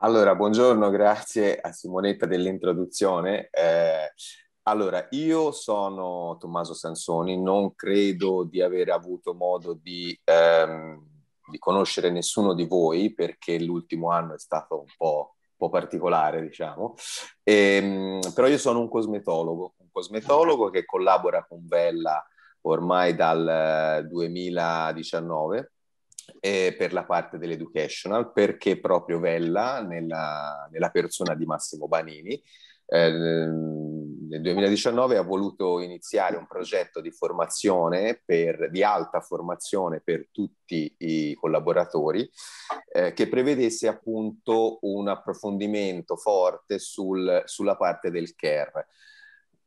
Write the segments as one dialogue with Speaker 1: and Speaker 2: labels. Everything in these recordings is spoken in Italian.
Speaker 1: Allora, buongiorno, grazie a Simonetta dell'introduzione. Eh, allora, io sono Tommaso Sansoni, non credo di aver avuto modo di, ehm, di conoscere nessuno di voi perché l'ultimo anno è stato un po', po particolare, diciamo. E, ehm, però io sono un cosmetologo, un cosmetologo che collabora con Bella ormai dal 2019 eh, eh, per la parte dell'educational, perché proprio Vella, nella, nella persona di Massimo Banini, eh, nel 2019 ha voluto iniziare un progetto di formazione, per, di alta formazione per tutti i collaboratori, eh, che prevedesse appunto un approfondimento forte sul, sulla parte del care.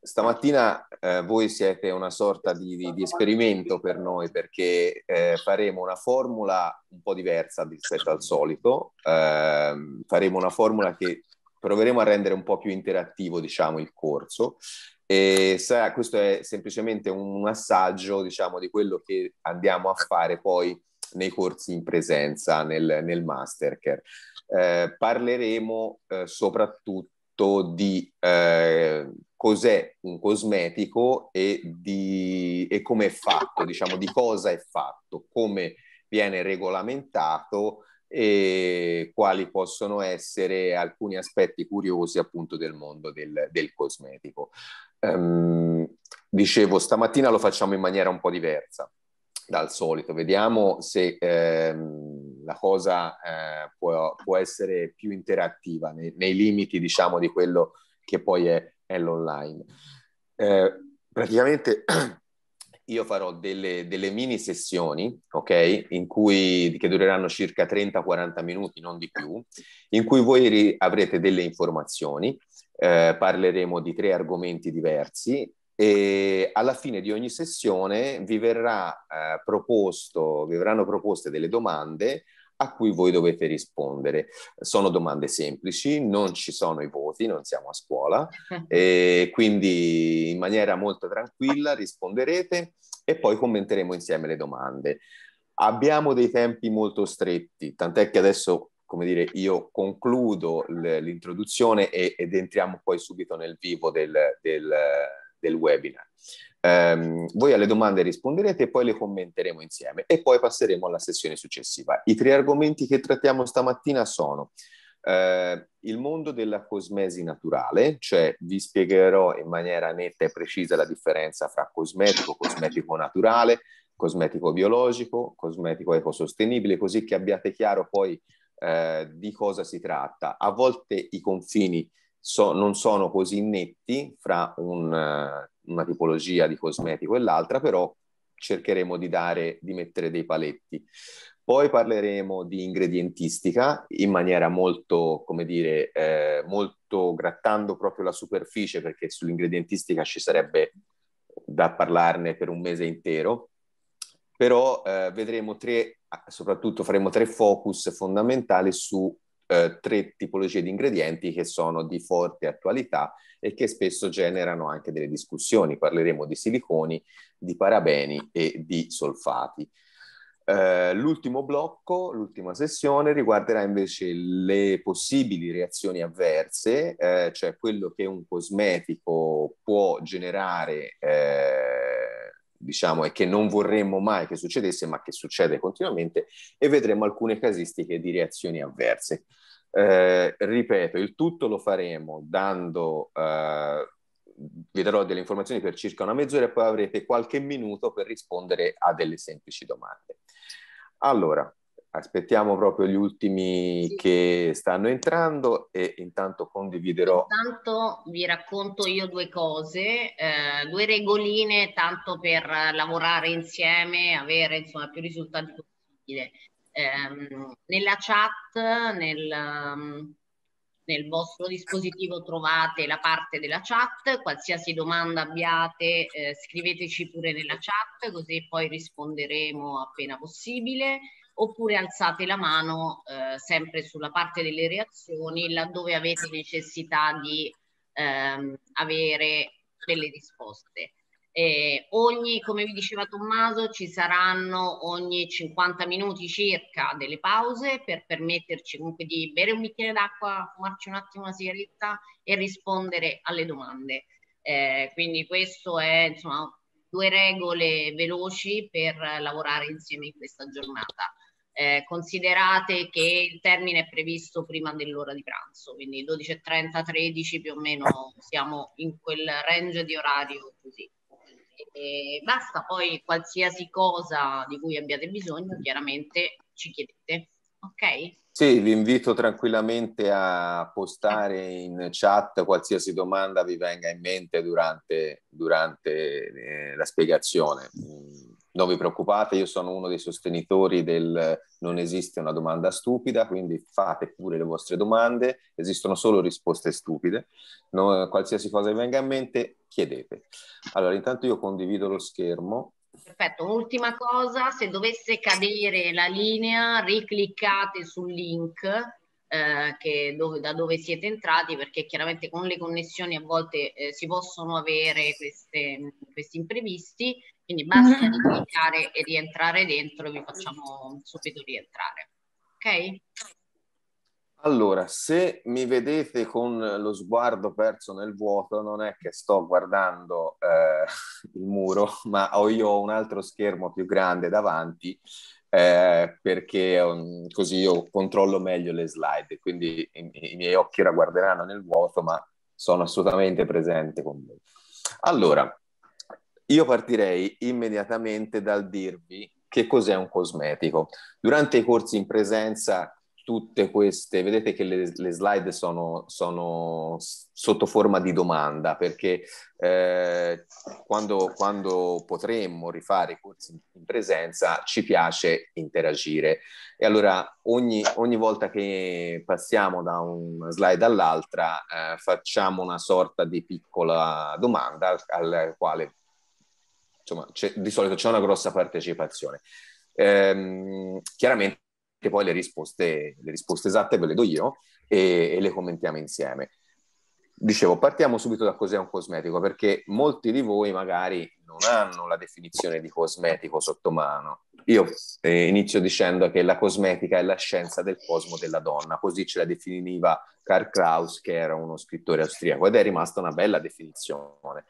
Speaker 1: Stamattina eh, voi siete una sorta di, di, di esperimento per noi perché eh, faremo una formula un po' diversa rispetto al solito, eh, faremo una formula che proveremo a rendere un po' più interattivo diciamo, il corso e sarà, questo è semplicemente un assaggio diciamo, di quello che andiamo a fare poi nei corsi in presenza nel, nel Mastercare. Eh, parleremo eh, soprattutto concetto di eh, cos'è un cosmetico e, di, e come è fatto, diciamo di cosa è fatto, come viene regolamentato e quali possono essere alcuni aspetti curiosi appunto del mondo del, del cosmetico. Um, dicevo, stamattina lo facciamo in maniera un po' diversa dal solito, vediamo se... Ehm, la cosa eh, può, può, essere più interattiva nei, nei, limiti, diciamo, di quello che poi è, è l'online. Eh, praticamente io farò delle, delle, mini sessioni, ok, in cui, che dureranno circa 30-40 minuti, non di più, in cui voi avrete delle informazioni, eh, parleremo di tre argomenti diversi e alla fine di ogni sessione vi, verrà, eh, proposto, vi verranno proposte delle domande a cui voi dovete rispondere. Sono domande semplici, non ci sono i voti, non siamo a scuola, e quindi in maniera molto tranquilla risponderete e poi commenteremo insieme le domande. Abbiamo dei tempi molto stretti, tant'è che adesso, come dire, io concludo l'introduzione ed entriamo poi subito nel vivo del, del, del webinar. Um, voi alle domande risponderete e poi le commenteremo insieme e poi passeremo alla sessione successiva. I tre argomenti che trattiamo stamattina sono uh, il mondo della cosmesi naturale, cioè vi spiegherò in maniera netta e precisa la differenza fra cosmetico, cosmetico naturale, cosmetico biologico, cosmetico ecosostenibile, così che abbiate chiaro poi uh, di cosa si tratta. A volte i confini so, non sono così netti fra un... Uh, una tipologia di cosmetico e l'altra, però cercheremo di, dare, di mettere dei paletti. Poi parleremo di ingredientistica in maniera molto, come dire, eh, molto grattando proprio la superficie, perché sull'ingredientistica ci sarebbe da parlarne per un mese intero, però eh, vedremo tre, soprattutto faremo tre focus fondamentali su eh, tre tipologie di ingredienti che sono di forte attualità e che spesso generano anche delle discussioni. Parleremo di siliconi, di parabeni e di solfati. Eh, l'ultimo blocco, l'ultima sessione riguarderà invece le possibili reazioni avverse, eh, cioè quello che un cosmetico può generare eh, diciamo, e che non vorremmo mai che succedesse, ma che succede continuamente, e vedremo alcune casistiche di reazioni avverse. Eh, ripeto, il tutto lo faremo dando, eh, vi darò delle informazioni per circa una mezz'ora e poi avrete qualche minuto per rispondere a delle semplici domande. Allora, aspettiamo proprio gli ultimi sì. che stanno entrando e intanto condividerò.
Speaker 2: Intanto vi racconto io due cose, eh, due regoline tanto per lavorare insieme, avere insomma più risultati possibile. Eh, nella chat, nel, mm, nel vostro dispositivo trovate la parte della chat, qualsiasi domanda abbiate eh, scriveteci pure nella chat così poi risponderemo appena possibile oppure alzate la mano eh, sempre sulla parte delle reazioni laddove avete necessità di ehm, avere delle risposte. Eh, ogni, come vi diceva Tommaso, ci saranno ogni 50 minuti circa delle pause per permetterci comunque di bere un bicchiere d'acqua, fumarci un attimo una sigaretta e rispondere alle domande. Eh, quindi questo è insomma due regole veloci per lavorare insieme in questa giornata eh, considerate che il termine è previsto prima dell'ora di pranzo, quindi 12.30, 13 più o meno siamo in quel range di orario così. E basta, poi qualsiasi cosa di cui abbiate bisogno, chiaramente ci chiedete. Ok?
Speaker 1: Sì, vi invito tranquillamente a postare in chat qualsiasi domanda vi venga in mente durante, durante eh, la spiegazione non vi preoccupate, io sono uno dei sostenitori del non esiste una domanda stupida, quindi fate pure le vostre domande, esistono solo risposte stupide, no, qualsiasi cosa vi venga in mente chiedete. Allora intanto io condivido lo schermo.
Speaker 2: Perfetto, un'ultima cosa, se dovesse cadere la linea ricliccate sul link eh, che, dove, da dove siete entrati, perché chiaramente con le connessioni a volte eh, si possono avere queste, questi imprevisti, quindi basta mm-hmm. cliccare e rientrare dentro e vi facciamo subito rientrare. Ok?
Speaker 1: Allora, se mi vedete con lo sguardo perso nel vuoto, non è che sto guardando eh, il muro, ma ho io un altro schermo più grande davanti eh, perché um, così io controllo meglio le slide, quindi i, i, miei occhi la guarderanno nel vuoto, ma sono assolutamente presente con voi. Allora, io partirei immediatamente dal dirvi che cos'è un cosmetico. Durante i corsi in presenza tutte queste, vedete che le, le slide sono, sono, sotto forma di domanda perché eh, quando, quando, potremmo rifare i corsi in presenza ci piace interagire e allora ogni, ogni volta che passiamo da una slide all'altra eh, facciamo una sorta di piccola domanda al, al quale insomma di solito c'è una grossa partecipazione. Ehm, chiaramente che poi le risposte, le risposte esatte ve le do io e, e le commentiamo insieme. Dicevo, partiamo subito da cos'è un cosmetico, perché molti di voi magari non hanno la definizione di cosmetico sotto mano. Io eh, inizio dicendo che la cosmetica è la scienza del cosmo della donna, così ce la definiva Karl Kraus, che era uno scrittore austriaco, ed è rimasta una bella definizione.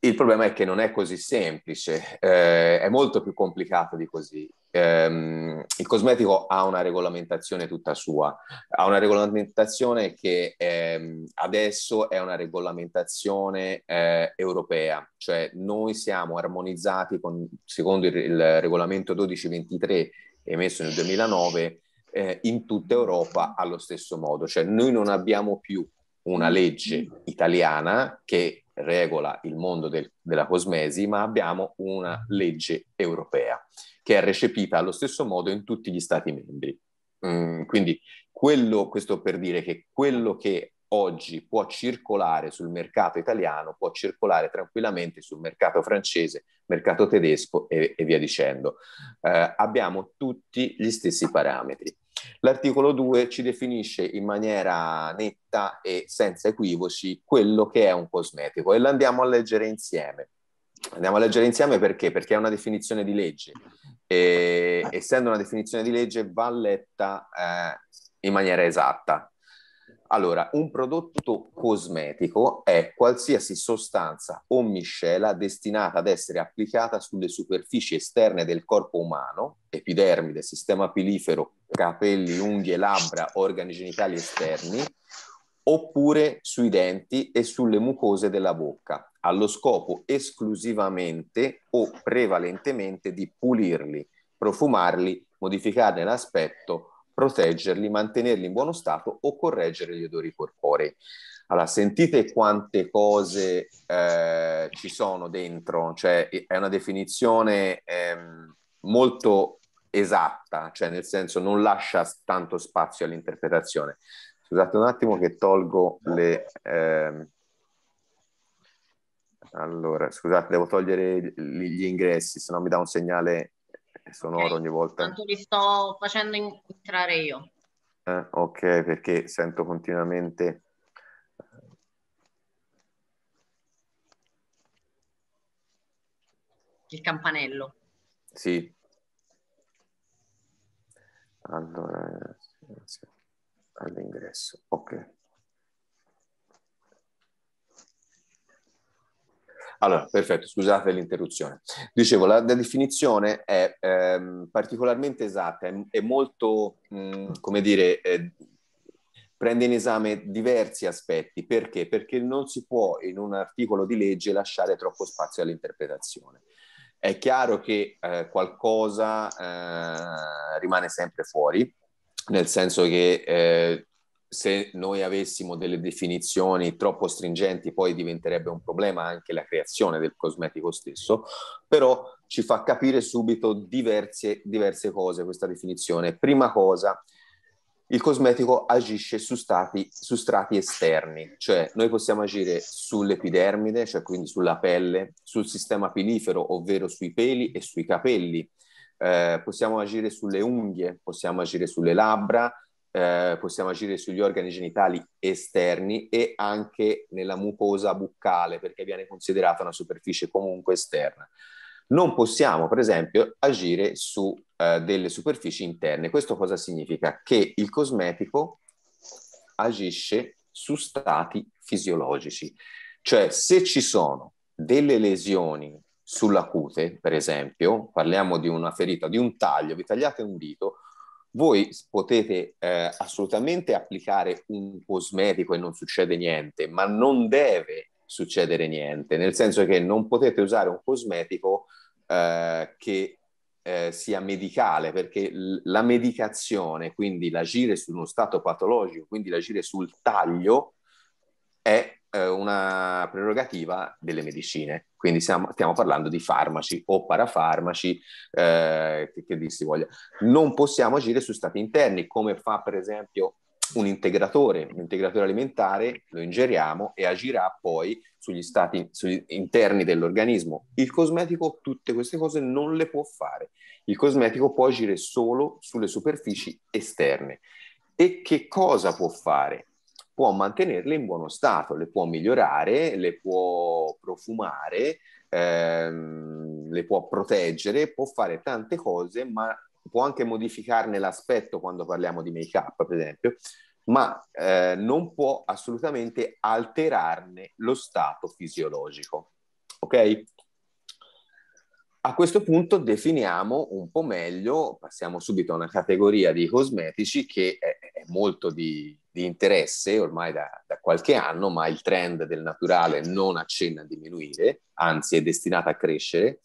Speaker 1: Il problema è che non è così semplice, eh, è molto più complicato di così ehm, il cosmetico ha una regolamentazione tutta sua, ha una regolamentazione che ehm, adesso è una regolamentazione eh, europea, cioè noi siamo armonizzati con, secondo il, il regolamento 1223 emesso nel 2009 eh, in tutta Europa allo stesso modo, cioè noi non abbiamo più una legge italiana che regola il mondo del, della cosmesi, ma abbiamo una legge europea che è recepita allo stesso modo in tutti gli Stati membri. Mm, quindi quello, questo per dire che quello che oggi può circolare sul mercato italiano, può circolare tranquillamente sul mercato francese, mercato tedesco e, e via dicendo. Eh, abbiamo tutti gli stessi parametri. L'articolo 2 ci definisce in maniera netta e senza equivoci quello che è un cosmetico e l'andiamo a leggere insieme. Andiamo a leggere insieme perché? Perché è una definizione di legge e ah. essendo una definizione di legge va letta eh, in maniera esatta. Allora, un prodotto cosmetico è qualsiasi sostanza o miscela destinata ad essere applicata sulle superfici esterne del corpo umano, epidermide, sistema pilifero, capelli, unghie, labbra, organi genitali esterni, oppure sui denti e sulle mucose della bocca, allo scopo esclusivamente o prevalentemente di pulirli, profumarli, modificarne l'aspetto proteggerli, mantenerli in buono stato o correggere gli odori corporei. Allora, sentite quante cose eh, ci sono dentro, cioè è una definizione ehm, molto esatta, cioè nel senso non lascia tanto spazio all'interpretazione. Scusate un attimo che tolgo le... Ehm... Allora, scusate, devo togliere gli ingressi, se no mi dà un segnale sonoro ogni volta. Tanto
Speaker 2: li sto facendo entrare io.
Speaker 1: Eh, ok, perché sento continuamente... Eh,
Speaker 2: Il campanello.
Speaker 1: Sì. Allora, eh, all'ingresso. Ok. Allora, perfetto, scusate l'interruzione. Dicevo, la, la definizione è ehm, particolarmente esatta, è, è molto, mh, mm, come dire, eh, prende in esame diversi aspetti. Perché? Perché non si può in un articolo di legge lasciare troppo spazio all'interpretazione. È chiaro che eh, qualcosa eh, rimane sempre fuori, nel senso che eh, se noi avessimo delle definizioni troppo stringenti poi diventerebbe un problema anche la creazione del cosmetico stesso, però ci fa capire subito diverse, diverse cose questa definizione. Prima cosa, il cosmetico agisce su, stati, su strati esterni, cioè noi possiamo agire sull'epidermide, cioè quindi sulla pelle, sul sistema pilifero, ovvero sui peli e sui capelli, eh, possiamo agire sulle unghie, possiamo agire sulle labbra, eh, possiamo agire sugli organi genitali esterni e anche nella mucosa buccale perché viene considerata una superficie comunque esterna. Non possiamo, per esempio, agire su eh, delle superfici interne. Questo cosa significa? Che il cosmetico agisce su stati fisiologici. Cioè, se ci sono delle lesioni sulla cute, per esempio, parliamo di una ferita, di un taglio, vi tagliate un dito, voi potete eh, assolutamente applicare un cosmetico e non succede niente, ma non deve succedere niente, nel senso che non potete usare un cosmetico eh, che eh, sia medicale, perché l- la medicazione, quindi l'agire su uno stato patologico, quindi l'agire sul taglio, è eh, una prerogativa delle medicine, quindi siamo, stiamo parlando di farmaci o parafarmaci, eh, che, che dir si voglia. Non possiamo agire su stati interni, come fa per esempio un integratore, un integratore alimentare, lo ingeriamo e agirà poi sugli stati sugli interni dell'organismo. Il cosmetico tutte queste cose non le può fare, il cosmetico può agire solo sulle superfici esterne. E che cosa può fare? può mantenerle in buono stato, le può migliorare, le può profumare, ehm, le può proteggere, può fare tante cose, ma può anche modificarne l'aspetto quando parliamo di make-up, per esempio, ma eh, non può assolutamente alterarne lo stato fisiologico. Ok? A questo punto definiamo un po' meglio, passiamo subito a una categoria di cosmetici che è, è molto di, di interesse ormai da, da, qualche anno, ma il trend del naturale non accenna a diminuire, anzi è destinato a crescere.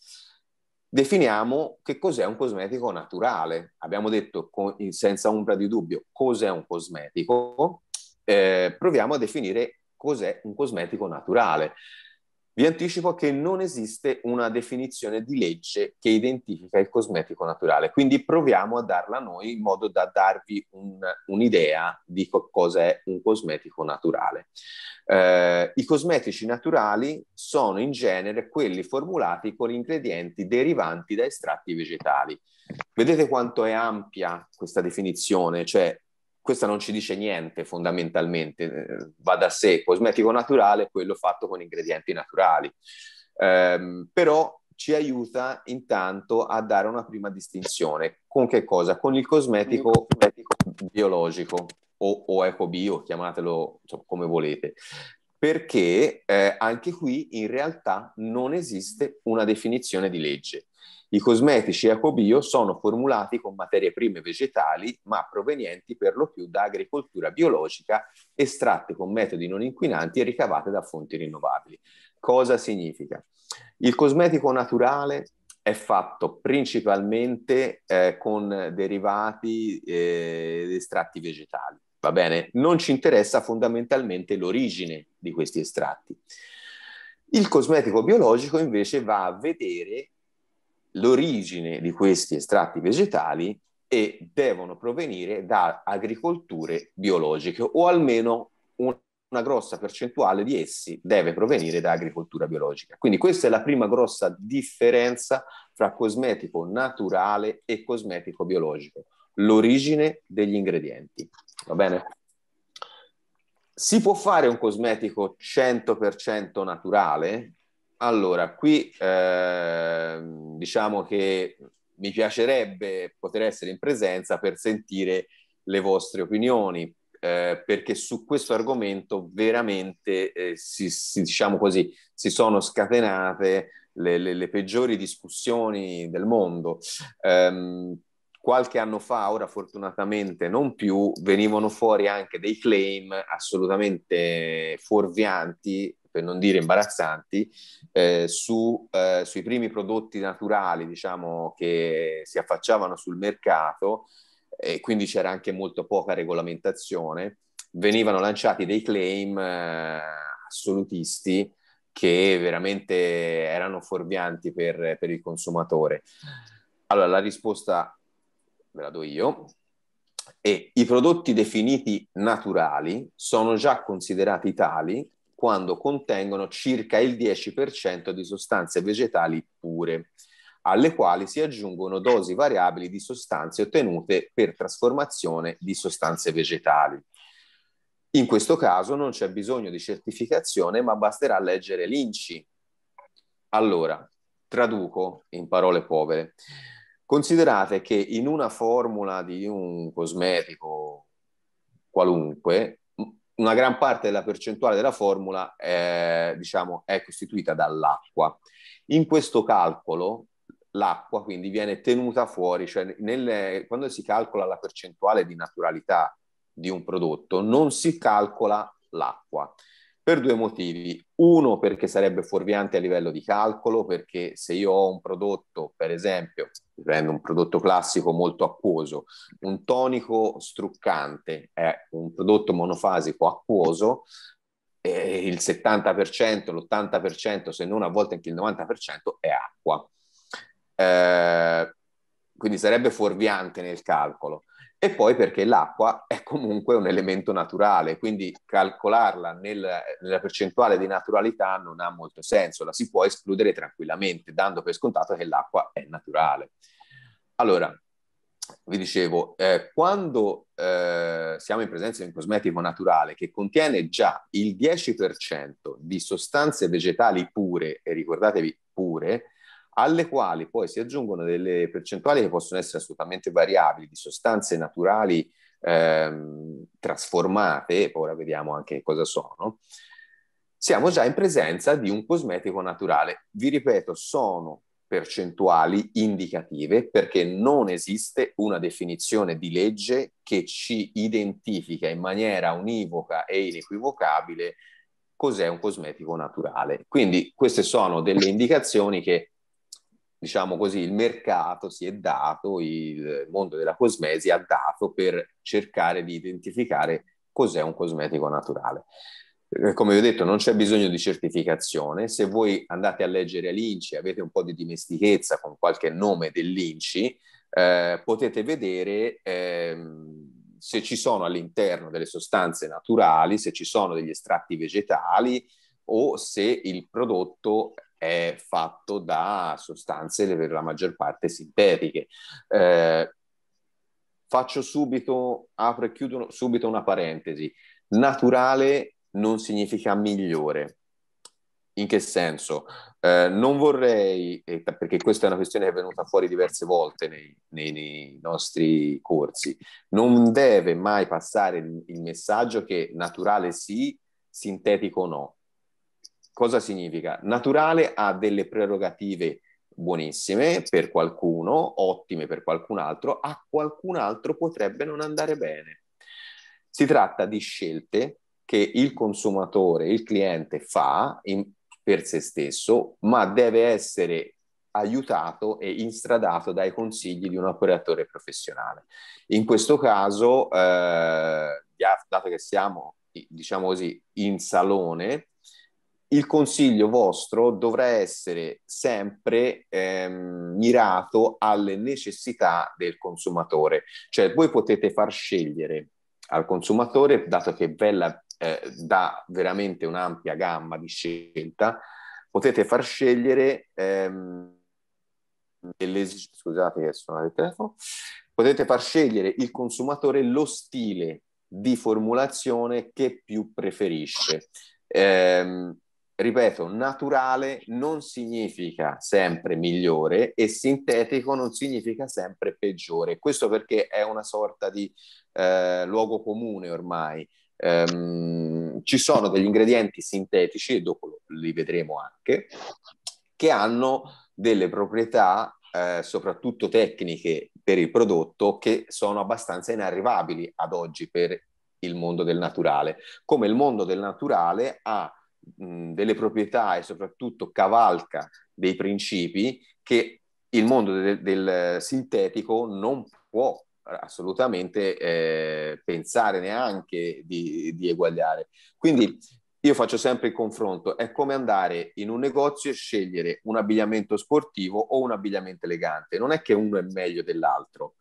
Speaker 1: Definiamo che cos'è un cosmetico naturale. Abbiamo detto con, senza ombra di dubbio cos'è un cosmetico. Eh, proviamo a definire cos'è un cosmetico naturale. Vi anticipo che non esiste una definizione di legge che identifica il cosmetico naturale, quindi proviamo a darla noi in modo da darvi un, un'idea di co- cosa è un cosmetico naturale. Eh, I cosmetici naturali sono in genere quelli formulati con ingredienti derivanti da estratti vegetali. Vedete quanto è ampia questa definizione, cioè questa non ci dice niente fondamentalmente, eh, va da sé, cosmetico naturale è quello fatto con ingredienti naturali. Um, però ci aiuta intanto a dare una prima distinzione. Con che cosa? Con il cosmetico, cosmetico biologico o, o ecobio, chiamatelo insomma, come volete. Perché eh, anche qui in realtà non esiste una definizione di legge. I cosmetici EcoBio sono formulati con materie prime vegetali, ma provenienti per lo più da agricoltura biologica, estratte con metodi non inquinanti e ricavate da fonti rinnovabili. Cosa significa? Il cosmetico naturale è fatto principalmente eh, con derivati eh, ed eh, estratti vegetali, va bene? Non ci interessa fondamentalmente l'origine di questi estratti. Il cosmetico biologico invece va a vedere l'origine di questi estratti vegetali e devono provenire da agricolture biologiche o almeno un una grossa percentuale di essi deve provenire da agricoltura biologica. Quindi questa è la prima grossa differenza fra cosmetico naturale e cosmetico biologico, l'origine degli ingredienti. Va bene? Si può fare un cosmetico 100% naturale? Allora, qui eh, diciamo che mi piacerebbe poter essere in presenza per sentire le vostre opinioni, eh, perché su questo argomento veramente eh, si, si, diciamo così, si sono scatenate le, le, le, peggiori discussioni del mondo. Um, qualche anno fa, ora fortunatamente non più, venivano fuori anche dei claim assolutamente fuorvianti per non dire imbarazzanti, eh, su, eh, sui primi prodotti naturali diciamo, che si affacciavano sul mercato e quindi c'era anche molto poca regolamentazione, venivano lanciati dei claim eh, assolutisti che veramente erano fuorvianti per, per il consumatore. Allora la risposta ve la do io, e i prodotti definiti naturali sono già considerati tali quando contengono circa il 10% di sostanze vegetali pure, alle quali si aggiungono dosi variabili di sostanze ottenute per trasformazione di sostanze vegetali. In questo caso non c'è bisogno di certificazione, ma basterà leggere l'INCI. Allora, traduco in parole povere. Considerate che in una formula di un cosmetico qualunque una gran parte della percentuale della formula è, eh, diciamo, è costituita dall'acqua. In questo calcolo l'acqua quindi viene tenuta fuori, cioè nelle, quando si calcola la percentuale di naturalità di un prodotto non si calcola l'acqua per due motivi. Uno perché sarebbe fuorviante a livello di calcolo, perché se io ho un prodotto, per esempio, prende un prodotto classico molto acquoso, un tonico struccante è un prodotto monofasico acquoso, eh, il 70%, l'80%, se non a volte anche il 90% è acqua. Eh, quindi sarebbe fuorviante nel calcolo e poi perché l'acqua è comunque un elemento naturale, quindi calcolarla nel, nella percentuale di naturalità non ha molto senso, la si può escludere tranquillamente, dando per scontato che l'acqua è naturale. Allora, vi dicevo, eh, quando eh, siamo in presenza di un cosmetico naturale che contiene già il 10% di sostanze vegetali pure, e ricordatevi pure, alle quali poi si aggiungono delle percentuali che possono essere assolutamente variabili di sostanze naturali ehm, trasformate, ora vediamo anche cosa sono, siamo già in presenza di un cosmetico naturale. Vi ripeto, sono percentuali indicative perché non esiste una definizione di legge che ci identifica in maniera univoca e inequivocabile cos'è un cosmetico naturale. Quindi queste sono delle indicazioni che diciamo così, il mercato si è dato, il mondo della cosmesi ha dato per cercare di identificare cos'è un cosmetico naturale. Eh, come vi ho detto, non c'è bisogno di certificazione. Se voi andate a leggere l'INCI, avete un po' di dimestichezza con qualche nome dell'INCI, eh, potete vedere eh, se ci sono all'interno delle sostanze naturali, se ci sono degli estratti vegetali o se il prodotto è fatto da sostanze per la maggior parte sintetiche. Eh, faccio subito, apro e chiudo subito una parentesi. Naturale non significa migliore. In che senso? Eh, non vorrei, perché questa è una questione che è venuta fuori diverse volte nei, nei, nei nostri corsi, non deve mai passare il, il messaggio che naturale sì, sintetico no cosa significa? Naturale ha delle prerogative buonissime per qualcuno, ottime per qualcun altro, a qualcun altro potrebbe non andare bene. Si tratta di scelte che il consumatore, il cliente fa in, per se stesso, ma deve essere aiutato e instradato dai consigli di un operatore professionale. In questo caso, eh, dato che siamo, diciamo così, in salone, il consiglio vostro dovrà essere sempre ehm, mirato alle necessità del consumatore. Cioè voi potete far scegliere al consumatore, dato che Bella eh, dà veramente un'ampia gamma di scelta, potete far scegliere ehm, delle, scusate che suona il telefono, potete far scegliere il consumatore lo stile di formulazione che più preferisce. Eh, ripeto, naturale non significa sempre migliore e sintetico non significa sempre peggiore. Questo perché è una sorta di eh, luogo comune ormai. Um, ci sono degli ingredienti sintetici, e dopo li vedremo anche, che hanno delle proprietà, eh, soprattutto tecniche per il prodotto, che sono abbastanza inarrivabili ad oggi per il mondo del naturale. Come il mondo del naturale ha delle proprietà e soprattutto cavalca dei principi che il mondo del, del sintetico non può assolutamente eh, pensare neanche di, di eguagliare. Quindi io faccio sempre il confronto, è come andare in un negozio e scegliere un abbigliamento sportivo o un abbigliamento elegante, non è che uno è meglio dell'altro,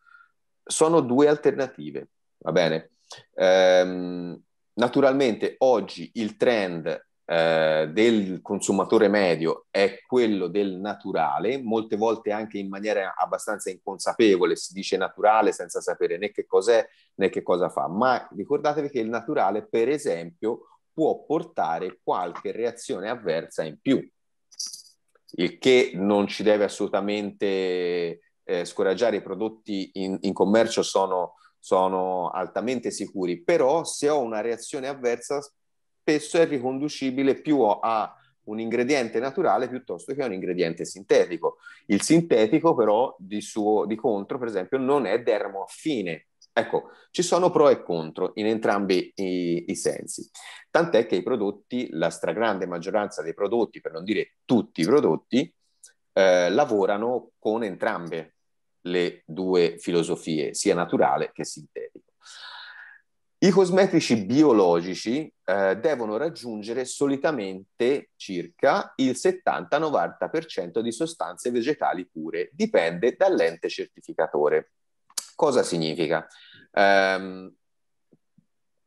Speaker 1: sono due alternative, va bene? Ehm, naturalmente oggi il trend eh, del consumatore medio è quello del naturale, molte volte anche in maniera abbastanza inconsapevole, si dice naturale senza sapere né che cos'è né che cosa fa, ma ricordatevi che il naturale, per esempio, può portare qualche reazione avversa in più, il che non ci deve assolutamente eh, scoraggiare, i prodotti in, in commercio sono sono altamente sicuri, però se ho una reazione avversa spesso è riconducibile più a un ingrediente naturale piuttosto che a un ingrediente sintetico. Il sintetico però di, suo, di contro, per esempio, non è dermoaffine. Ecco, ci sono pro e contro in entrambi i, i, sensi. Tant'è che i prodotti, la stragrande maggioranza dei prodotti, per non dire tutti i prodotti, eh, lavorano con entrambe le due filosofie, sia naturale che sintetico. I cosmetici biologici eh, devono raggiungere solitamente circa il 70-90% di sostanze vegetali pure, dipende dall'ente certificatore. Cosa significa? Um,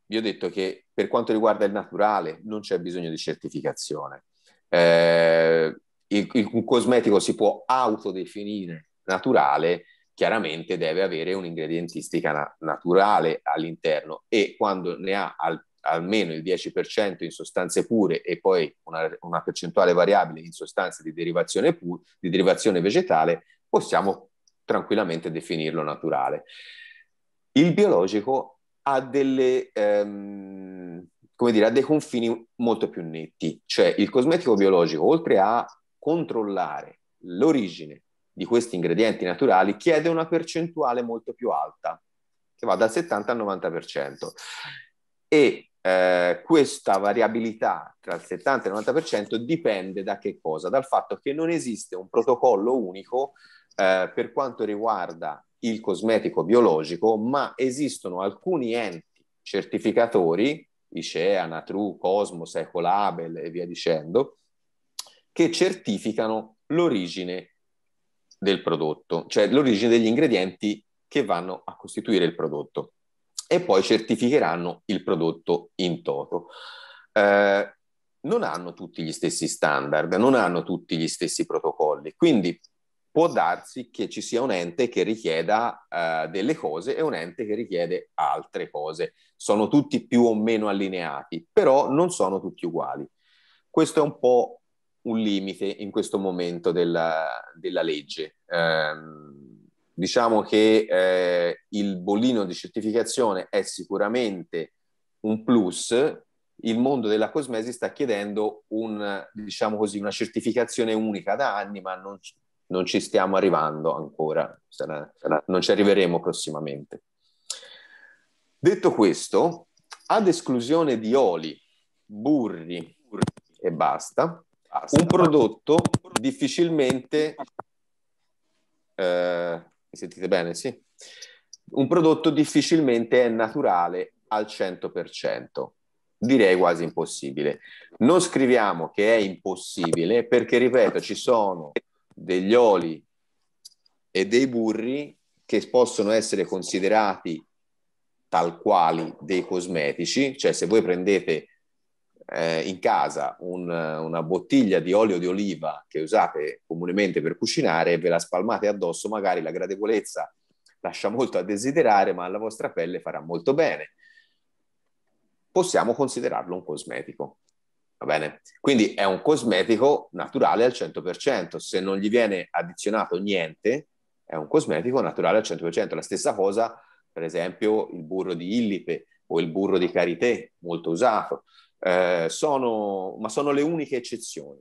Speaker 1: vi ho detto che per quanto riguarda il naturale non c'è bisogno di certificazione. Eh, il, il, cosmetico si può autodefinire naturale chiaramente deve avere un'ingredientistica na- naturale all'interno e quando ne ha al- almeno il 10% in sostanze pure e poi una, una percentuale variabile in sostanze di derivazione, pu- di derivazione vegetale, possiamo tranquillamente definirlo naturale. Il biologico ha, delle, ehm, dire, ha dei confini molto più netti, cioè il cosmetico biologico, oltre a controllare l'origine di questi ingredienti naturali chiede una percentuale molto più alta, che va dal 70 al 90%. E eh, questa variabilità tra il 70 e il 90% dipende da che cosa? Dal fatto che non esiste un protocollo unico eh, per quanto riguarda il cosmetico biologico, ma esistono alcuni enti certificatori, ICEA, Natru, Cosmos, Ecolabel e via dicendo, che certificano l'origine del prodotto, cioè l'origine degli ingredienti che vanno a costituire il prodotto e poi certificheranno il prodotto in toto. Eh, non hanno tutti gli stessi standard, non hanno tutti gli stessi protocolli, quindi può darsi che ci sia un ente che richieda eh, delle cose e un ente che richiede altre cose. Sono tutti più o meno allineati, però non sono tutti uguali. Questo è un po' un limite in questo momento della, della legge. Eh, diciamo che eh, il bollino di certificazione è sicuramente un plus, il mondo della cosmesi sta chiedendo un, diciamo così, una certificazione unica da anni, ma non, non ci stiamo arrivando ancora, sarà, sarà, non ci arriveremo prossimamente. Detto questo, ad esclusione di oli, burri e basta, un prodotto difficilmente eh, mi sentite bene? Sì. Un prodotto difficilmente è naturale al 100%, direi quasi impossibile. Non scriviamo che è impossibile perché, ripeto, ci sono degli oli e dei burri che possono essere considerati tal quali dei cosmetici, cioè se voi prendete eh, in casa un, una bottiglia di olio di oliva che usate comunemente per cucinare e ve la spalmate addosso, magari la gradevolezza lascia molto a desiderare, ma alla vostra pelle farà molto bene. Possiamo considerarlo un cosmetico. Va bene? Quindi è un cosmetico naturale al 100%, se non gli viene addizionato niente, è un cosmetico naturale al 100%. La stessa cosa, per esempio, il burro di illipe o il burro di karité, molto usato. Eh, sono, ma sono le uniche eccezioni.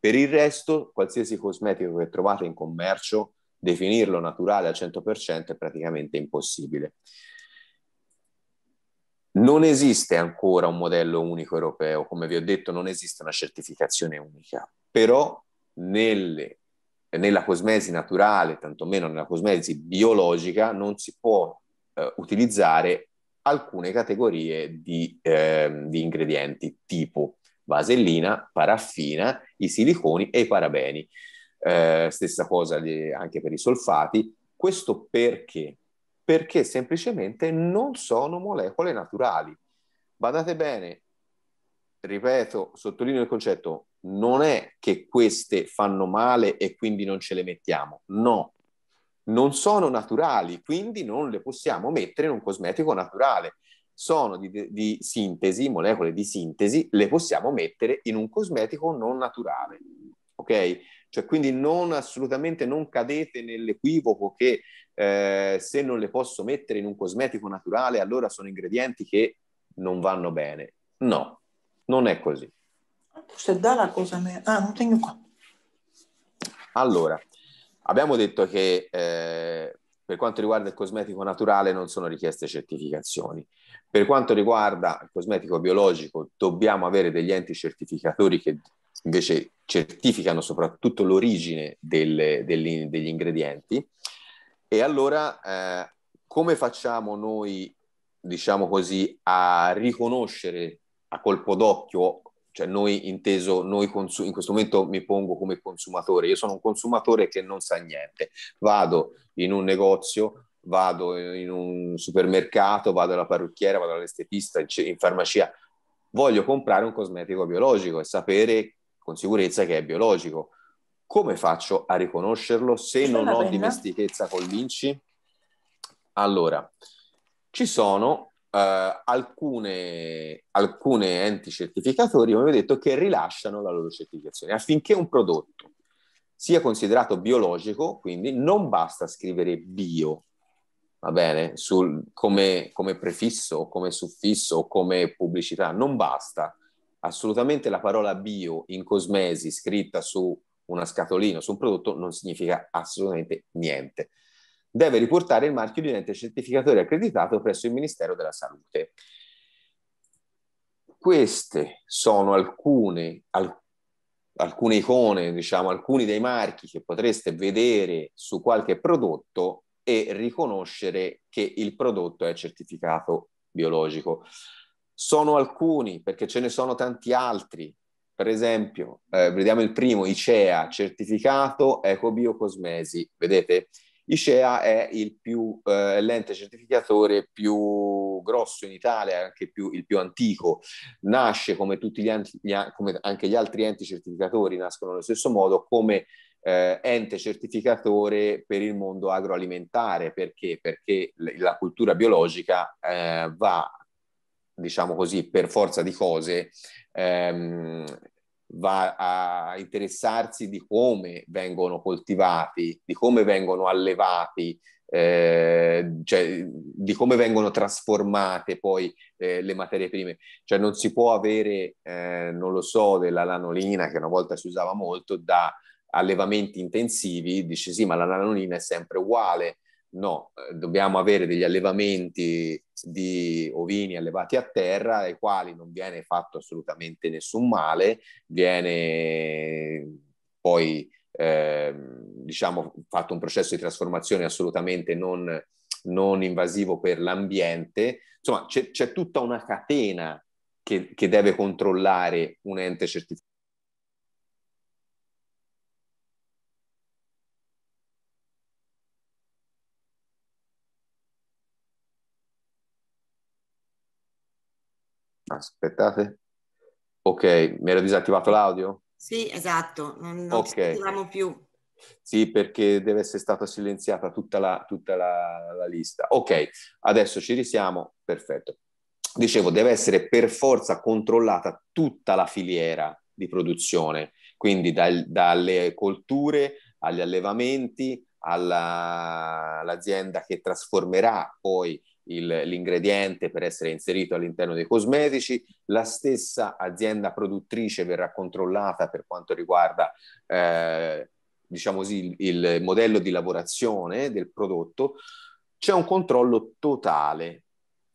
Speaker 1: Per il resto, qualsiasi cosmetico che trovate in commercio, definirlo naturale al 100% è praticamente impossibile. Non esiste ancora un modello unico europeo, come vi ho detto, non esiste una certificazione unica, però nelle, nella cosmesi naturale, tantomeno nella cosmesi biologica, non si può eh, utilizzare alcune categorie di, eh, di ingredienti tipo vasellina, paraffina, i siliconi e i parabeni. Eh, stessa cosa anche per i solfati. Questo perché? Perché semplicemente non sono molecole naturali. Badate bene, ripeto, sottolineo il concetto, non è che queste fanno male e quindi non ce le mettiamo, no, non sono naturali, quindi non le possiamo mettere in un cosmetico naturale. Sono di, di sintesi, molecole di sintesi, le possiamo mettere in un cosmetico non naturale. Ok? Cioè, quindi non assolutamente non cadete nell'equivoco che eh, se non le posso mettere in un cosmetico naturale, allora sono ingredienti che non vanno bene. No, non è così.
Speaker 2: Se dà la cosa. Ah, non tengo qua.
Speaker 1: Allora, Abbiamo detto che eh, per quanto riguarda il cosmetico naturale non sono richieste certificazioni. Per quanto riguarda il cosmetico biologico dobbiamo avere degli enti certificatori che invece certificano soprattutto l'origine delle, degli, degli, ingredienti. E allora eh, come facciamo noi, diciamo così, a riconoscere a colpo d'occhio cioè noi inteso, noi consu- in questo momento mi pongo come consumatore, io sono un consumatore che non sa niente, vado in un negozio, vado in un supermercato, vado alla parrucchiera, vado all'estetista, in, in farmacia, voglio comprare un cosmetico biologico e sapere con sicurezza che è biologico. Come faccio a riconoscerlo se non ho dimestichezza con l'INCI? Allora, ci sono eh, alcune, alcune, enti certificatori, come ho detto, che rilasciano la loro certificazione affinché un prodotto sia considerato biologico, quindi non basta scrivere bio, va bene, Sul, come, come prefisso, come suffisso, come pubblicità, non basta. Assolutamente la parola bio in cosmesi scritta su una scatolina, su un prodotto, non significa assolutamente niente deve riportare il marchio di un ente certificatore accreditato presso il Ministero della Salute. Queste sono alcune, al, alcune icone, diciamo, alcuni dei marchi che potreste vedere su qualche prodotto e riconoscere che il prodotto è certificato biologico. Sono alcuni, perché ce ne sono tanti altri, per esempio, eh, vediamo il primo, ICEA, certificato Ecobiocosmesi. vedete? ICEA è il più eh, l'ente certificatore più grosso in Italia, anche più, il più antico. Nasce come tutti gli, enti, gli come anche gli altri enti certificatori nascono nello stesso modo come eh, ente certificatore per il mondo agroalimentare, perché? Perché la cultura biologica eh, va diciamo così, per forza di cose, ehm, va a interessarsi di come vengono coltivati, di come vengono allevati, eh, cioè, di come vengono trasformate poi eh, le materie prime. Cioè non si può avere, eh, non lo so, della lanolina che una volta si usava molto da allevamenti intensivi, dice sì ma la lanolina è sempre uguale, No, eh, dobbiamo avere degli allevamenti di ovini allevati a terra, ai quali non viene fatto assolutamente nessun male, viene poi eh, diciamo, fatto un processo di trasformazione assolutamente non, non invasivo per l'ambiente. Insomma, c'è, c'è tutta una catena che, che deve controllare un ente certificato
Speaker 2: aspettate.
Speaker 1: Ok, mi ero disattivato l'audio?
Speaker 3: Sì, esatto, non, non okay. più.
Speaker 1: Sì, perché deve essere stata silenziata tutta, la, tutta la, la, lista. Ok, adesso ci risiamo, perfetto. Dicevo, deve essere per forza controllata tutta la filiera di produzione, quindi dal, dalle colture agli allevamenti, all'azienda che trasformerà poi il, l'ingrediente per essere inserito all'interno dei cosmetici, la stessa azienda produttrice verrà controllata per quanto riguarda eh, diciamo così, il, il modello di lavorazione del prodotto, c'è un controllo totale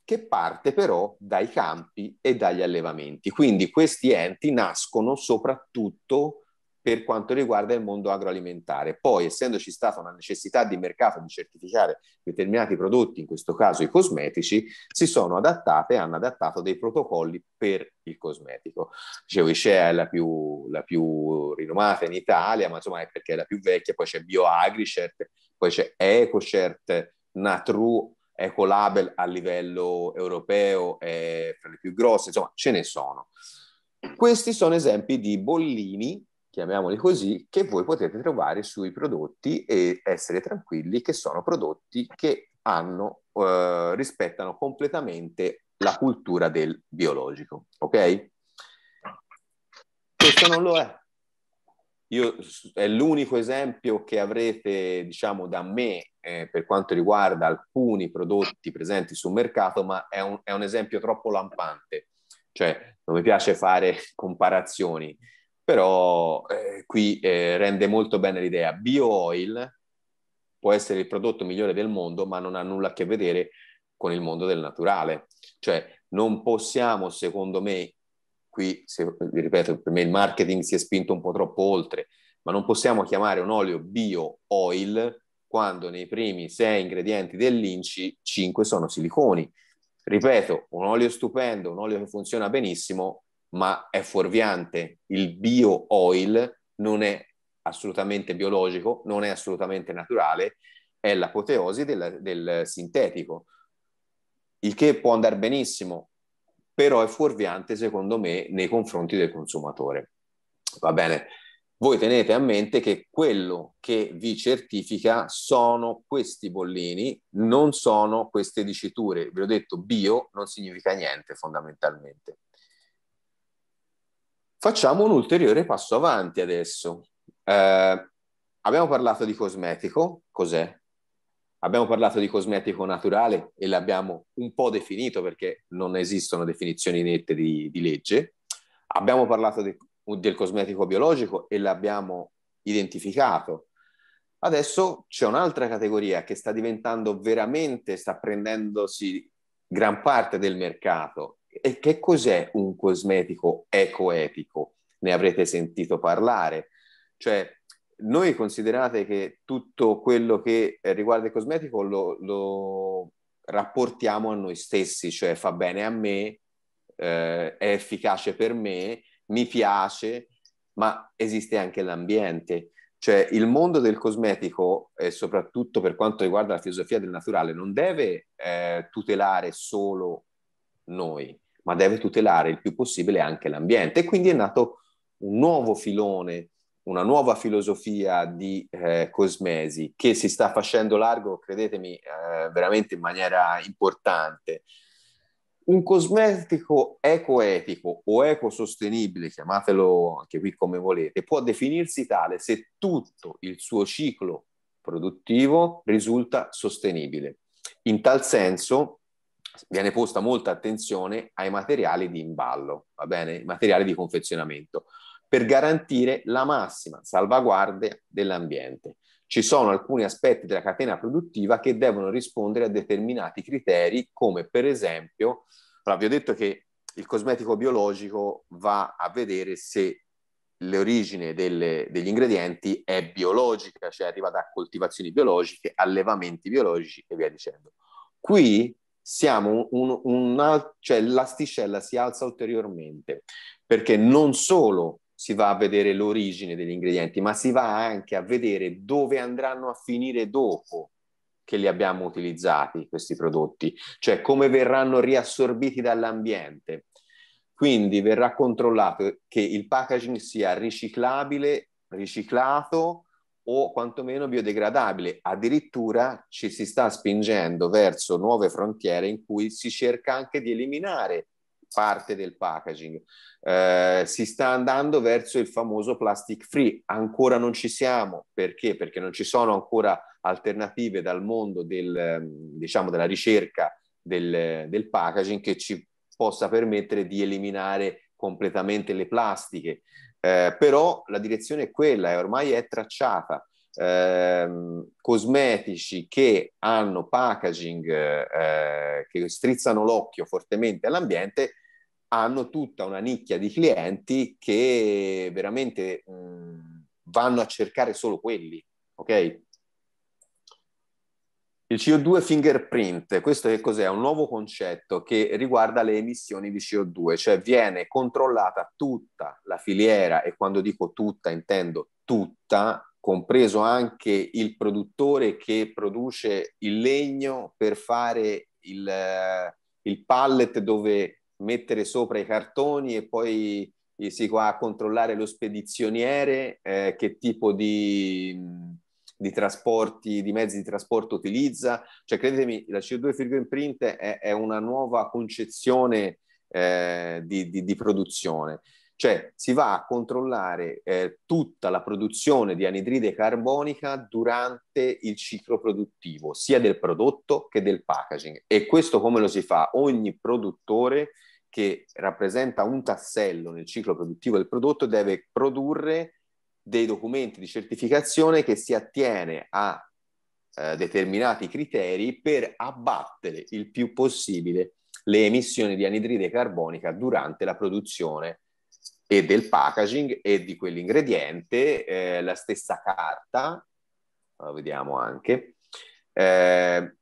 Speaker 1: che parte però dai campi e dagli allevamenti. Quindi questi enti nascono soprattutto per quanto riguarda il mondo agroalimentare. Poi, essendoci stata una necessità di mercato di certificare determinati prodotti, in questo caso i cosmetici, si sono adattate e hanno adattato dei protocolli per il cosmetico. Dicevo, ICEA è la più, la più rinomata in Italia, ma insomma è perché è la più vecchia, poi c'è BioAgricert, poi c'è EcoCert, Natru, Ecolabel a livello europeo è tra le più grosse, insomma ce ne sono. Questi sono esempi di bollini chiamiamoli così, che voi potete trovare sui prodotti e essere tranquilli che sono prodotti che hanno, eh, rispettano completamente la cultura del biologico, ok? Questo non lo è. Io, è l'unico esempio che avrete, diciamo, da me eh, per quanto riguarda alcuni prodotti presenti sul mercato, ma è un, è un esempio troppo lampante. Cioè, non mi piace fare comparazioni, però eh, qui eh, rende molto bene l'idea. Bio-oil può essere il prodotto migliore del mondo, ma non ha nulla a che vedere con il mondo del naturale. Cioè, non possiamo, secondo me, qui, se, ripeto, per me il marketing si è spinto un po' troppo oltre, ma non possiamo chiamare un olio bio-oil quando nei primi sei ingredienti dell'INCI, cinque sono siliconi. Ripeto, un olio stupendo, un olio che funziona benissimo, ma è fuorviante. Il bio oil non è assolutamente biologico, non è assolutamente naturale, è l'apoteosi del, del sintetico, il che può andare benissimo, però è fuorviante secondo me nei confronti del consumatore. Va bene? Voi tenete a mente che quello che vi certifica sono questi bollini, non sono queste diciture. Vi ho detto bio non significa niente fondamentalmente. Facciamo un ulteriore passo avanti adesso. Eh, abbiamo parlato di cosmetico, cos'è? Abbiamo parlato di cosmetico naturale e l'abbiamo un po' definito perché non esistono definizioni nette di, di legge. Abbiamo parlato di, del cosmetico biologico e l'abbiamo identificato. Adesso c'è un'altra categoria che sta diventando veramente, sta prendendosi gran parte del mercato e che cos'è un cosmetico ecoetico? Ne avrete sentito parlare. Cioè, noi considerate che tutto quello che riguarda il cosmetico lo, lo rapportiamo a noi stessi, cioè fa bene a me, eh, è efficace per me, mi piace, ma esiste anche l'ambiente. Cioè il mondo del cosmetico, e soprattutto per quanto riguarda la filosofia del naturale, non deve eh, tutelare solo noi, ma deve tutelare il più possibile anche l'ambiente. E quindi è nato un nuovo filone, una nuova filosofia di eh, Cosmesi che si sta facendo largo, credetemi, eh, veramente in maniera importante. Un cosmetico ecoetico o ecosostenibile, chiamatelo anche qui come volete, può definirsi tale se tutto il suo ciclo produttivo risulta sostenibile. In tal senso, viene posta molta attenzione ai materiali di imballo, va bene? I materiali di confezionamento, per garantire la massima salvaguardia dell'ambiente. Ci sono alcuni aspetti della catena produttiva che devono rispondere a determinati criteri, come per esempio, allora vi ho detto che il cosmetico biologico va a vedere se l'origine delle, degli ingredienti è biologica, cioè arriva da coltivazioni biologiche, allevamenti biologici e via dicendo. Qui siamo un, un, cioè l'asticella si alza ulteriormente perché non solo si va a vedere l'origine degli ingredienti, ma si va anche a vedere dove andranno a finire dopo che li abbiamo utilizzati questi prodotti, cioè come verranno riassorbiti dall'ambiente. Quindi verrà controllato che il packaging sia riciclabile, riciclato, o quantomeno biodegradabile. Addirittura ci si sta spingendo verso nuove frontiere in cui si cerca anche di eliminare parte del packaging. Eh, si sta andando verso il famoso plastic free. Ancora non ci siamo. Perché? Perché non ci sono ancora alternative dal mondo del, ehm, diciamo, della ricerca del, del packaging che ci possa permettere di eliminare completamente le plastiche eh, però la direzione è quella, è ormai è tracciata. Eh, cosmetici che hanno packaging eh, che strizzano l'occhio fortemente all'ambiente hanno tutta una nicchia di clienti che veramente mh, mm, vanno a cercare solo quelli, ok? Il CO2 fingerprint, questo che cos'è? È un nuovo concetto che riguarda le emissioni di CO2, cioè viene controllata tutta la filiera e quando dico tutta intendo tutta, compreso anche il produttore che produce il legno per fare il, il pallet dove mettere sopra i cartoni e poi si va a controllare lo spedizioniere eh, che tipo di di trasporti, di mezzi di trasporto utilizza. Cioè, credetemi, la CO2 figure imprint è, è una nuova concezione eh, di, di, di, produzione. Cioè, si va a controllare eh, tutta la produzione di anidride carbonica durante il ciclo produttivo, sia del prodotto che del packaging. E questo come lo si fa? Ogni produttore che rappresenta un tassello nel ciclo produttivo del prodotto deve produrre dei documenti di certificazione che si attiene a eh, determinati criteri per abbattere il più possibile le emissioni di anidride carbonica durante la produzione e del packaging e di quell'ingrediente, eh, la stessa carta, la eh, vediamo anche, eh,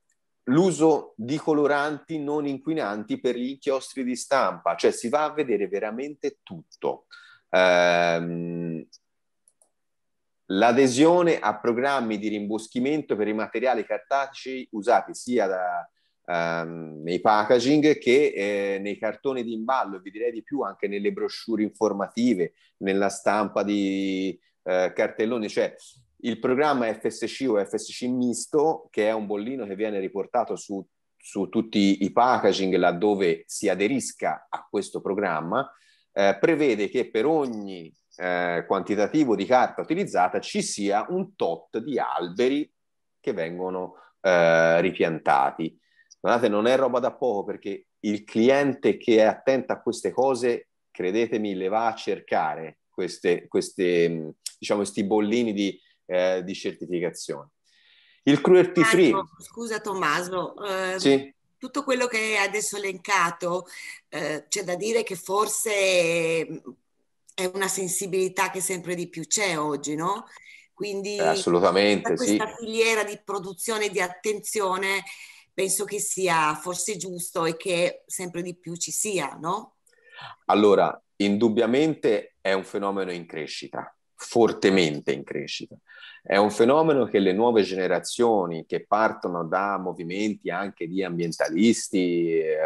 Speaker 1: l'uso di coloranti non inquinanti per gli inchiostri di stampa, cioè si va a vedere veramente tutto. Eh, l'adesione a programmi di rimboschimento per i materiali cartacei usati sia da, ehm, nei packaging che eh, nei cartoni di imballo e vi direi di più anche nelle brochure informative, nella stampa di eh, cartelloni, cioè il programma FSC o FSC misto che è un bollino che viene riportato su, su tutti i packaging laddove si aderisca a questo programma eh, prevede che per ogni eh, quantitativo di carta utilizzata ci sia un tot di alberi che vengono eh, ripiantati. Guardate, non è roba da poco perché il cliente che è attento a queste cose, credetemi, le va a cercare queste, queste diciamo, questi bollini di, eh, di certificazione. Il cruelty free.
Speaker 3: Scusa Tommaso, eh, sì. tutto quello che hai adesso elencato, eh, c'è da dire che forse è una sensibilità che sempre di più c'è oggi, no? Quindi Assolutamente, questa sì. filiera di produzione, e di attenzione, penso che sia forse giusto e che sempre di più ci sia, no?
Speaker 1: Allora, indubbiamente è un fenomeno in crescita, fortemente in crescita. È un fenomeno che le nuove generazioni che partono da movimenti anche di ambientalisti, eh,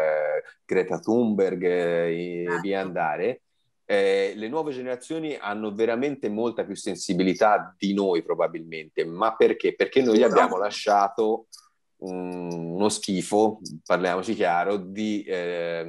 Speaker 1: Greta Thunberg eh, e via esatto. andare, eh, le nuove generazioni hanno veramente molta più sensibilità di noi probabilmente, ma perché? Perché noi gli abbiamo lasciato um, uno schifo, parliamoci chiaro, di, eh,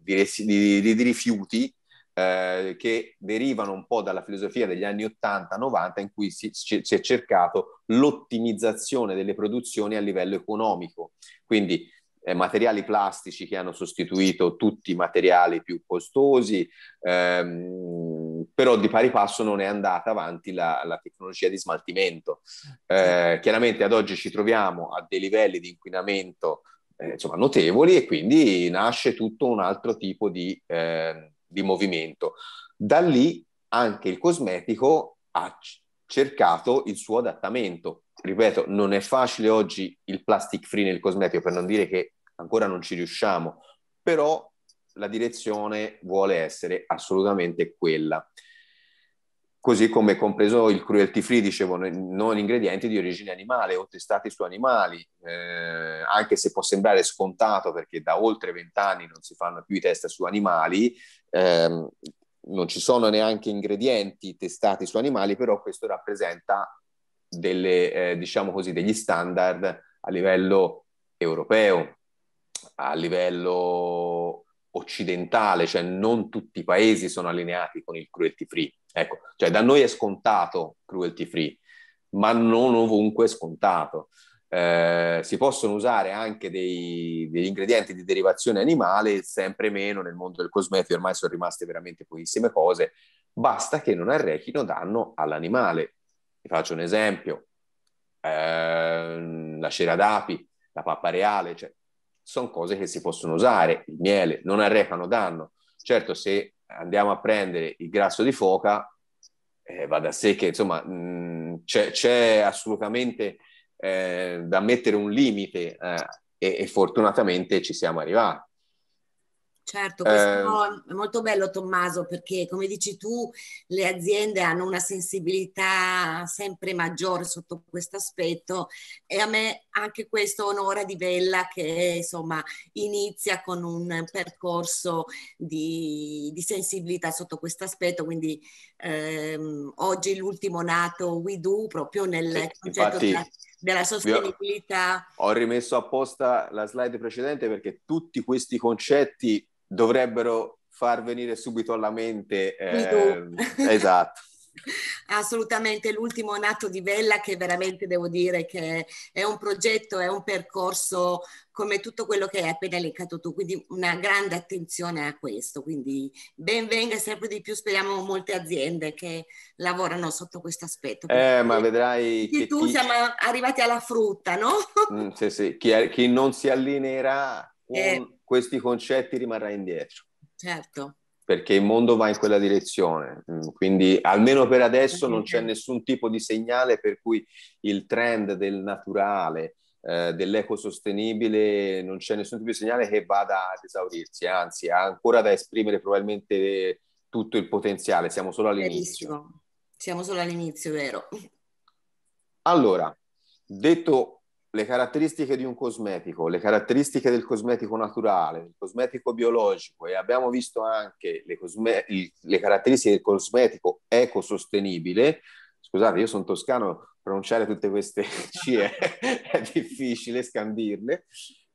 Speaker 1: di, di, di rifiuti eh, che derivano un po' dalla filosofia degli anni 80-90 in cui si, si è cercato l'ottimizzazione delle produzioni a livello economico. Quindi eh, materiali plastici che hanno sostituito tutti i materiali più costosi, ehm, però di pari passo non è andata avanti la, la tecnologia di smaltimento. Eh, chiaramente ad oggi ci troviamo a dei livelli di inquinamento eh, insomma, notevoli e quindi nasce tutto un altro tipo di, ehm, di movimento. Da lì anche il cosmetico ha cercato il suo adattamento ripeto, non è facile oggi il plastic free nel cosmetico, per non dire che ancora non ci riusciamo, però la direzione vuole essere assolutamente quella. Così come compreso il cruelty free, dicevo, non ingredienti di origine animale o testati su animali, eh, anche se può sembrare scontato perché da oltre vent'anni non si fanno più i test su animali, eh, non ci sono neanche ingredienti testati su animali, però questo rappresenta delle, eh, diciamo così, degli standard a livello europeo, a livello occidentale, cioè non tutti i paesi sono allineati con il cruelty free. Ecco, cioè da noi è scontato cruelty free, ma non ovunque è scontato. Eh, si possono usare anche dei, degli ingredienti di derivazione animale, sempre meno nel mondo del cosmetico, ormai sono rimaste veramente pochissime cose, basta che non arrechino danno all'animale. Vi faccio un esempio, eh, la cera d'api, la pappa reale, cioè, sono cose che si possono usare, il miele, non arrecano danno. Certo, se andiamo a prendere il grasso di foca, eh, va da sé che insomma mh, mm, c'è, c'è, assolutamente eh, da mettere un limite eh, e, e fortunatamente ci siamo arrivati.
Speaker 3: Certo, questo eh, è molto bello Tommaso perché come dici tu le aziende hanno una sensibilità sempre maggiore sotto questo aspetto e a me anche questo onora di Bella che insomma inizia con un percorso di, di sensibilità sotto questo aspetto, quindi ehm, oggi l'ultimo nato We Do proprio nel sì, concetto infatti... della della sostenibilità.
Speaker 1: Ho rimesso apposta la slide precedente perché tutti questi concetti dovrebbero far venire subito alla mente. Eh, esatto.
Speaker 3: Assolutamente, l'ultimo nato di Vella che veramente devo dire che è un progetto, è un percorso come tutto quello che hai appena elencato tu, quindi una grande attenzione a questo, quindi benvenga sempre di più, speriamo molte aziende che lavorano sotto questo aspetto. Eh, ma
Speaker 1: vedrai... Che tu chi...
Speaker 3: siamo arrivati alla frutta, no?
Speaker 1: Mm, sì, sì, chi, è, chi non si allineerà con eh, questi concetti rimarrà indietro. Certo. Perché il mondo va in quella direzione, mm, quindi almeno per adesso non c'è nessun tipo di segnale per cui il trend del naturale, eh, dell'ecosostenibile, non c'è nessun tipo di segnale che vada ad esaurirsi, anzi ha ancora da esprimere probabilmente tutto il potenziale, siamo solo all'inizio.
Speaker 3: Verissimo. Siamo solo all'inizio, vero?
Speaker 1: Allora, detto le caratteristiche di un cosmetico, le caratteristiche del cosmetico naturale, del cosmetico biologico e abbiamo visto anche le, cosme- le caratteristiche del cosmetico ecosostenibile. Scusate, io sono toscano, pronunciare tutte queste C è, è difficile, scandirle.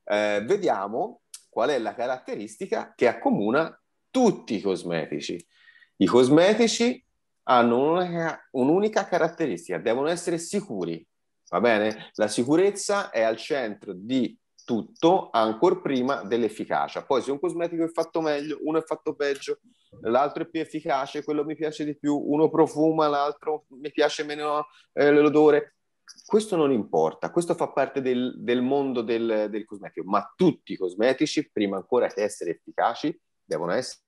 Speaker 1: Eh, vediamo qual è la caratteristica che accomuna tutti i cosmetici. I cosmetici hanno un'unica, un'unica caratteristica, devono essere sicuri va bene? La sicurezza è al centro di tutto, ancora prima dell'efficacia. Poi se un cosmetico è fatto meglio, uno è fatto peggio, l'altro è più efficace, quello mi piace di più, uno profuma, l'altro mi piace meno eh, l'odore. Questo non importa, questo fa parte del, del mondo del, del cosmetico, ma tutti i cosmetici, prima ancora che essere efficaci, devono essere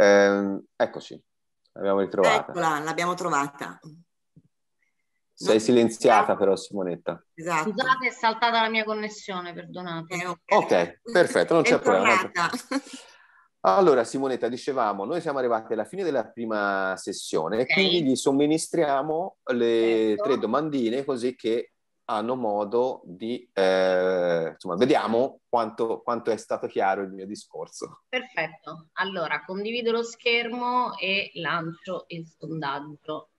Speaker 1: Eh, eccoci, l'abbiamo ritrovata.
Speaker 3: Eccola, l'abbiamo trovata.
Speaker 1: Sei silenziata però Simonetta.
Speaker 3: Esatto.
Speaker 2: Scusate, è saltata la mia connessione, perdonate. Eh,
Speaker 1: okay. ok, perfetto, non c'è problema. Allora Simonetta, dicevamo, noi siamo arrivati alla fine della prima sessione e quindi gli somministriamo le certo. tre domandine così che hanno modo di, eh, insomma, vediamo quanto, quanto, è stato chiaro il mio discorso.
Speaker 2: Perfetto, allora condivido lo schermo e lancio il sondaggio.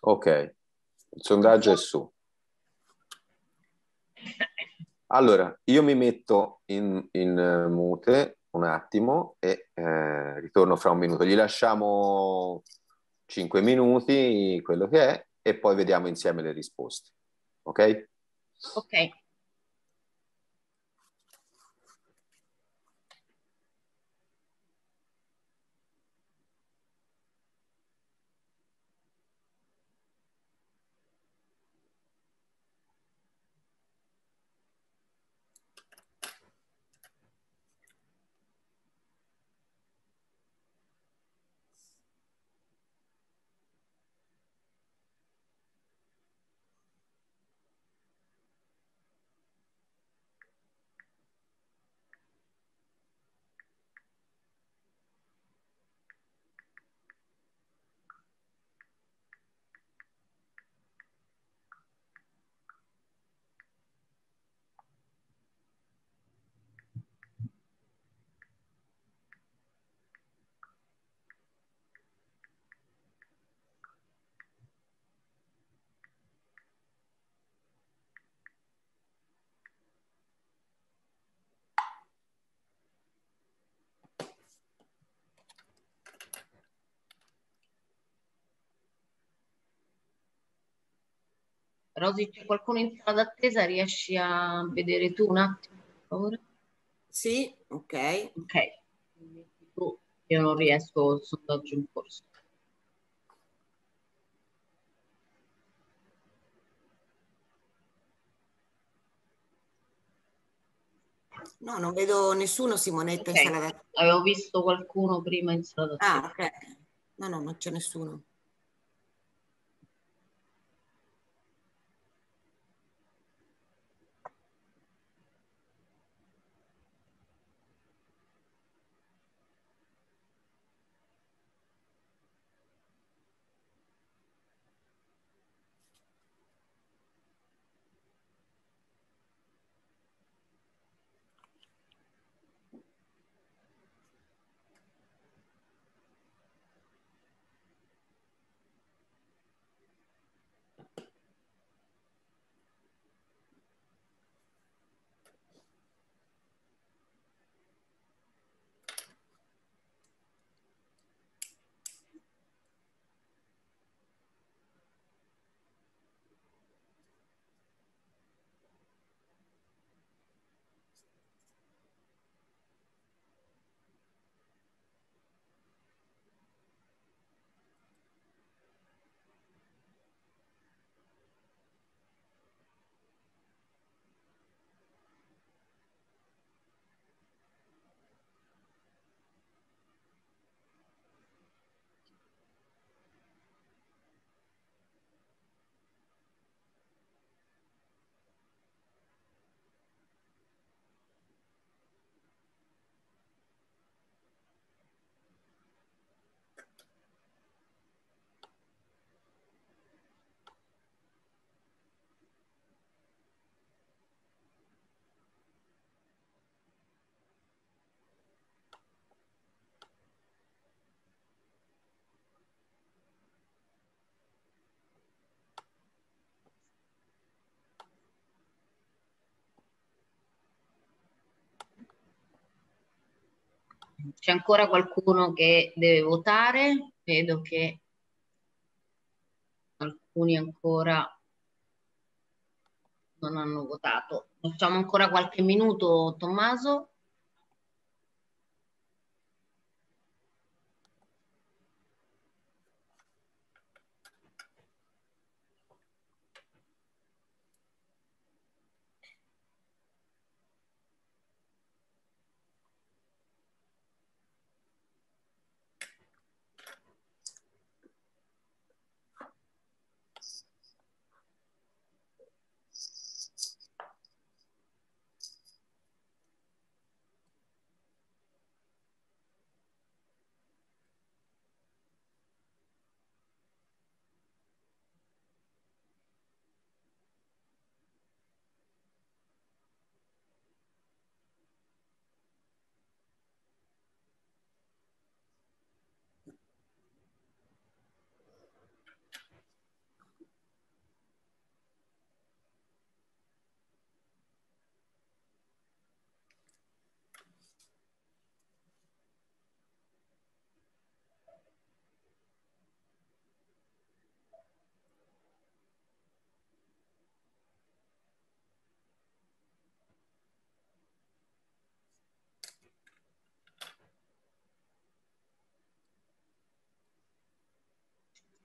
Speaker 1: Ok, il sondaggio è su. Allora, io mi metto in, in eh, mute un attimo e eh, ritorno fra un minuto. Gli lasciamo 5 minuti, quello che è, e poi vediamo insieme le risposte. Ok?
Speaker 2: Ok. Rosy, c'è qualcuno in sala d'attesa? Riesci a vedere tu un attimo, per favore? Sì, ok. Ok, io non riesco al sondaggio in corso.
Speaker 3: No, non vedo nessuno Simonetta okay. in sala d'attesa. Avevo visto qualcuno prima in sala d'attesa. Ah, ok. No, no, non c'è nessuno.
Speaker 2: c'è ancora qualcuno che deve votare, vedo che alcuni ancora non hanno votato. Facciamo ancora qualche minuto, Tommaso.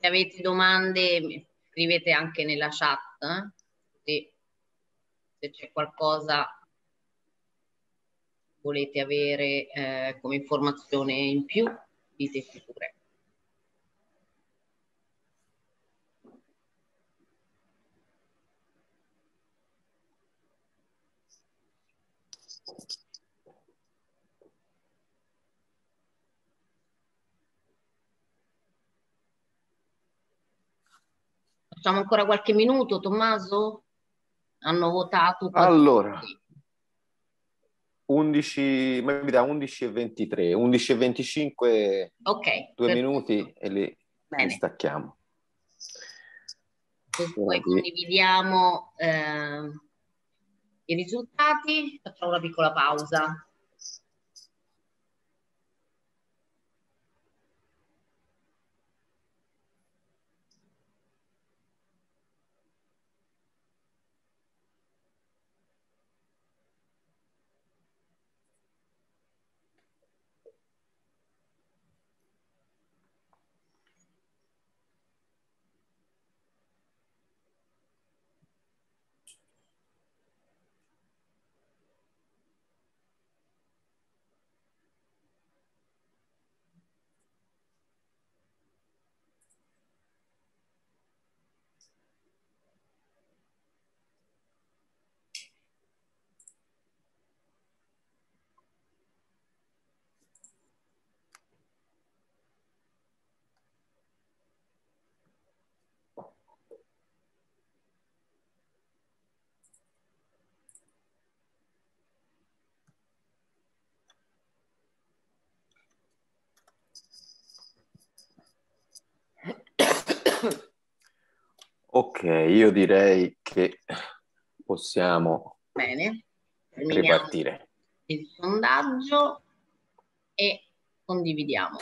Speaker 2: Se avete domande scrivete anche nella chat, eh? se, se c'è qualcosa che volete avere eh, come informazione in più, diteci pure. Facciamo ancora qualche minuto, Tommaso? Hanno votato. Qualche... Allora,
Speaker 1: 11, ma mi dà 11 e 23, 11 e 25,
Speaker 2: okay, due perfetto.
Speaker 1: minuti e li, li stacchiamo. Così poi
Speaker 2: condividiamo eh, i risultati, facciamo una piccola pausa.
Speaker 1: Ok, io direi che possiamo
Speaker 2: Bene, ripartire. il sondaggio e condividiamo.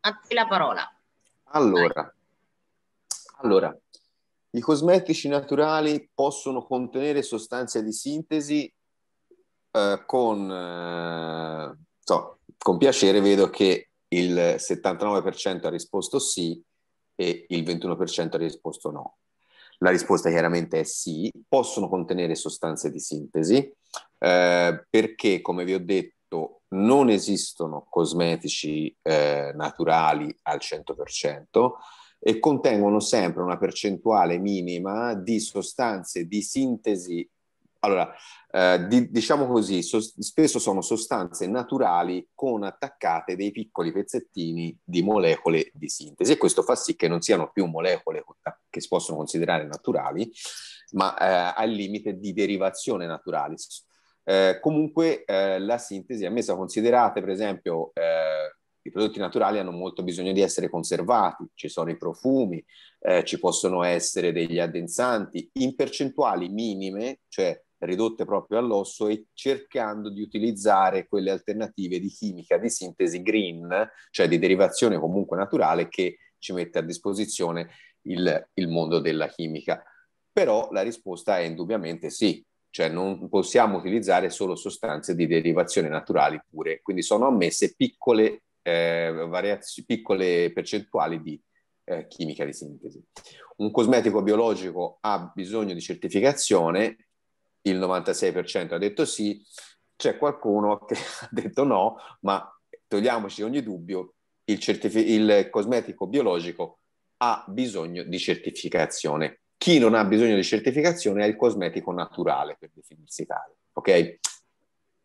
Speaker 2: A te la parola.
Speaker 1: Allora, allora, i cosmetici naturali possono contenere sostanze di sintesi eh, con, eh, so, con piacere vedo che il 79% ha risposto sì e il 21% ha risposto no. La risposta chiaramente è sì, possono contenere sostanze di sintesi eh, perché, come vi ho detto, non esistono cosmetici eh, naturali al 100% e contengono sempre una percentuale minima di sostanze di sintesi allora, eh, di, diciamo così, so, spesso sono sostanze naturali con attaccate dei piccoli pezzettini di molecole di sintesi e questo fa sì che non siano più molecole che si possono considerare naturali, ma eh, al limite di derivazione naturale. Eh, comunque eh, la sintesi a me messa considerate, per esempio, eh, i prodotti naturali hanno molto bisogno di essere conservati, ci sono i profumi, eh, ci possono essere degli addensanti in percentuali minime, cioè ridotte proprio all'osso e cercando di utilizzare quelle alternative di chimica di sintesi green, cioè di derivazione comunque naturale che ci mette a disposizione il, il mondo della chimica. Però la risposta è indubbiamente sì, cioè non possiamo utilizzare solo sostanze di derivazione naturali pure, quindi sono ammesse piccole, eh, variaz- piccole percentuali di eh, chimica di sintesi. Un cosmetico biologico ha bisogno di certificazione il 96% ha detto sì, c'è qualcuno che ha detto no, ma togliamoci ogni dubbio, il, certifi- il cosmetico biologico ha bisogno di certificazione. Chi non ha bisogno di certificazione è il cosmetico naturale, per definirsi tale. Okay?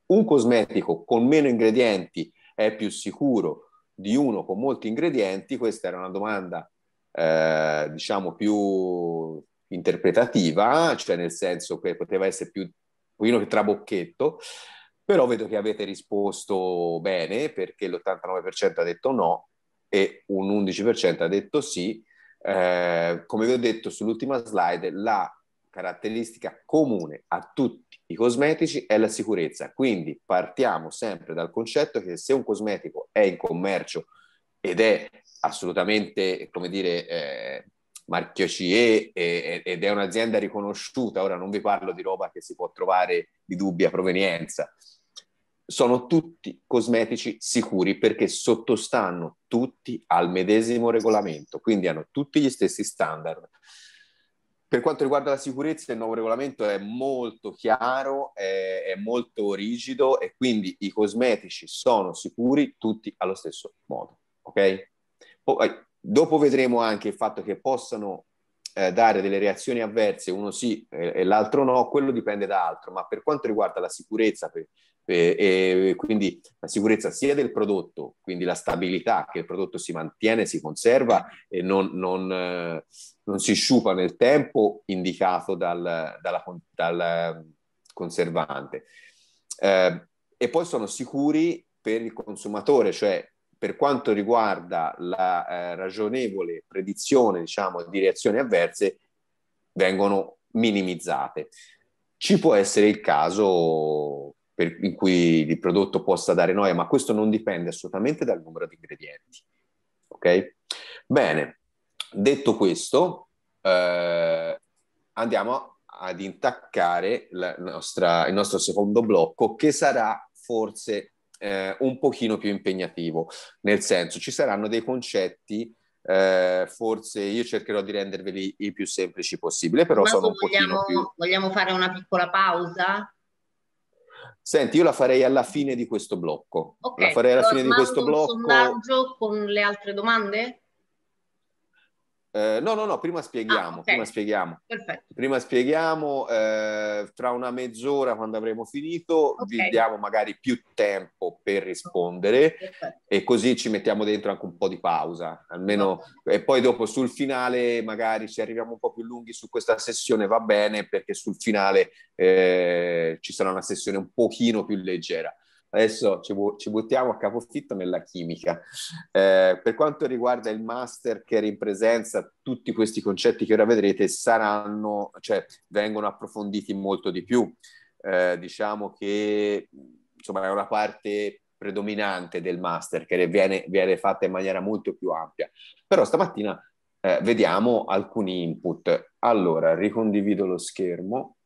Speaker 1: Un cosmetico con meno ingredienti è più sicuro di uno con molti ingredienti? Questa era una domanda, eh, diciamo, più interpretativa, cioè nel senso che poteva essere più un pochino trabocchetto, però vedo che avete risposto bene perché l'89% ha detto no e un 11% ha detto sì. Eh, come vi ho detto sull'ultima slide, la caratteristica comune a tutti i cosmetici è la sicurezza. Quindi partiamo sempre dal concetto che se un cosmetico è in commercio ed è assolutamente, come dire, eh, marchio CE ed è un'azienda riconosciuta, ora non vi parlo di roba che si può trovare di dubbia provenienza, sono tutti cosmetici sicuri perché sottostanno tutti al medesimo regolamento, quindi hanno tutti gli stessi standard. Per quanto riguarda la sicurezza, il nuovo regolamento è molto chiaro, è, è molto rigido e quindi i cosmetici sono sicuri tutti allo stesso modo. Ok? Poi Dopo vedremo anche il fatto che possano eh, dare delle reazioni avverse, uno sì e, e, l'altro no, quello dipende da altro, ma per quanto riguarda la sicurezza, per, per, e, quindi la sicurezza sia del prodotto, quindi la stabilità che il prodotto si mantiene, si conserva e non, non, eh, non si sciupa nel tempo indicato dal, dalla, dal ehm, conservante. Eh, e poi sono sicuri per il consumatore, cioè per quanto riguarda la eh, ragionevole predizione diciamo, di reazioni avverse vengono minimizzate. Ci può essere il caso per, in cui il prodotto possa dare noia, ma questo non dipende assolutamente dal numero di ingredienti. Ok? Bene, detto questo, eh, andiamo ad intaccare nostra, il nostro secondo blocco che sarà forse eh, un pochino più impegnativo, nel senso ci saranno dei concetti eh, forse io cercherò di renderveli il più semplici possibile, però Marco, sono un vogliamo, più...
Speaker 2: Vogliamo fare una piccola pausa?
Speaker 1: Senti, io la farei alla fine di questo blocco. Okay, la farei alla fine di questo blocco. Un
Speaker 2: sondaggio con le altre domande?
Speaker 1: Eh, no, no, no, prima ah, spieghiamo, ah, okay. prima spieghiamo. Perfetto. Prima spieghiamo, eh, tra una mezz'ora quando avremo finito okay. vi diamo magari più tempo per rispondere Perfetto. e così ci mettiamo dentro anche un po' di pausa, almeno e poi dopo sul finale magari se arriviamo un po' più lunghi su questa sessione va bene perché sul finale eh, ci sarà una sessione un pochino più leggera. Adesso ci, bu- ci buttiamo a capofitto nella chimica. Eh, per quanto riguarda il master care in presenza, tutti questi concetti che ora vedrete saranno, cioè, vengono approfonditi molto di più. Eh, diciamo che insomma, è una parte predominante del master che viene, viene fatta in maniera molto più ampia. Però stamattina eh, vediamo alcuni input. Allora, ricondivido lo schermo.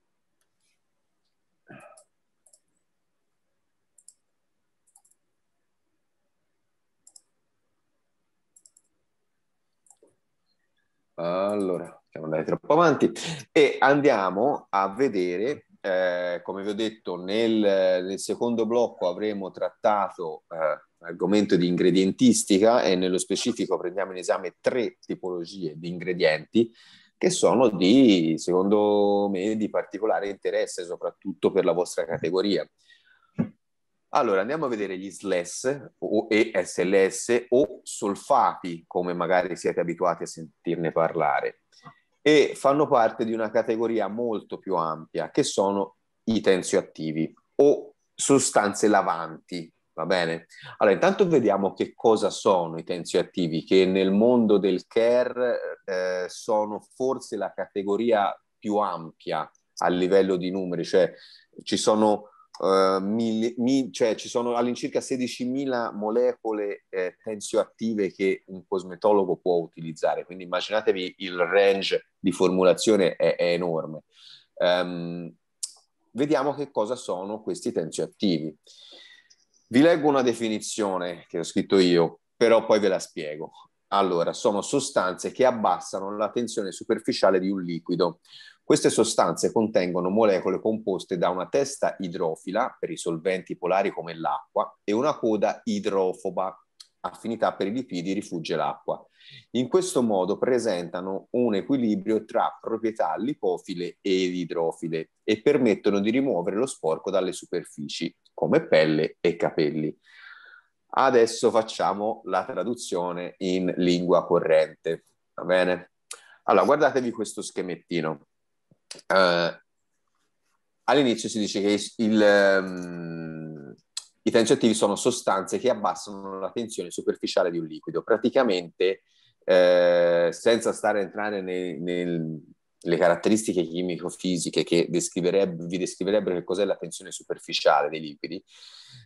Speaker 1: Allora, siamo andati troppo avanti e andiamo a vedere, eh, come vi ho detto, nel, nel secondo blocco avremo trattato eh, argomento di ingredientistica e nello specifico prendiamo in esame tre tipologie di ingredienti che sono di, secondo me, di particolare interesse soprattutto per la vostra categoria. Allora andiamo a vedere gli SLS o ESLS o solfati, come magari siete abituati a sentirne parlare, e fanno parte di una categoria molto più ampia che sono i tensioattivi o sostanze lavanti, va bene? Allora, intanto vediamo che cosa sono i tensioattivi, che nel mondo del care eh, sono forse la categoria più ampia a livello di numeri, cioè ci sono Uh, mi, cioè ci sono all'incirca 16.000 molecole eh, tensioattive che un cosmetologo può utilizzare, quindi immaginatevi il range di formulazione è, è enorme. Um, vediamo che cosa sono questi tensioattivi. Vi leggo una definizione che ho scritto io, però poi ve la spiego. Allora, sono sostanze che abbassano la tensione superficiale di un liquido queste sostanze contengono molecole composte da una testa idrofila per i solventi polari come l'acqua e una coda idrofoba, affinità per i lipidi rifugge l'acqua. In questo modo presentano un equilibrio tra proprietà lipofile ed idrofile e permettono di rimuovere lo sporco dalle superfici, come pelle e capelli. Adesso facciamo la traduzione in lingua corrente, va bene?
Speaker 3: Allora, guardatevi
Speaker 1: questo schemettino eh, all'inizio si dice che il, um, i tensioattivi sono sostanze che abbassano la tensione superficiale di un liquido. Praticamente, eh, senza stare a entrare nelle caratteristiche chimico-fisiche che descrivereb- vi descriverebbero che cos'è la tensione superficiale dei liquidi,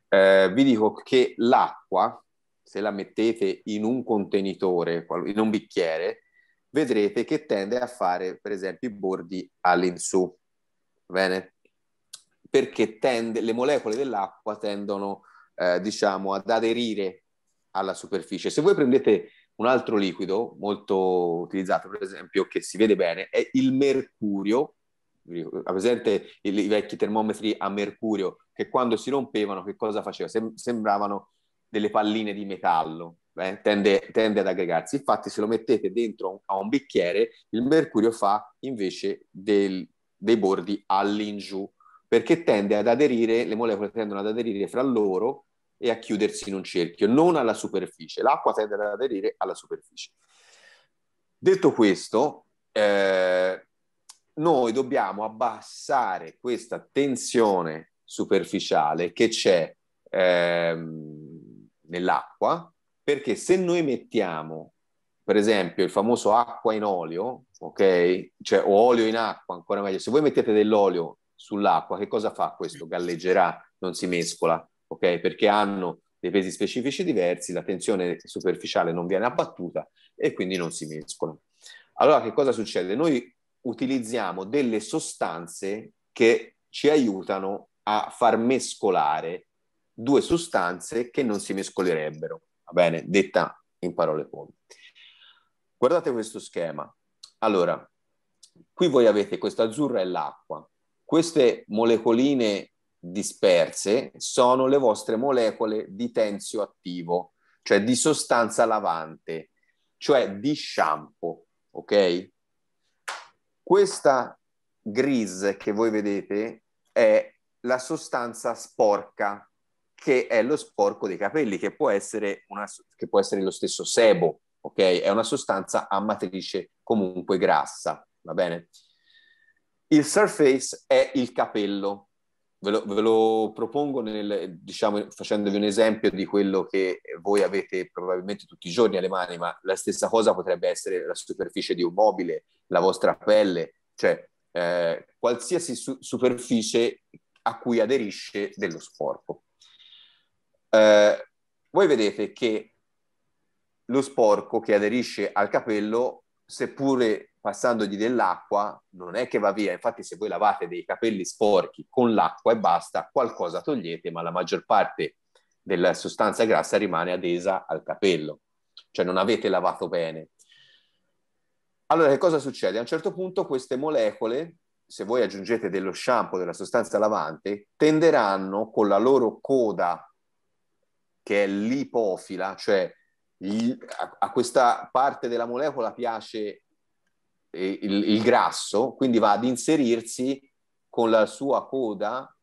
Speaker 1: eh, vi dico che l'acqua, se la mettete in un contenitore, in un bicchiere, vedrete che tende a fare per esempio i bordi all'insù. Bene? Perché tende, le molecole dell'acqua tendono eh, diciamo ad aderire alla superficie. Se voi prendete un altro liquido molto utilizzato, per esempio, che si vede bene, è il mercurio. Ha presente i vecchi termometri a mercurio che quando si rompevano, che cosa faceva? Sem- sembravano delle palline di metallo, eh, tende, tende, ad aggregarsi. Infatti, se lo mettete dentro a un bicchiere, il mercurio fa invece del, dei bordi all'ingiù, perché tende ad aderire, le molecole tendono ad aderire fra loro e a chiudersi in un cerchio, non alla superficie. L'acqua tende ad aderire alla superficie. Detto questo, eh, noi dobbiamo abbassare questa tensione superficiale che c'è ehm, nell'acqua perché se noi mettiamo, per esempio, il famoso acqua in olio, ok? Cioè, o olio in acqua, ancora meglio, se voi mettete dell'olio sull'acqua, che cosa fa questo? Galleggerà, non si mescola, ok? Perché hanno dei pesi specifici diversi, la tensione superficiale non viene abbattuta e quindi non si mescolano. Allora che cosa succede? Noi utilizziamo delle sostanze che ci aiutano a far mescolare due sostanze che non si mescolerebbero va bene? Detta in parole povere. Guardate questo schema. Allora, qui voi avete questa azzurra e l'acqua. Queste molecoline disperse sono le vostre molecole di tensio attivo, cioè di sostanza lavante, cioè di shampoo, ok? Questa gris che voi vedete è la sostanza sporca, che è lo sporco dei capelli, che può essere, una, che può essere lo stesso sebo, ok? È una sostanza a matrice comunque grassa, va bene? Il surface è il capello. Ve lo, ve lo propongo nel, diciamo, facendovi un esempio di quello che voi avete probabilmente tutti i giorni alle mani, ma la stessa cosa potrebbe essere la superficie di un mobile, la vostra pelle, cioè eh, qualsiasi su- superficie a cui aderisce dello sporco eh, voi vedete che lo sporco che aderisce al capello, seppure passandogli dell'acqua, non è che va via. Infatti, se voi lavate dei capelli sporchi con l'acqua e basta, qualcosa togliete, ma la maggior parte della sostanza grassa rimane adesa al capello, cioè non avete lavato bene. Allora, che cosa succede? A un certo punto queste molecole, se voi aggiungete dello shampoo, della sostanza lavante, tenderanno con la loro coda che è l'ipofila, cioè gli, a, a, questa parte della molecola piace il, il grasso, quindi va ad inserirsi con la sua coda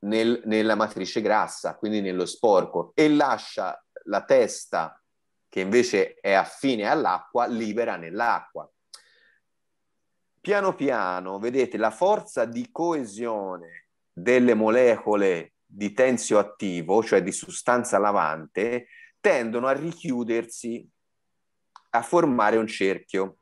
Speaker 1: nel, nella matrice grassa, quindi nello sporco, e lascia la testa, che invece è affine all'acqua, libera nell'acqua. Piano piano, vedete, la forza di coesione delle molecole di tensio attivo, cioè di sostanza lavante, tendono a richiudersi, a formare un cerchio.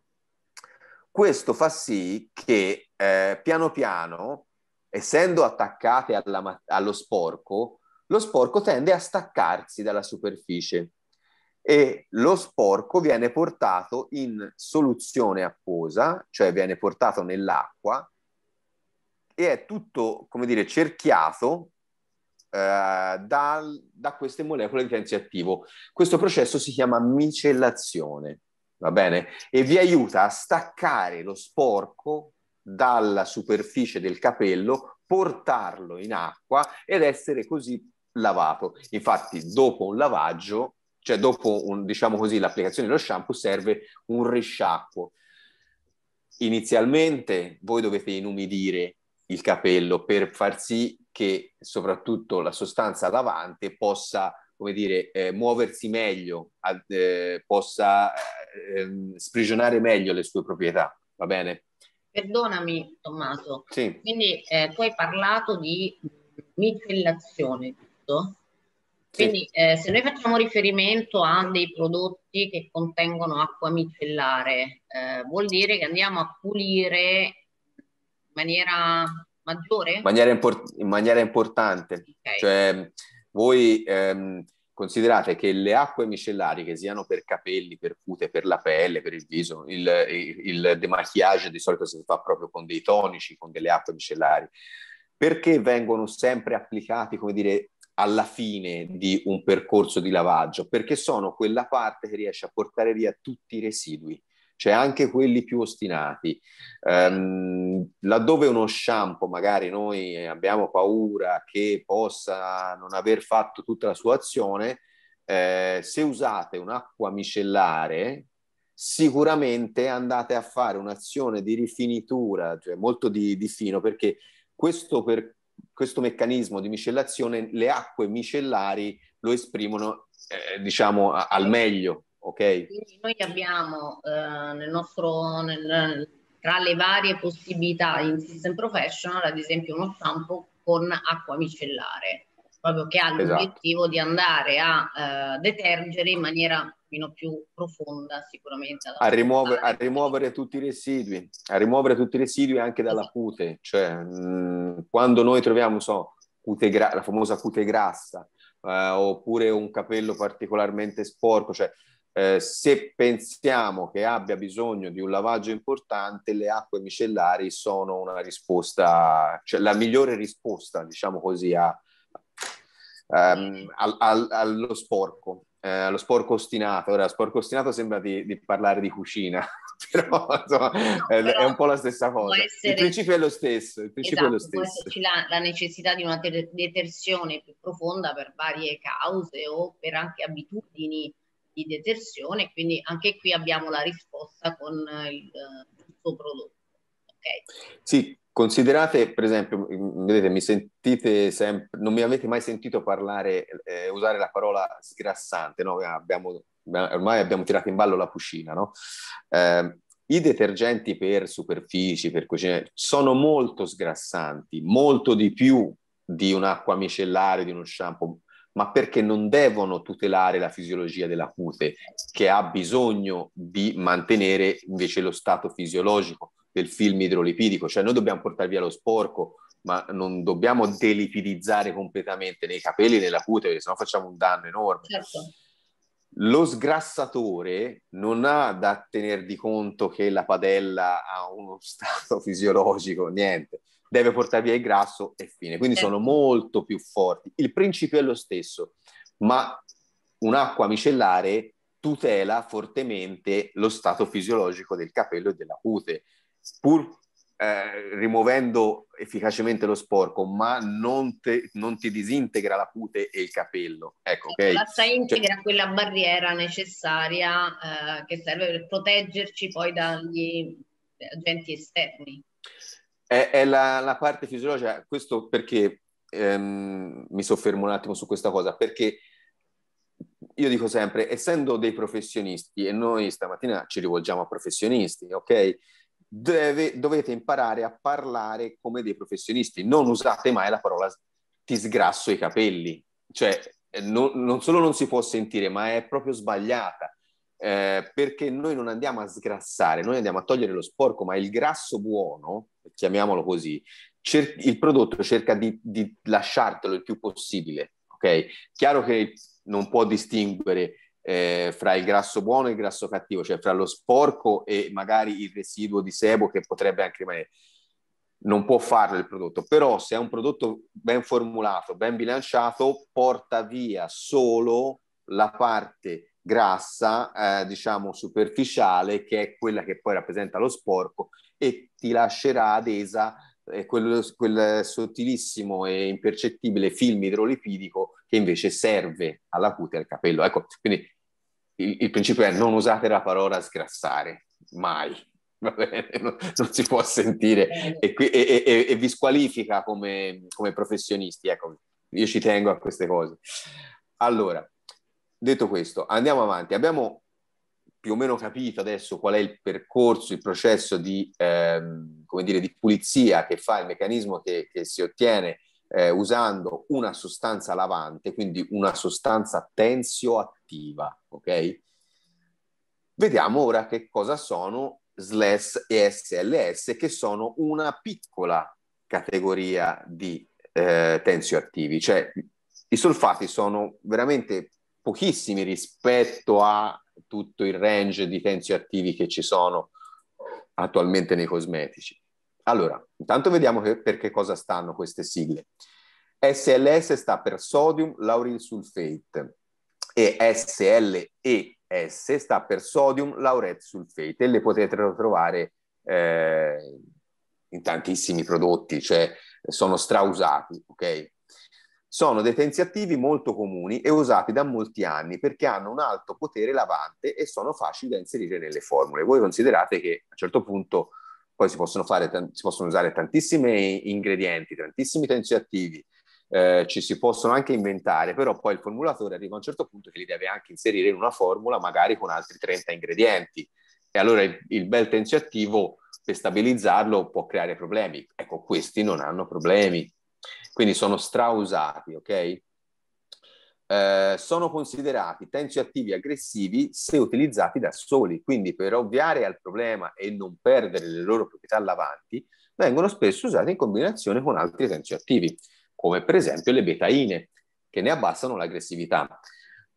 Speaker 1: Questo fa sì che eh, piano piano, essendo attaccate alla, allo sporco, lo sporco tende a staccarsi dalla superficie e lo sporco viene portato in soluzione acquosa, cioè viene portato nell'acqua e è tutto, come dire, cerchiato eh, da, da, queste molecole di attivo. Questo processo si chiama micellazione, va bene? E vi aiuta a staccare lo sporco dalla superficie del capello, portarlo in acqua ed essere così lavato. Infatti, dopo un lavaggio, cioè dopo un, diciamo così, l'applicazione dello shampoo, serve un risciacquo. Inizialmente voi dovete inumidire il capello per far sì che soprattutto la sostanza lavante possa come dire, eh, muoversi meglio, ad, eh, possa eh, ehm, sprigionare meglio le sue proprietà, va bene?
Speaker 2: Perdonami Tommaso, sì. quindi eh, tu hai parlato di micellazione, giusto? Quindi sì. Eh, se noi facciamo riferimento a dei prodotti che contengono acqua micellare, eh, vuol dire che andiamo a pulire maniera maggiore? In maniera,
Speaker 1: import- in maniera importante. Okay. Cioè, voi ehm, considerate che le acque micellari, che siano per capelli, per cute, per la pelle, per il viso, il, il, il demachiage di solito si fa proprio con dei tonici, con delle acque micellari, perché vengono sempre applicati, come dire, alla fine di un percorso di lavaggio? Perché sono quella parte che riesce a portare via tutti i residui cioè anche quelli più ostinati. Um, laddove uno shampoo magari noi abbiamo paura che possa non aver fatto tutta la sua azione, eh, se usate un'acqua micellare, sicuramente andate a fare un'azione di rifinitura, cioè molto di, di fino, perché questo per questo meccanismo di micellazione le acque micellari lo esprimono eh, diciamo a, al meglio ok?
Speaker 2: Quindi noi abbiamo eh, nel nostro, nel, tra le varie possibilità in System Professional, ad esempio uno shampoo con acqua micellare, proprio che ha esatto. l'obiettivo esatto. di andare a eh, detergere in maniera più profonda sicuramente. A, rimuove, a
Speaker 1: rimuovere tutti i residui, a rimuovere tutti i residui anche dalla esatto. cute, cioè mh, quando noi troviamo, so, cute gra- la famosa cute grassa, eh, oppure un capello particolarmente sporco, cioè eh, se pensiamo che abbia bisogno di un lavaggio importante, le acque micellari sono una risposta, cioè la migliore risposta, diciamo così, a, um, al, al, allo sporco. Eh, lo sporco ostinato. Ora, sporco ostinato sembra di, di parlare di cucina, però, insomma, no, però, è un po' la stessa cosa. Essere... Il principio è lo stesso. Il principio esatto, è lo esatto, stesso.
Speaker 2: La, la, necessità di una detersione più profonda per varie cause o per anche abitudini di detersione, quindi anche qui abbiamo la risposta con eh, il, eh, il suo prodotto. Okay.
Speaker 1: Sì, considerate, per esempio, mm, mm, vedete, mi sentite sempre, non mi avete mai sentito parlare, eh, usare la parola sgrassante, no? abbiamo, ormai abbiamo tirato in ballo la cucina, no? eh, i detergenti per superfici, per cucina, sono molto sgrassanti, molto di più di un'acqua micellare, di uno shampoo, ma perché non devono tutelare la fisiologia della cute, che ha bisogno di mantenere invece lo stato fisiologico del film idrolipidico. Cioè noi dobbiamo portare via lo sporco, ma non dobbiamo delipidizzare completamente nei capelli, nella cute, perché sennò facciamo un danno enorme. Certo. Lo sgrassatore non ha da tener di conto che la padella ha uno stato fisiologico, niente deve portare via il grasso e fine. Quindi eh. sono molto più forti. Il principio è lo stesso, ma un'acqua micellare tutela fortemente lo stato fisiologico del capello e della cute, pur eh, rimuovendo efficacemente lo sporco, ma non, te, non, ti disintegra la cute e il capello. Ecco, okay? La cioè integra
Speaker 2: cioè... quella barriera necessaria eh, che serve per proteggerci poi dagli agenti esterni.
Speaker 1: È, è la, la, parte fisiologica, questo perché ehm, mi soffermo un attimo su questa cosa, perché io dico sempre, essendo dei professionisti, e noi stamattina ci rivolgiamo a professionisti, ok? Deve, dovete imparare a parlare come dei professionisti, non usate mai la parola ti sgrasso i capelli, cioè eh, non, non solo non si può sentire, ma è proprio sbagliata eh, perché noi non andiamo a sgrassare, noi andiamo a togliere lo sporco, ma il grasso buono, chiamiamolo così, cer- il prodotto cerca di, di, lasciartelo il più possibile. Ok? Chiaro che non può distinguere eh, fra il grasso buono e il grasso cattivo, cioè fra lo sporco e magari il residuo di sebo che potrebbe anche rimanere. Non può farlo il prodotto, però se è un prodotto ben formulato, ben bilanciato, porta via solo la parte grassa, eh, diciamo superficiale, che è quella che poi rappresenta lo sporco e ti lascerà adesa eh, quel, quel, sottilissimo e impercettibile film idrolipidico che invece serve alla cute e al capello. Ecco, quindi il, il principio è non usate la parola sgrassare, mai. non, non, si può sentire e, qui, e, e, e vi squalifica come, come professionisti. Ecco, io ci tengo a queste cose. Allora, detto questo, andiamo avanti. Abbiamo più o meno capito adesso qual è il percorso, il processo di, ehm, dire, di pulizia che fa il meccanismo che, che si ottiene eh, usando una sostanza lavante, quindi una sostanza tensioattiva. Ok? Vediamo ora che cosa sono SLES e SLS, che sono una piccola categoria di eh, tensioattivi, cioè i solfati sono veramente pochissimi rispetto a tutto il range di attivi che ci sono attualmente nei cosmetici. Allora, intanto vediamo che, per che cosa stanno queste sigle. SLS sta per sodium lauryl sulfate e SLES sta per sodium lauret sulfate e le potete trovare eh, in tantissimi prodotti, cioè sono strausati, ok? sono dei attivi molto comuni e usati da molti anni perché hanno un alto potere lavante e sono facili da inserire nelle formule. Voi considerate che a un certo punto poi si possono, fare, si possono usare tantissimi ingredienti, tantissimi tensiattivi, eh, ci si possono anche inventare, però poi il formulatore arriva a un certo punto che li deve anche inserire in una formula magari con altri 30 ingredienti e allora il, il bel tensiattivo per stabilizzarlo può creare problemi. Ecco, questi non hanno problemi quindi sono strausati, ok? Eh, sono considerati tensioattivi aggressivi se utilizzati da soli, quindi per ovviare al problema e non perdere le loro proprietà lavanti, vengono spesso usati in combinazione con altri tensioattivi, come per esempio le betaine, che ne abbassano l'aggressività.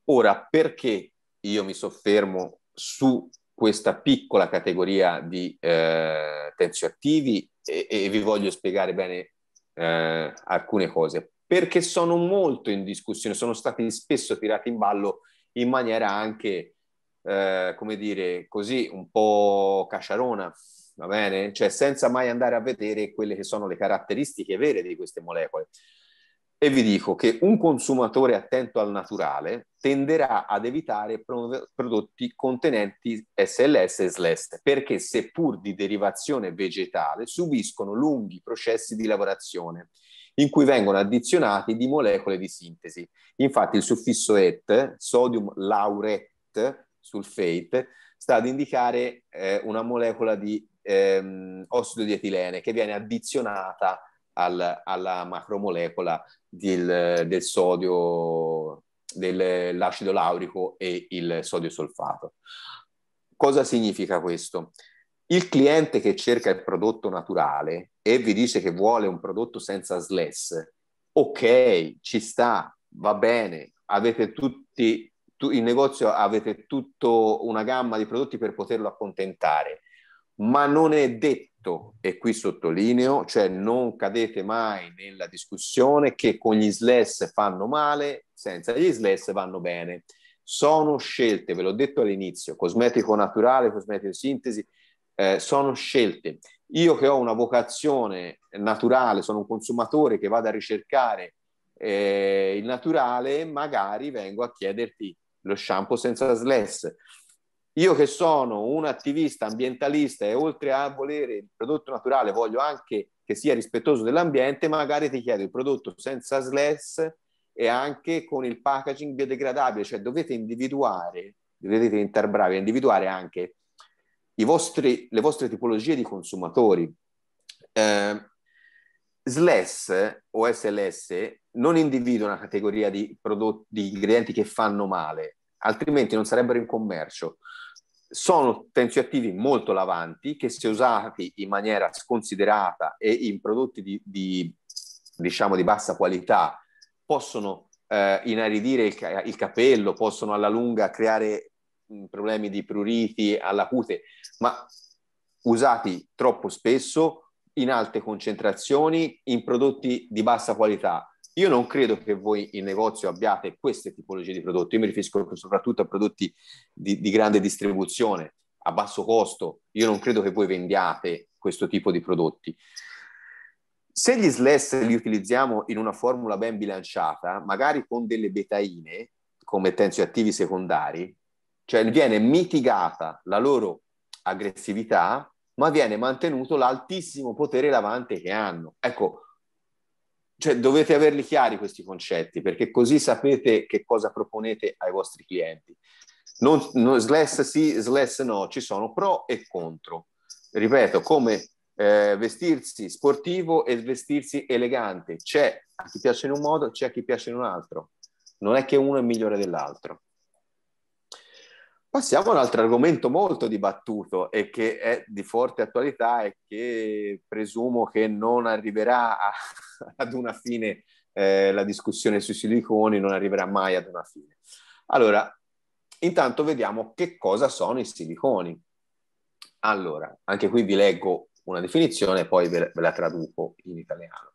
Speaker 1: Ora, perché io mi soffermo su questa piccola categoria di eh, tensioattivi e, e vi voglio spiegare bene eh, alcune cose, perché sono molto in discussione, sono stati spesso tirati in ballo in maniera anche, eh, come dire, così un po' casciarona, va bene? Cioè senza mai andare a vedere quelle che sono le caratteristiche vere di queste molecole e vi dico che un consumatore attento al naturale tenderà ad evitare prodotti contenenti SLS e SLS perché seppur di derivazione vegetale subiscono lunghi processi di lavorazione in cui vengono addizionati di molecole di sintesi. Infatti il suffisso et, sodium lauret, sulfate, sta ad indicare eh, una molecola di ehm, ossido di etilene che viene addizionata al, alla macromolecola del, del sodio, dell'acido laurico e il sodio solfato. Cosa significa questo? Il cliente che cerca il prodotto naturale e vi dice che vuole un prodotto senza SLES, ok, ci sta, va bene, avete tutti, tu, in negozio avete tutta una gamma di prodotti per poterlo accontentare, ma non è detto detto, e qui sottolineo, cioè non cadete mai nella discussione che con gli sless fanno male, senza gli sless vanno bene. Sono scelte, ve l'ho detto all'inizio, cosmetico naturale, cosmetico sintesi, eh, sono scelte. Io che ho una vocazione naturale, sono un consumatore che vado a ricercare eh, il naturale, magari vengo a chiederti lo shampoo senza sless io che sono un attivista ambientalista e oltre a volere il prodotto naturale voglio anche che sia rispettoso dell'ambiente, magari ti chiedo il prodotto senza SLES e anche con il packaging biodegradabile, cioè dovete individuare, dovete diventare bravi a individuare anche vostri, le vostre tipologie di consumatori. Eh, SLES o SLS non individua una categoria di, prodotti, di ingredienti che fanno male, altrimenti non sarebbero in commercio sono tensioattivi molto lavanti che se usati in maniera sconsiderata e in prodotti di, di diciamo, di bassa qualità possono eh, inaridire il, il, capello, possono alla lunga creare mh, mm, problemi di pruriti alla cute, ma usati troppo spesso in alte concentrazioni in prodotti di bassa qualità io non credo che voi in negozio abbiate queste tipologie di prodotti, io mi riferisco soprattutto a prodotti di, di grande distribuzione, a basso costo, io non credo che voi vendiate questo tipo di prodotti. Se gli SLES li utilizziamo in una formula ben bilanciata, magari con delle betaine come tensioattivi secondari, cioè viene mitigata la loro aggressività, ma viene mantenuto l'altissimo potere lavante che hanno. Ecco, cioè, dovete averli chiari questi concetti, perché così sapete che cosa proponete ai vostri clienti. Non, non, slash sì, sless no, ci sono pro e contro. Ripeto, come eh, vestirsi sportivo e vestirsi elegante. C'è a chi piace in un modo, c'è a chi piace in un altro. Non è che uno è migliore dell'altro. Passiamo ad un altro argomento molto dibattuto e che è di forte attualità e che presumo che non arriverà a, ad una fine, eh, la discussione sui siliconi non arriverà mai ad una fine. Allora, intanto vediamo che cosa sono i siliconi. Allora, anche qui vi leggo una definizione e poi ve la traduco in italiano.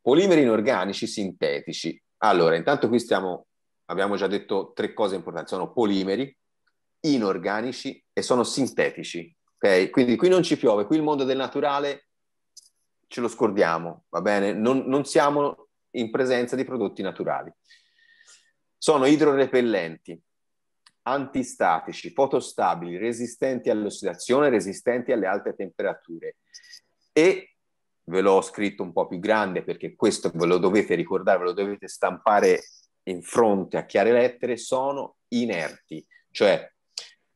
Speaker 1: Polimeri inorganici sintetici. Allora, intanto qui stiamo, abbiamo già detto tre cose importanti, sono polimeri, inorganici e sono sintetici. Okay? Quindi qui non ci piove, qui il mondo del naturale ce lo scordiamo, va bene? Non, non siamo in presenza di prodotti naturali. Sono idrorepellenti, antistatici, fotostabili, resistenti all'ossidazione, resistenti alle alte temperature e ve l'ho scritto un po' più grande perché questo ve lo dovete ricordare, ve lo dovete stampare in fronte a chiare lettere, sono inerti, cioè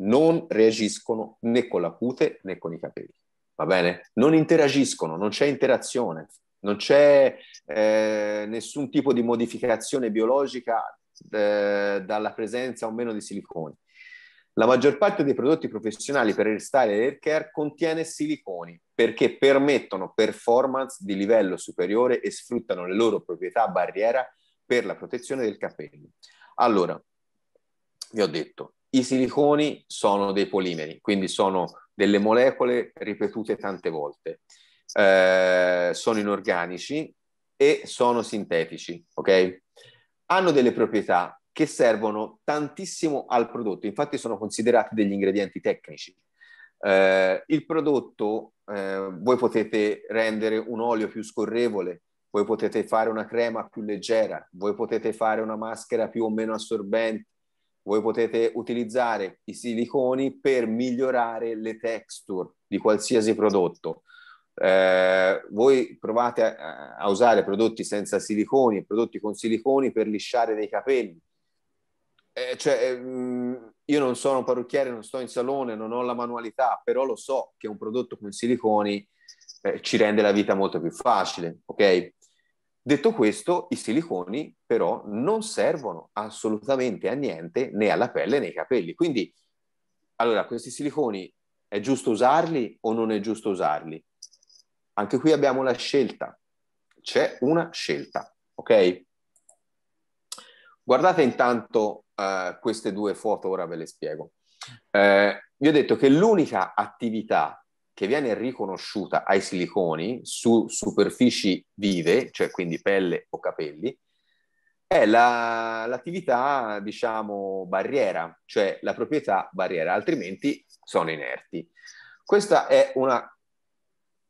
Speaker 1: non reagiscono né con la cute né con i capelli, va bene? Non interagiscono, non c'è interazione, non c'è eh, nessun tipo di modificazione biologica eh, dalla presenza o meno di siliconi. La maggior parte dei prodotti professionali per il style e hair care contiene siliconi perché permettono performance di livello superiore e sfruttano le loro proprietà barriera per la protezione del capello. Allora, vi ho detto, i siliconi sono dei polimeri, quindi sono delle molecole ripetute tante volte. Eh, sono inorganici e sono sintetici, ok? Hanno delle proprietà che servono tantissimo al prodotto, infatti sono considerati degli ingredienti tecnici. Eh, il prodotto, eh, voi potete rendere un olio più scorrevole, voi potete fare una crema più leggera, voi potete fare una maschera più o meno assorbente, voi potete utilizzare i siliconi per migliorare le texture di qualsiasi prodotto. Eh, voi provate a, a, usare prodotti senza siliconi, e prodotti con siliconi per lisciare dei capelli. Eh, cioè, mh, mm, io non sono un parrucchiere, non sto in salone, non ho la manualità, però lo so che un prodotto con siliconi eh, ci rende la vita molto più facile, ok? Detto questo, i siliconi però non servono assolutamente a niente né alla pelle né ai capelli. Quindi, allora, questi siliconi è giusto usarli o non è giusto usarli? Anche qui abbiamo la scelta. C'è una scelta, ok? Guardate intanto uh, queste due foto, ora ve le spiego. Uh, vi ho detto che l'unica attività che viene riconosciuta ai siliconi su superfici vive, cioè quindi pelle o capelli, è la, l'attività, diciamo, barriera, cioè la proprietà barriera, altrimenti sono inerti. Questa è una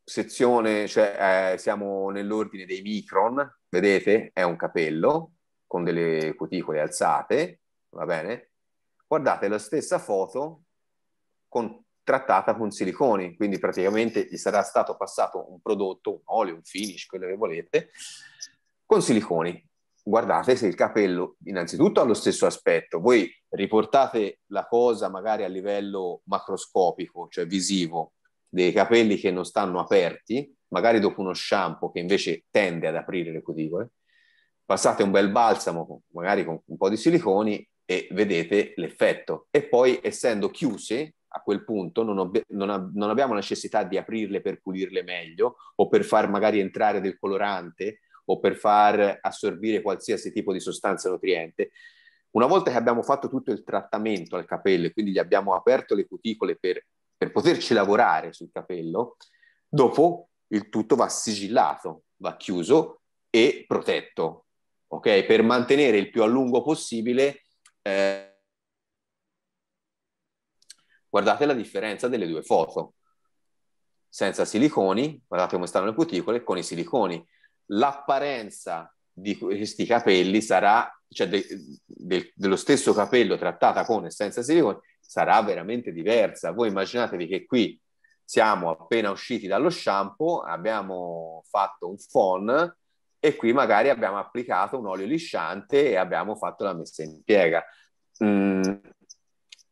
Speaker 1: sezione, cioè eh, siamo nell'ordine dei micron, vedete? È un capello con delle cuticole alzate, va bene? Guardate la stessa foto con trattata con siliconi, quindi praticamente gli sarà stato passato un prodotto, un olio, un finish, quello che volete, con siliconi. Guardate se il capello innanzitutto ha lo stesso aspetto, voi riportate la cosa magari a livello macroscopico, cioè visivo, dei capelli che non stanno aperti, magari dopo uno shampoo che invece tende ad aprire le cuticole, passate un bel balsamo, magari con un po' di siliconi, e vedete l'effetto. E poi, essendo chiusi, a quel punto non, ob- non, ab- non, abbiamo necessità di aprirle per pulirle meglio o per far magari entrare del colorante o per far assorbire qualsiasi tipo di sostanza nutriente. Una volta che abbiamo fatto tutto il trattamento al capello e quindi gli abbiamo aperto le cuticole per, per poterci lavorare sul capello, dopo il tutto va sigillato, va chiuso e protetto, ok? Per mantenere il più a lungo possibile eh, Guardate la differenza delle due foto. Senza siliconi, guardate come stanno le cuticole, con i siliconi. L'apparenza di questi capelli sarà, cioè de, de, dello stesso capello trattata con e senza siliconi, sarà veramente diversa. Voi immaginatevi che qui siamo appena usciti dallo shampoo, abbiamo fatto un phon e qui magari abbiamo applicato un olio lisciante e abbiamo fatto la messa in piega. Mm,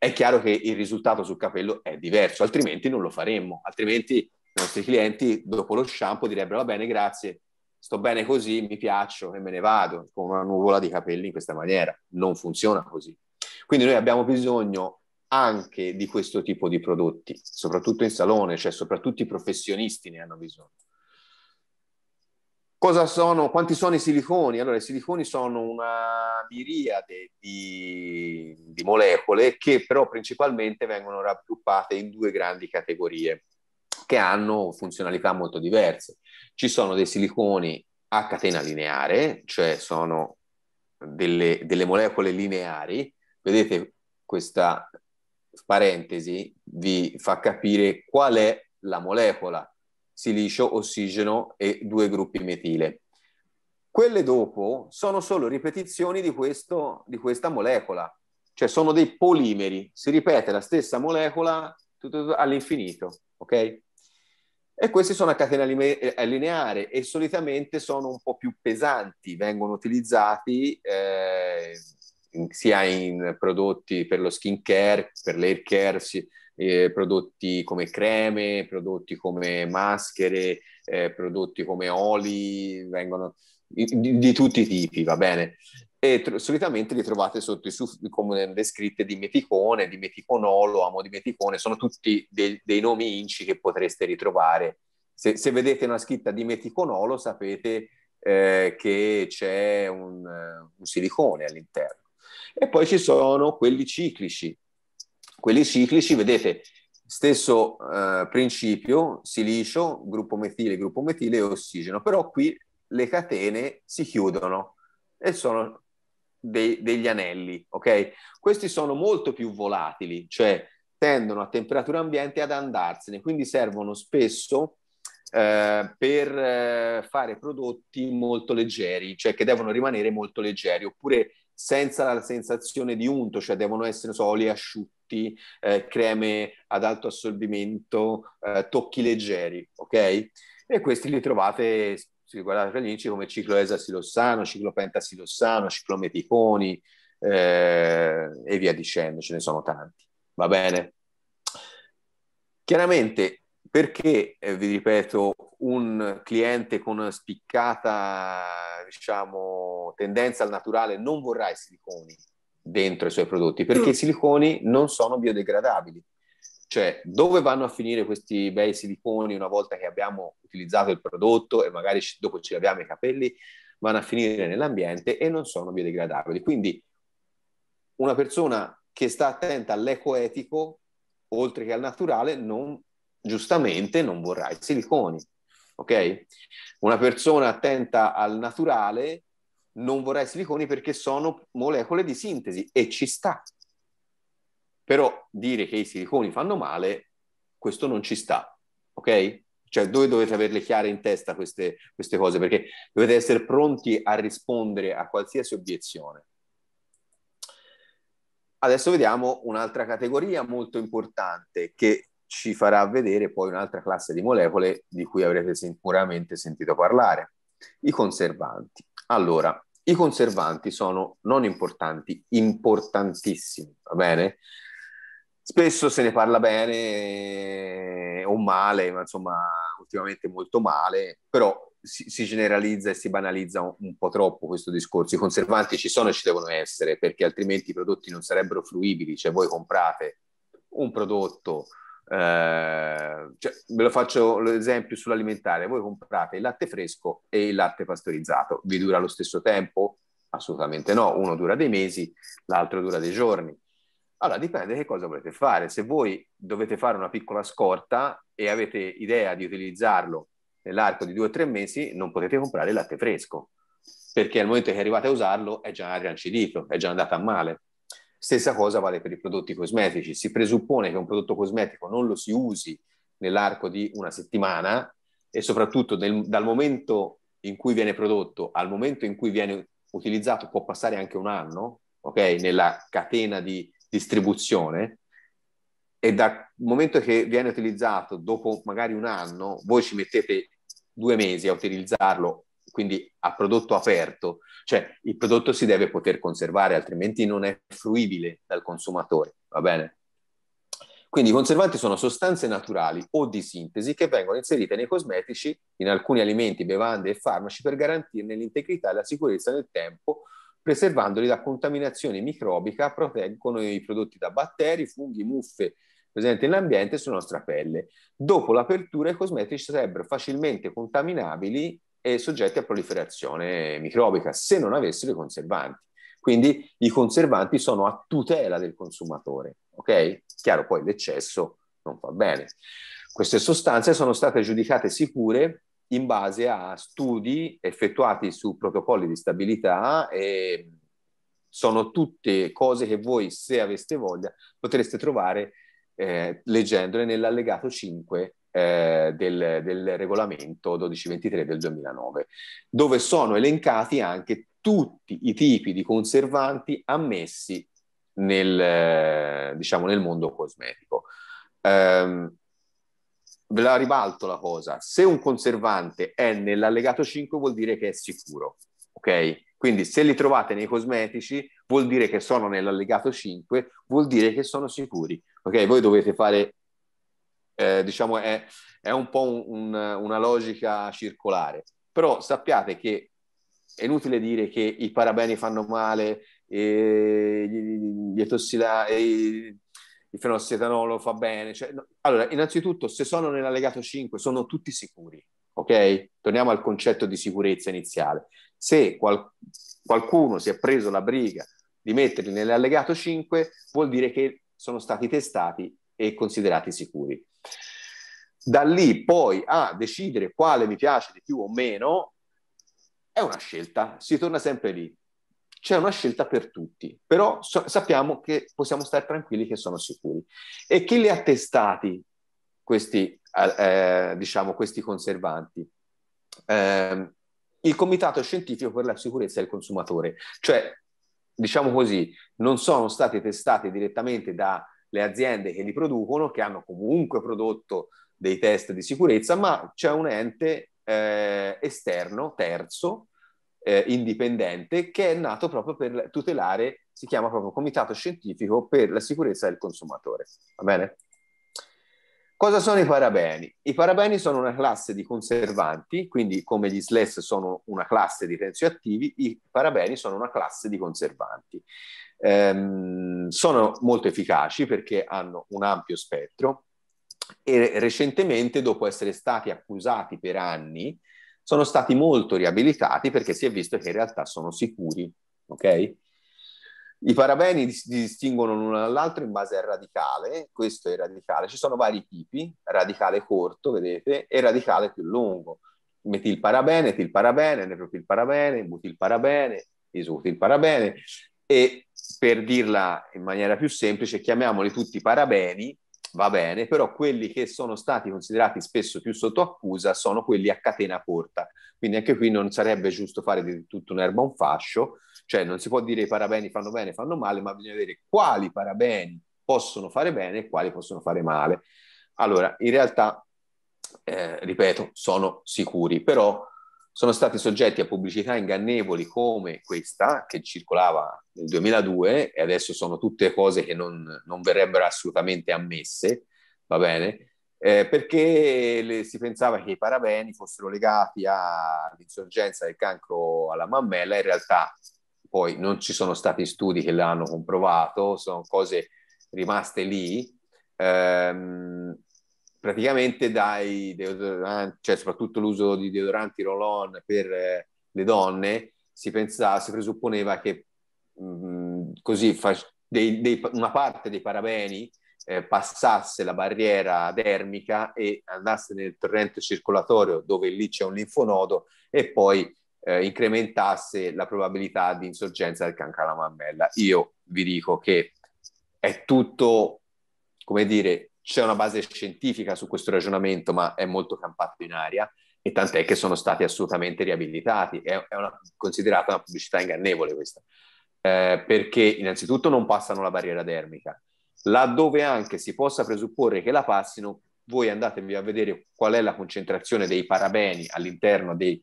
Speaker 1: è chiaro che il risultato sul capello è diverso, altrimenti non lo faremmo, altrimenti i nostri clienti dopo lo shampoo direbbero va bene, grazie, sto bene così, mi piaccio e me ne vado con una nuvola di capelli in questa maniera. Non funziona così. Quindi noi abbiamo bisogno anche di questo tipo di prodotti, soprattutto in salone, cioè soprattutto i professionisti ne hanno bisogno. Cosa sono, quanti sono i siliconi? Allora, i siliconi sono una miriade di, di molecole che però principalmente vengono raggruppate in due grandi categorie che hanno funzionalità molto diverse. Ci sono dei siliconi a catena lineare, cioè sono delle, delle molecole lineari. Vedete questa parentesi vi fa capire qual è la molecola silicio, ossigeno e due gruppi metile. Quelle dopo sono solo ripetizioni di, questo, di questa molecola, cioè sono dei polimeri, si ripete la stessa molecola all'infinito, ok? E questi sono a catena eh, lineare e solitamente sono un po' più pesanti, vengono utilizzati eh, sia in prodotti per lo skin care, per l'air care, eh, prodotti come creme, prodotti come maschere, eh, prodotti come oli, vengono di, di, tutti i tipi, va bene? E tr- solitamente li trovate sotto i suff- come le scritte di meticone, di meticonolo, amo di meticone, sono tutti dei, dei nomi inci che potreste ritrovare. Se, se, vedete una scritta di meticonolo sapete eh, che c'è un, un silicone all'interno. E poi ci sono quelli ciclici, quelli ciclici, vedete, stesso eh, principio, silicio, gruppo metile, gruppo metile e ossigeno, però qui le catene si chiudono e sono dei, degli anelli, ok? Questi sono molto più volatili, cioè tendono a temperatura ambiente ad andarsene, quindi servono spesso eh, per eh, fare prodotti molto leggeri, cioè che devono rimanere molto leggeri, oppure senza la sensazione di unto, cioè devono essere so, oli asciutti, eh, creme ad alto assorbimento, eh, tocchi leggeri, ok? E questi li trovate, se guardate gli amici, come cicloesasilossano, ciclopentasilossano, ciclometiconi eh, e via dicendo, ce ne sono tanti, va bene? Chiaramente perché, eh, vi ripeto, un cliente con una spiccata diciamo, tendenza al naturale non vorrà i siliconi dentro i suoi prodotti? Perché i mm. siliconi non sono biodegradabili. Cioè, dove vanno a finire questi bei siliconi una volta che abbiamo utilizzato il prodotto e magari dopo ci laviamo i capelli? Vanno a finire nell'ambiente e non sono biodegradabili. Quindi una persona che sta attenta all'ecoetico, oltre che al naturale, non giustamente non vorrà i siliconi, ok? Una persona attenta al naturale non vorrà i siliconi perché sono molecole di sintesi e ci sta. Però dire che i siliconi fanno male, questo non ci sta, ok? Cioè voi dovete averle chiare in testa queste, queste cose perché dovete essere pronti a rispondere a qualsiasi obiezione. Adesso vediamo un'altra categoria molto importante che ci farà vedere poi un'altra classe di molecole di cui avrete sicuramente sentito parlare, i conservanti. Allora, i conservanti sono non importanti, importantissimi, va bene? Spesso se ne parla bene eh, o male, ma insomma ultimamente molto male, però si, si generalizza e si banalizza un, un, po' troppo questo discorso. I conservanti ci sono e ci devono essere perché altrimenti i prodotti non sarebbero fruibili, cioè voi comprate un prodotto eh, cioè, ve lo faccio l'esempio sull'alimentare, voi comprate il latte fresco e il latte pastorizzato, vi dura lo stesso tempo? Assolutamente no, uno dura dei mesi, l'altro dura dei giorni. Allora dipende che cosa volete fare, se voi dovete fare una piccola scorta e avete idea di utilizzarlo nell'arco di due o tre mesi, non potete comprare il latte fresco, perché al momento che arrivate a usarlo è già riancidico, è già andata a male. Stessa cosa vale per i prodotti cosmetici. Si presuppone che un prodotto cosmetico non lo si usi nell'arco di una settimana e soprattutto nel, dal momento in cui viene prodotto al momento in cui viene utilizzato può passare anche un anno, ok? Nella catena di distribuzione e dal momento che viene utilizzato dopo magari un anno, voi ci mettete due mesi a utilizzarlo quindi a prodotto aperto, cioè il prodotto si deve poter conservare, altrimenti non è fruibile dal consumatore, va bene? Quindi i conservanti sono sostanze naturali o di sintesi che vengono inserite nei cosmetici, in alcuni alimenti, bevande e farmaci per garantirne l'integrità e la sicurezza nel tempo, preservandoli da contaminazione microbica, proteggono i prodotti da batteri, funghi, muffe presenti nell'ambiente e sulla nostra pelle. Dopo l'apertura i cosmetici sarebbero facilmente contaminabili e soggetti a proliferazione microbica se non avessero i conservanti. Quindi i conservanti sono a tutela del consumatore, ok? Chiaro, poi l'eccesso non fa bene. Queste sostanze sono state giudicate sicure in base a studi effettuati su protocolli di stabilità e sono tutte cose che voi, se aveste voglia, potreste trovare eh, leggendole nell'allegato 5 eh, del, del regolamento 1223 del 2009, dove sono elencati anche tutti i tipi di conservanti ammessi nel, eh, diciamo, nel mondo cosmetico. Eh, ve la ribalto la cosa, se un conservante è nell'allegato 5 vuol dire che è sicuro, ok? Quindi se li trovate nei cosmetici vuol dire che sono nell'allegato 5, vuol dire che sono sicuri, ok? Voi dovete fare eh, diciamo, è, è, un po' un, un, una logica circolare. Però sappiate che è inutile dire che i parabeni fanno male, e gli, tossida, e il fenossietanolo fa bene. Cioè, no. Allora, innanzitutto, se sono nell'allegato 5, sono tutti sicuri, ok? Torniamo al concetto di sicurezza iniziale. Se qual- qualcuno si è preso la briga di metterli nell'allegato 5, vuol dire che sono stati testati e considerati sicuri. Da lì poi a decidere quale mi piace di più o meno è una scelta, si torna sempre lì. C'è una scelta per tutti, però so- sappiamo che possiamo stare tranquilli che sono sicuri. E chi li ha testati questi, eh, eh diciamo, questi conservanti? Eh, il Comitato Scientifico per la Sicurezza del Consumatore, cioè diciamo così, non sono stati testati direttamente da le aziende che li producono, che hanno comunque prodotto dei test di sicurezza, ma c'è un ente eh, esterno, terzo, eh, indipendente, che è nato proprio per tutelare, si chiama proprio Comitato Scientifico per la sicurezza del consumatore. Va bene? Cosa sono i parabeni? I parabeni sono una classe di conservanti, quindi come gli SLES sono una classe di tensioattivi, i parabeni sono una classe di conservanti ehm, sono molto efficaci perché hanno un ampio spettro e recentemente, dopo essere stati accusati per anni, sono stati molto riabilitati perché si è visto che in realtà sono sicuri. Okay? I parabeni si distinguono l'uno dall'altro in base al radicale, questo è il radicale, ci sono vari tipi, radicale corto, vedete, e radicale più lungo, Metil metilparabene, etilparabene, nepropilparabene, butilparabene, isotilparabene, e per dirla in maniera più semplice, chiamiamoli tutti parabeni, va bene, però quelli che sono stati considerati spesso più sotto accusa sono quelli a catena corta. Quindi anche qui non sarebbe giusto fare di tutto un'erba un fascio, cioè non si può dire i parabeni fanno bene, fanno male, ma bisogna vedere quali parabeni possono fare bene e quali possono fare male. Allora, in realtà, eh, ripeto, sono sicuri, però sono stati soggetti a pubblicità ingannevoli come questa che circolava nel 2002 e adesso sono tutte cose che non, non verrebbero assolutamente ammesse, va bene? Eh, perché le, si pensava che i parabeni fossero legati all'insorgenza del cancro alla mammella, in realtà poi non ci sono stati studi che l'hanno comprovato, sono cose rimaste lì. Ehm, praticamente dai deodoranti, cioè soprattutto l'uso di deodoranti roll-on per eh, le donne, si, pensava, si presupponeva che mh, mm, così fa, dei, dei, una parte dei parabeni eh, passasse la barriera dermica e andasse nel torrente circolatorio dove lì c'è un linfonodo e poi eh, incrementasse la probabilità di insorgenza del cancro alla mammella. Io vi dico che è tutto, come dire, c'è una base scientifica su questo ragionamento, ma è molto campato in aria e tant'è che sono stati assolutamente riabilitati. È, è una, considerata una pubblicità ingannevole questa, eh, perché innanzitutto non passano la barriera dermica. Laddove anche si possa presupporre che la passino, voi andatevi a vedere qual è la concentrazione dei parabeni all'interno dei,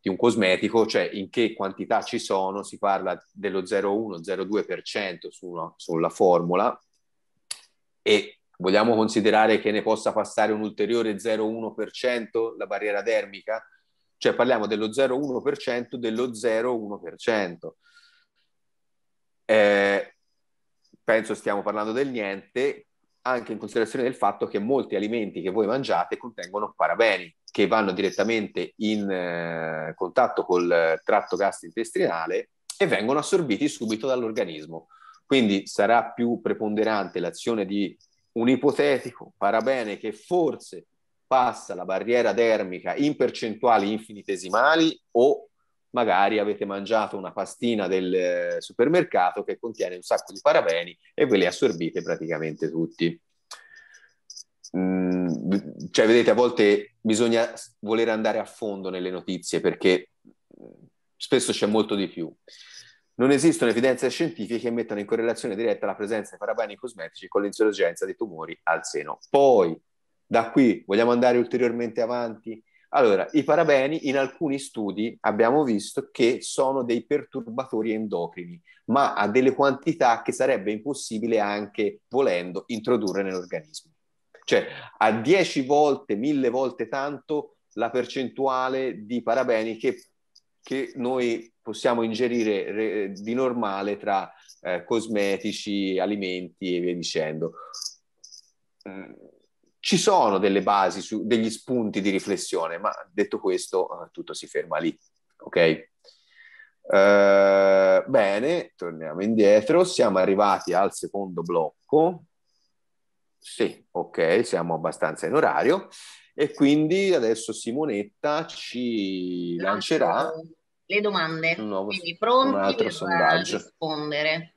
Speaker 1: di un cosmetico, cioè in che quantità ci sono, si parla dello 0,1-0,2% su sulla formula e Vogliamo considerare che ne possa passare un ulteriore 0,1% la barriera termica? Cioè parliamo dello 0,1% dello 0,1%. Eh, penso stiamo parlando del niente, anche in considerazione del fatto che molti alimenti che voi mangiate contengono parabeni che vanno direttamente in eh, contatto col tratto gastrointestinale e vengono assorbiti subito dall'organismo. Quindi sarà più preponderante l'azione di un ipotetico parabene che forse passa la barriera termica in percentuali infinitesimali o magari avete mangiato una pastina del eh, supermercato che contiene un sacco di parabeni e ve li assorbite praticamente tutti. Mm, cioè, vedete, a volte bisogna voler andare a fondo nelle notizie perché mm, spesso c'è molto di più. Non esistono evidenze scientifiche che mettano in correlazione diretta la presenza di parabeni cosmetici con l'insorgenza di tumori al seno. Poi, da qui, vogliamo andare ulteriormente avanti? Allora, i parabeni in alcuni studi abbiamo visto che sono dei perturbatori endocrini, ma a delle quantità che sarebbe impossibile anche volendo introdurre nell'organismo. Cioè, a 10 volte, 1000 volte tanto la percentuale di parabeni che che noi possiamo ingerire re, di normale tra eh, cosmetici, alimenti e via dicendo. Mm, ci sono delle basi, su, degli spunti di riflessione, ma detto questo, eh, tutto si ferma lì. Ok? Uh, bene, torniamo indietro. Siamo arrivati al secondo blocco. Sì, ok, siamo abbastanza in orario. E quindi adesso Simonetta ci lancerà
Speaker 2: le domande, un nuovo, quindi pronti per sondaggio. rispondere.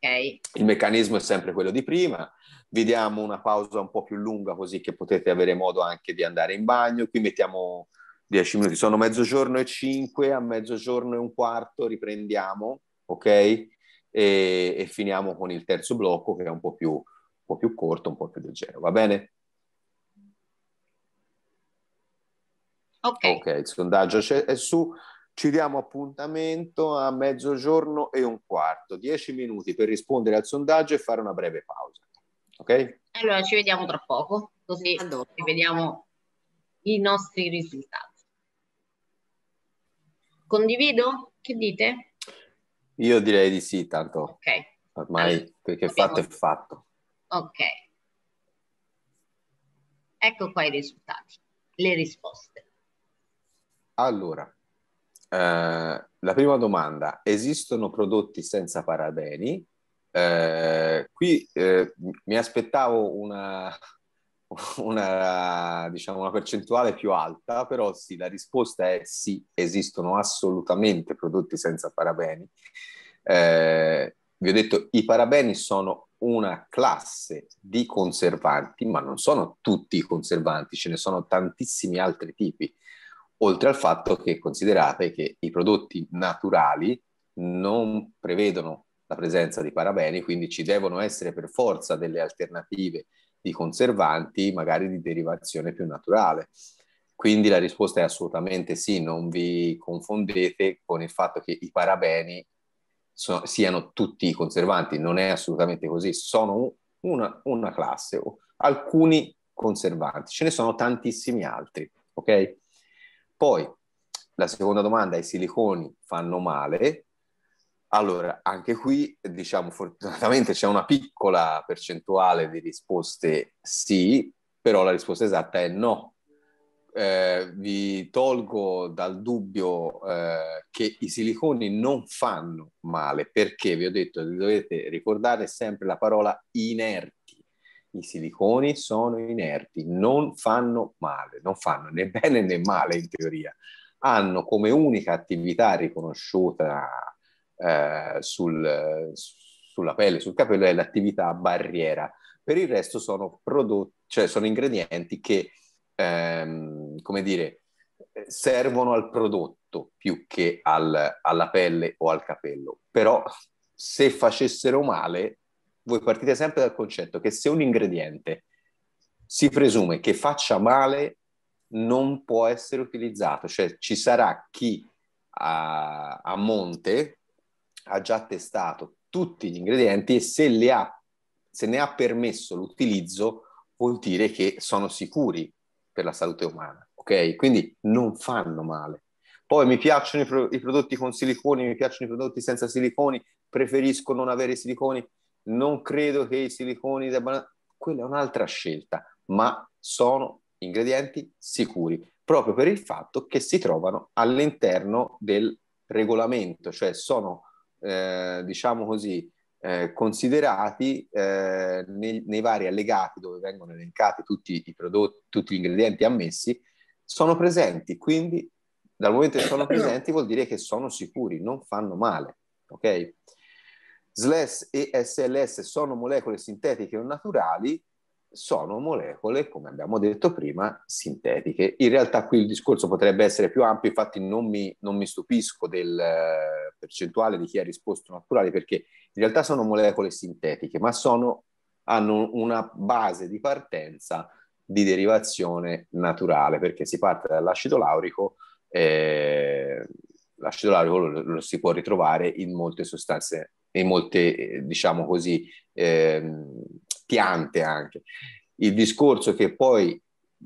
Speaker 2: Okay. Il
Speaker 1: meccanismo è sempre quello di prima, vi diamo una pausa un po' più lunga così che potete avere modo anche di andare in bagno, qui mettiamo 10 minuti, sono mezzogiorno e 5, a mezzogiorno e un quarto riprendiamo, ok? E, e finiamo con il terzo blocco che è un po' più, un po più corto, un po' più leggero, va bene? Okay. ok, il sondaggio è su. Ci diamo appuntamento a mezzogiorno e un quarto, dieci minuti per rispondere al sondaggio e fare una breve pausa. Ok?
Speaker 2: Allora ci vediamo tra poco, così allora. vediamo i nostri risultati. Condivido? Che dite?
Speaker 1: Io direi di sì, tanto okay. ormai allora, perché abbiamo... fatto è fatto.
Speaker 2: Ok. Ecco qua i risultati, le risposte.
Speaker 1: Allora, eh, la prima domanda, esistono prodotti senza parabeni? Eh, qui eh, mi aspettavo una, una, diciamo, una percentuale più alta, però sì, la risposta è sì, esistono assolutamente prodotti senza parabeni. Eh, vi ho detto, i parabeni sono una classe di conservanti, ma non sono tutti i conservanti, ce ne sono tantissimi altri tipi oltre al fatto che considerate che i prodotti naturali non prevedono la presenza di parabeni, quindi ci devono essere per forza delle alternative di conservanti, magari di derivazione più naturale. Quindi la risposta è assolutamente sì, non vi confondete con il fatto che i parabeni so, siano tutti i conservanti, non è assolutamente così, sono una, una classe, alcuni conservanti, ce ne sono tantissimi altri, ok? Poi la seconda domanda è i siliconi fanno male? Allora, anche qui, diciamo, fortunatamente c'è una piccola percentuale di risposte sì, però la risposta esatta è no. Eh, vi tolgo dal dubbio eh, che i siliconi non fanno male, perché vi ho detto, dovete ricordare sempre la parola inerte i siliconi sono inerti, non fanno male, non fanno né bene né male in teoria, hanno come unica attività riconosciuta eh, sul, sulla pelle, sul capello, è l'attività barriera. Per il resto sono prodotti, cioè sono ingredienti che, ehm, come dire, servono al prodotto più che al, alla pelle o al capello. Però se facessero male voi partite sempre dal concetto che se un ingrediente si presume che faccia male, non può essere utilizzato, cioè ci sarà chi a, a monte ha già testato tutti gli ingredienti e se, ha, se ne ha permesso l'utilizzo vuol dire che sono sicuri per la salute umana, ok? Quindi non fanno male. Poi mi piacciono i, pro- i prodotti con siliconi, mi piacciono i prodotti senza siliconi, preferisco non avere siliconi non credo che i siliconi debbano... Quella è un'altra scelta, ma sono ingredienti sicuri, proprio per il fatto che si trovano all'interno del regolamento, cioè sono, eh, diciamo così, eh, considerati eh, nei, nei, vari allegati dove vengono elencati tutti i prodotti, tutti gli ingredienti ammessi, sono presenti, quindi dal momento che sono presenti vuol dire che sono sicuri, non fanno male, ok? SLES e SLS sono molecole sintetiche o naturali, sono molecole, come abbiamo detto prima, sintetiche. In realtà qui il discorso potrebbe essere più ampio, infatti non mi, non mi stupisco del eh, percentuale di chi ha risposto naturale, perché in realtà sono molecole sintetiche, ma sono, hanno una base di partenza di derivazione naturale, perché si parte dall'acido laurico, eh, l'acido laurico lo, lo si può ritrovare in molte sostanze in molte, eh, diciamo così, eh, piante anche. Il discorso che poi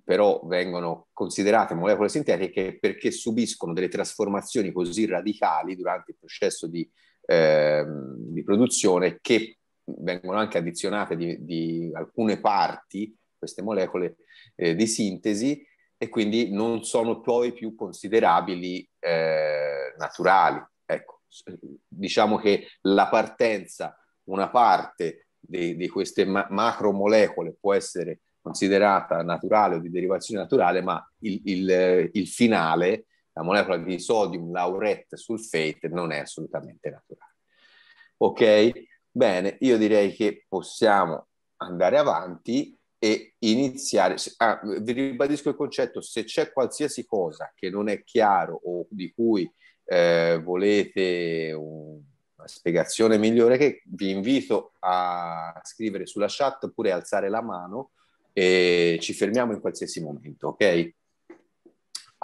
Speaker 1: però vengono considerate molecole sintetiche perché subiscono delle trasformazioni così radicali durante il processo di, eh, di produzione che vengono anche addizionate di, di alcune parti, queste molecole eh, di sintesi, e quindi non sono poi più considerabili eh, naturali diciamo che la partenza, una parte di, di queste ma- macromolecole può essere considerata naturale o di derivazione naturale, ma il, il, il finale, la molecola di sodium lauret sulfate, non è assolutamente naturale. Ok? Bene, io direi che possiamo andare avanti e iniziare. Ah, vi ribadisco il concetto, se c'è qualsiasi cosa che non è chiaro o di cui eh, volete una spiegazione migliore, che vi invito a scrivere sulla chat oppure alzare la mano e ci fermiamo in qualsiasi momento, ok?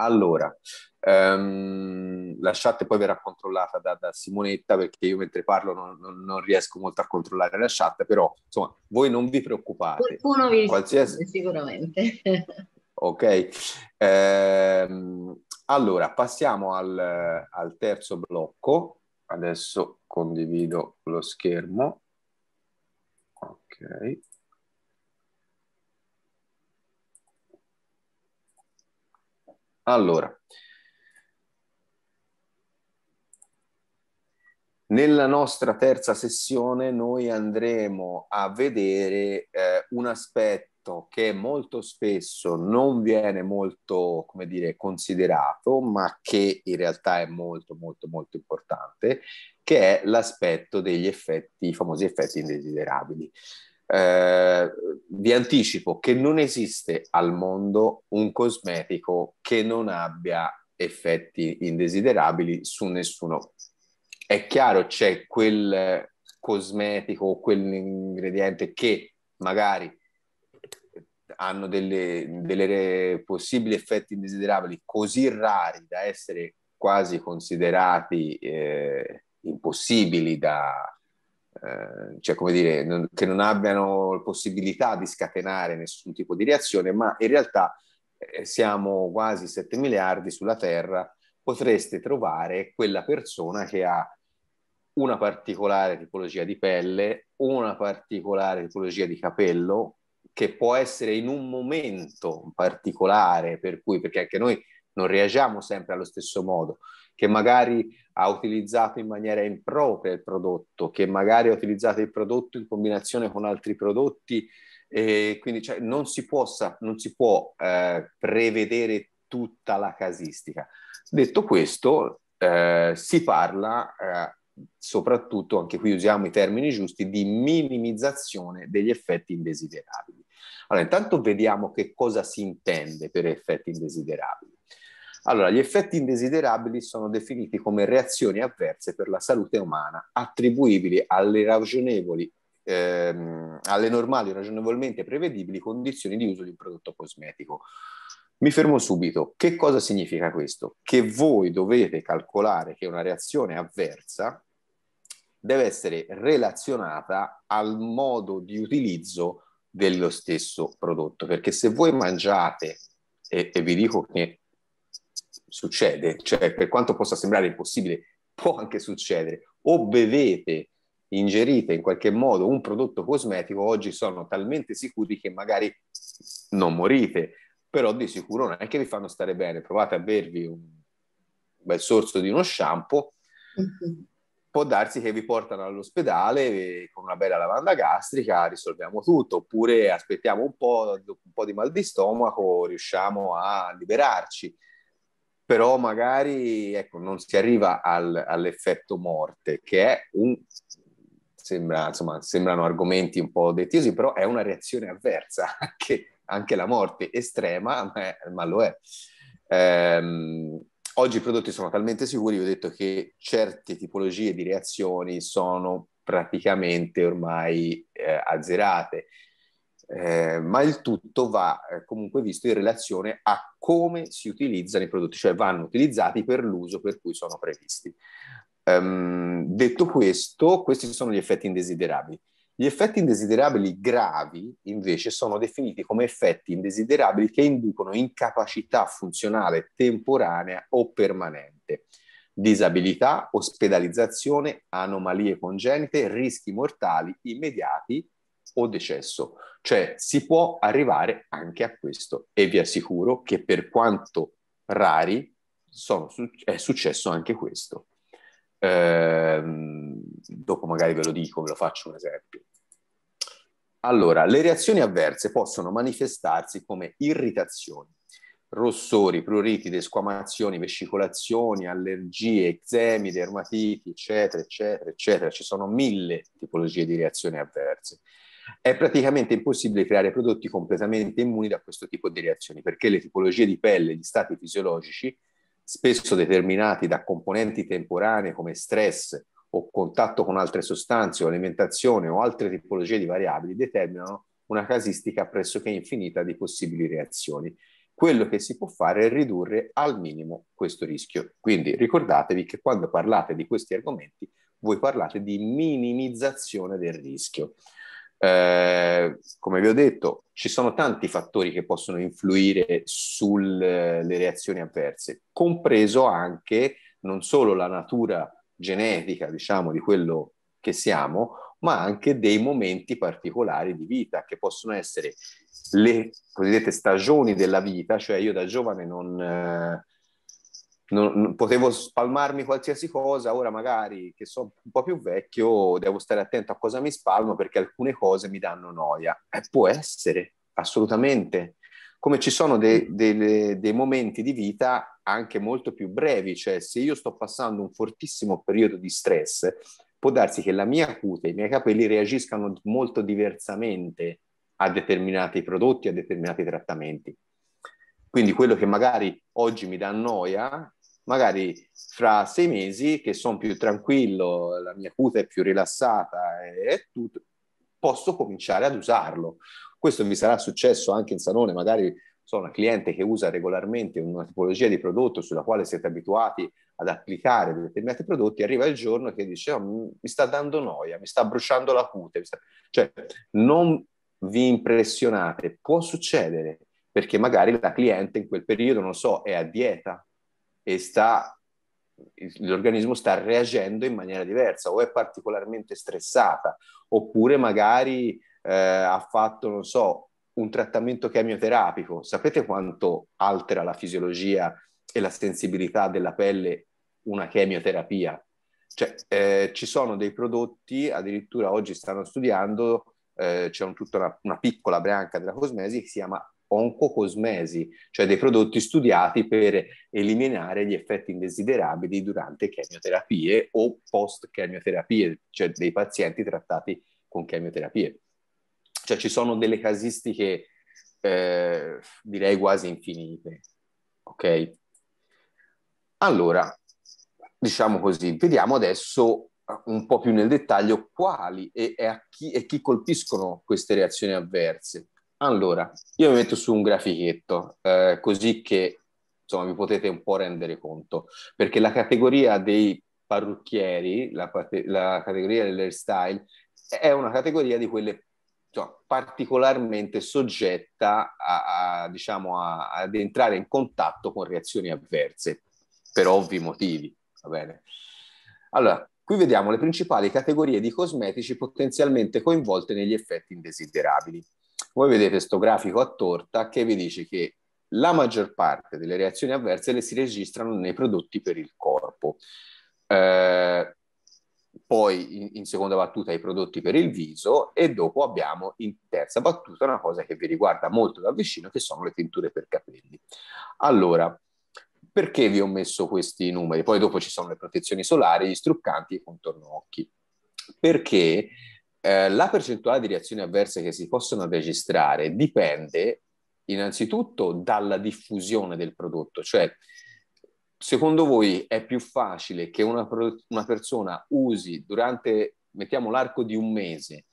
Speaker 1: Allora, um, la chat poi verrà controllata da, da Simonetta perché io mentre parlo non, non, non, riesco molto a controllare la chat, però insomma, voi non vi preoccupate.
Speaker 2: Qualcuno vi qualsiasi... sicuramente.
Speaker 1: ok. Um, allora, passiamo al, al terzo blocco. Adesso condivido lo schermo. Ok. Allora, nella nostra terza sessione noi andremo a vedere eh, un aspetto aspetto che molto spesso non viene molto, come dire, considerato, ma che in realtà è molto, molto, molto importante, che è l'aspetto degli effetti, i famosi effetti indesiderabili. Eh, vi anticipo che non esiste al mondo un cosmetico che non abbia effetti indesiderabili su nessuno. È chiaro, c'è quel cosmetico, quell'ingrediente che magari hanno dei possibili effetti indesiderabili così rari da essere quasi considerati eh, impossibili da, eh, cioè come dire, non, che non abbiano possibilità di scatenare nessun tipo di reazione, ma in realtà eh, siamo quasi 7 miliardi sulla Terra, potreste trovare quella persona che ha una particolare tipologia di pelle, una particolare tipologia di capello, che può essere in un momento particolare, per cui, perché anche noi non reagiamo sempre allo stesso modo, che magari ha utilizzato in maniera impropria il prodotto, che magari ha utilizzato il prodotto in combinazione con altri prodotti, e quindi cioè, non si può, non si può eh, prevedere tutta la casistica. Detto questo, eh, si parla eh, soprattutto, anche qui usiamo i termini giusti, di minimizzazione degli effetti indesiderabili. Allora, intanto vediamo che cosa si intende per effetti indesiderabili. Allora, gli effetti indesiderabili sono definiti come reazioni avverse per la salute umana attribuibili alle ragionevoli ehm, alle normali ragionevolmente prevedibili condizioni di uso di un prodotto cosmetico. Mi fermo subito. Che cosa significa questo? Che voi dovete calcolare che una reazione avversa deve essere relazionata al modo di utilizzo dello stesso prodotto. Perché se voi mangiate, e, e vi dico che succede, cioè per quanto possa sembrare impossibile, può anche succedere, o bevete, ingerite in qualche modo un prodotto cosmetico, oggi sono talmente sicuri che magari non morite, però di sicuro non è che vi fanno stare bene. Provate a bervi un bel sorso di uno shampoo, mm-hmm può darsi che vi portano all'ospedale e eh, con una bella lavanda gastrica, risolviamo tutto, oppure aspettiamo un po', un po' di mal di stomaco, riusciamo a liberarci. Però magari ecco, non si arriva al, all'effetto morte, che è un... Sembra, insomma, sembrano argomenti un po' dettiesi, però è una reazione avversa, anche, anche la morte estrema, ma, è, ma lo è. Ehm, Oggi i prodotti sono talmente sicuri, vi ho detto che certe tipologie di reazioni sono praticamente ormai eh, azzerate, eh, ma il tutto va eh, comunque visto in relazione a come si utilizzano i prodotti, cioè vanno utilizzati per l'uso per cui sono previsti. Um, detto questo, questi sono gli effetti indesiderabili. Gli effetti indesiderabili gravi, invece, sono definiti come effetti indesiderabili che inducono incapacità funzionale temporanea o permanente, disabilità, ospedalizzazione, anomalie congenite, rischi mortali immediati o decesso. Cioè si può arrivare anche a questo e vi assicuro che per quanto rari sono, è successo anche questo. Ehm, dopo magari ve lo dico, ve lo faccio un esempio. Allora, le reazioni avverse possono manifestarsi come irritazioni, rossori, pruriti, desquamazioni, vescicolazioni, allergie, eczemi, dermatiti, eccetera, eccetera, eccetera. Ci sono mille tipologie di reazioni avverse. È praticamente impossibile creare prodotti completamente immuni da questo tipo di reazioni, perché le tipologie di pelle, gli stati fisiologici, spesso determinati da componenti temporanee come stress o contatto con altre sostanze o alimentazione o altre tipologie di variabili determinano una casistica pressoché infinita di possibili reazioni. Quello che si può fare è ridurre al minimo questo rischio. Quindi ricordatevi che quando parlate di questi argomenti voi parlate di minimizzazione del rischio. Eh, come vi ho detto, ci sono tanti fattori che possono influire sulle reazioni avverse, compreso anche non solo la natura genetica, diciamo, di quello che siamo, ma anche dei momenti particolari di vita che possono essere le cosiddette stagioni della vita, cioè io da giovane non, eh, non, non, potevo spalmarmi qualsiasi cosa, ora magari che sono un po' più vecchio devo stare attento a cosa mi spalmo perché alcune cose mi danno noia. Eh, può essere, assolutamente. Come ci sono dei de, de, de momenti di vita anche molto più brevi, cioè se io sto passando un fortissimo periodo di stress, può darsi che la mia cute, i miei capelli reagiscano molto diversamente a determinati prodotti, a determinati trattamenti. Quindi quello che magari oggi mi dà noia, magari fra sei mesi che sono più tranquillo, la mia cute è più rilassata e tutto, posso cominciare ad usarlo. Questo mi sarà successo anche in salone, magari Insomma, cliente che usa regolarmente una tipologia di prodotto sulla quale siete abituati ad applicare determinati prodotti, arriva il giorno che dice oh, mi sta dando noia, mi sta bruciando la cute. Sta... Cioè, non vi impressionate, può succedere, perché magari la cliente in quel periodo, non so, è a dieta e sta l'organismo sta reagendo in maniera diversa o è particolarmente stressata oppure magari eh, ha fatto, non so, un trattamento chemioterapico, sapete quanto altera la fisiologia e la sensibilità della pelle una chemioterapia? Cioè, eh, ci sono dei prodotti, addirittura oggi stanno studiando, eh, c'è un, tutta una, una, piccola branca della cosmesi che si chiama oncocosmesi, cioè dei prodotti studiati per eliminare gli effetti indesiderabili durante chemioterapie o post chemioterapie, cioè dei pazienti trattati con chemioterapie. Cioè ci sono delle casistiche, eh, direi quasi infinite. Ok? Allora, diciamo così, vediamo adesso eh, un po' più nel dettaglio quali e, e a chi, e chi colpiscono queste reazioni avverse. Allora, io mi metto su un grafichetto, eh, così che insomma vi potete un po' rendere conto, perché la categoria dei parrucchieri, la, la categoria dell'hairstyle, è una categoria di quelle particolarmente soggetta a, a, diciamo, a, ad entrare in contatto con reazioni avverse, per ovvi motivi. Va bene? Allora, qui vediamo le principali categorie di cosmetici potenzialmente coinvolte negli effetti indesiderabili. Voi vedete questo grafico a torta che vi dice che la maggior parte delle reazioni avverse le si registrano nei prodotti per il corpo. Eh, poi in, in, seconda battuta i prodotti per il viso e dopo abbiamo in terza battuta una cosa che vi riguarda molto da vicino che sono le tinture per capelli. Allora, perché vi ho messo questi numeri? Poi dopo ci sono le protezioni solari, gli struccanti e i contorno occhi. Perché eh, la percentuale di reazioni avverse che si possono registrare dipende innanzitutto dalla diffusione del prodotto, cioè secondo voi è più facile che una, una persona usi durante, mettiamo l'arco di un mese,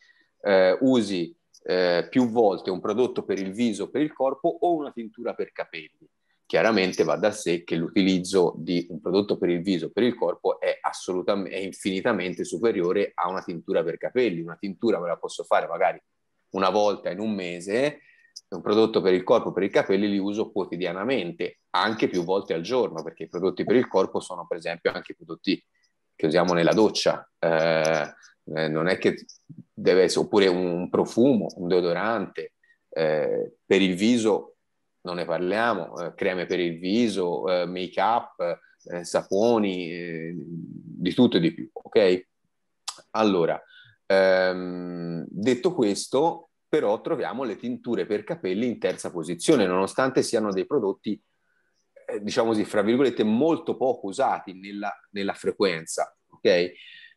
Speaker 1: eh, usi eh, più volte un prodotto per il viso, per il corpo o una tintura per capelli? Chiaramente va da sé che l'utilizzo di un prodotto per il viso, per il corpo, è assolutamente, è infinitamente superiore a una tintura per capelli. Una tintura me la posso fare magari una volta in un mese, è un prodotto per il corpo, per i capelli li uso quotidianamente, anche più volte al giorno, perché i prodotti per il corpo sono per esempio anche i prodotti che usiamo nella doccia, eh, eh non è che deve essere, oppure un profumo, un deodorante, eh, per il viso non ne parliamo, eh, creme per il viso, eh, make up, eh, saponi, di tutto e di più, ok? Allora, ehm, detto questo, però troviamo le tinture per capelli in terza posizione, nonostante siano dei prodotti, eh, diciamo così, fra virgolette, molto poco usati nella, nella frequenza, ok?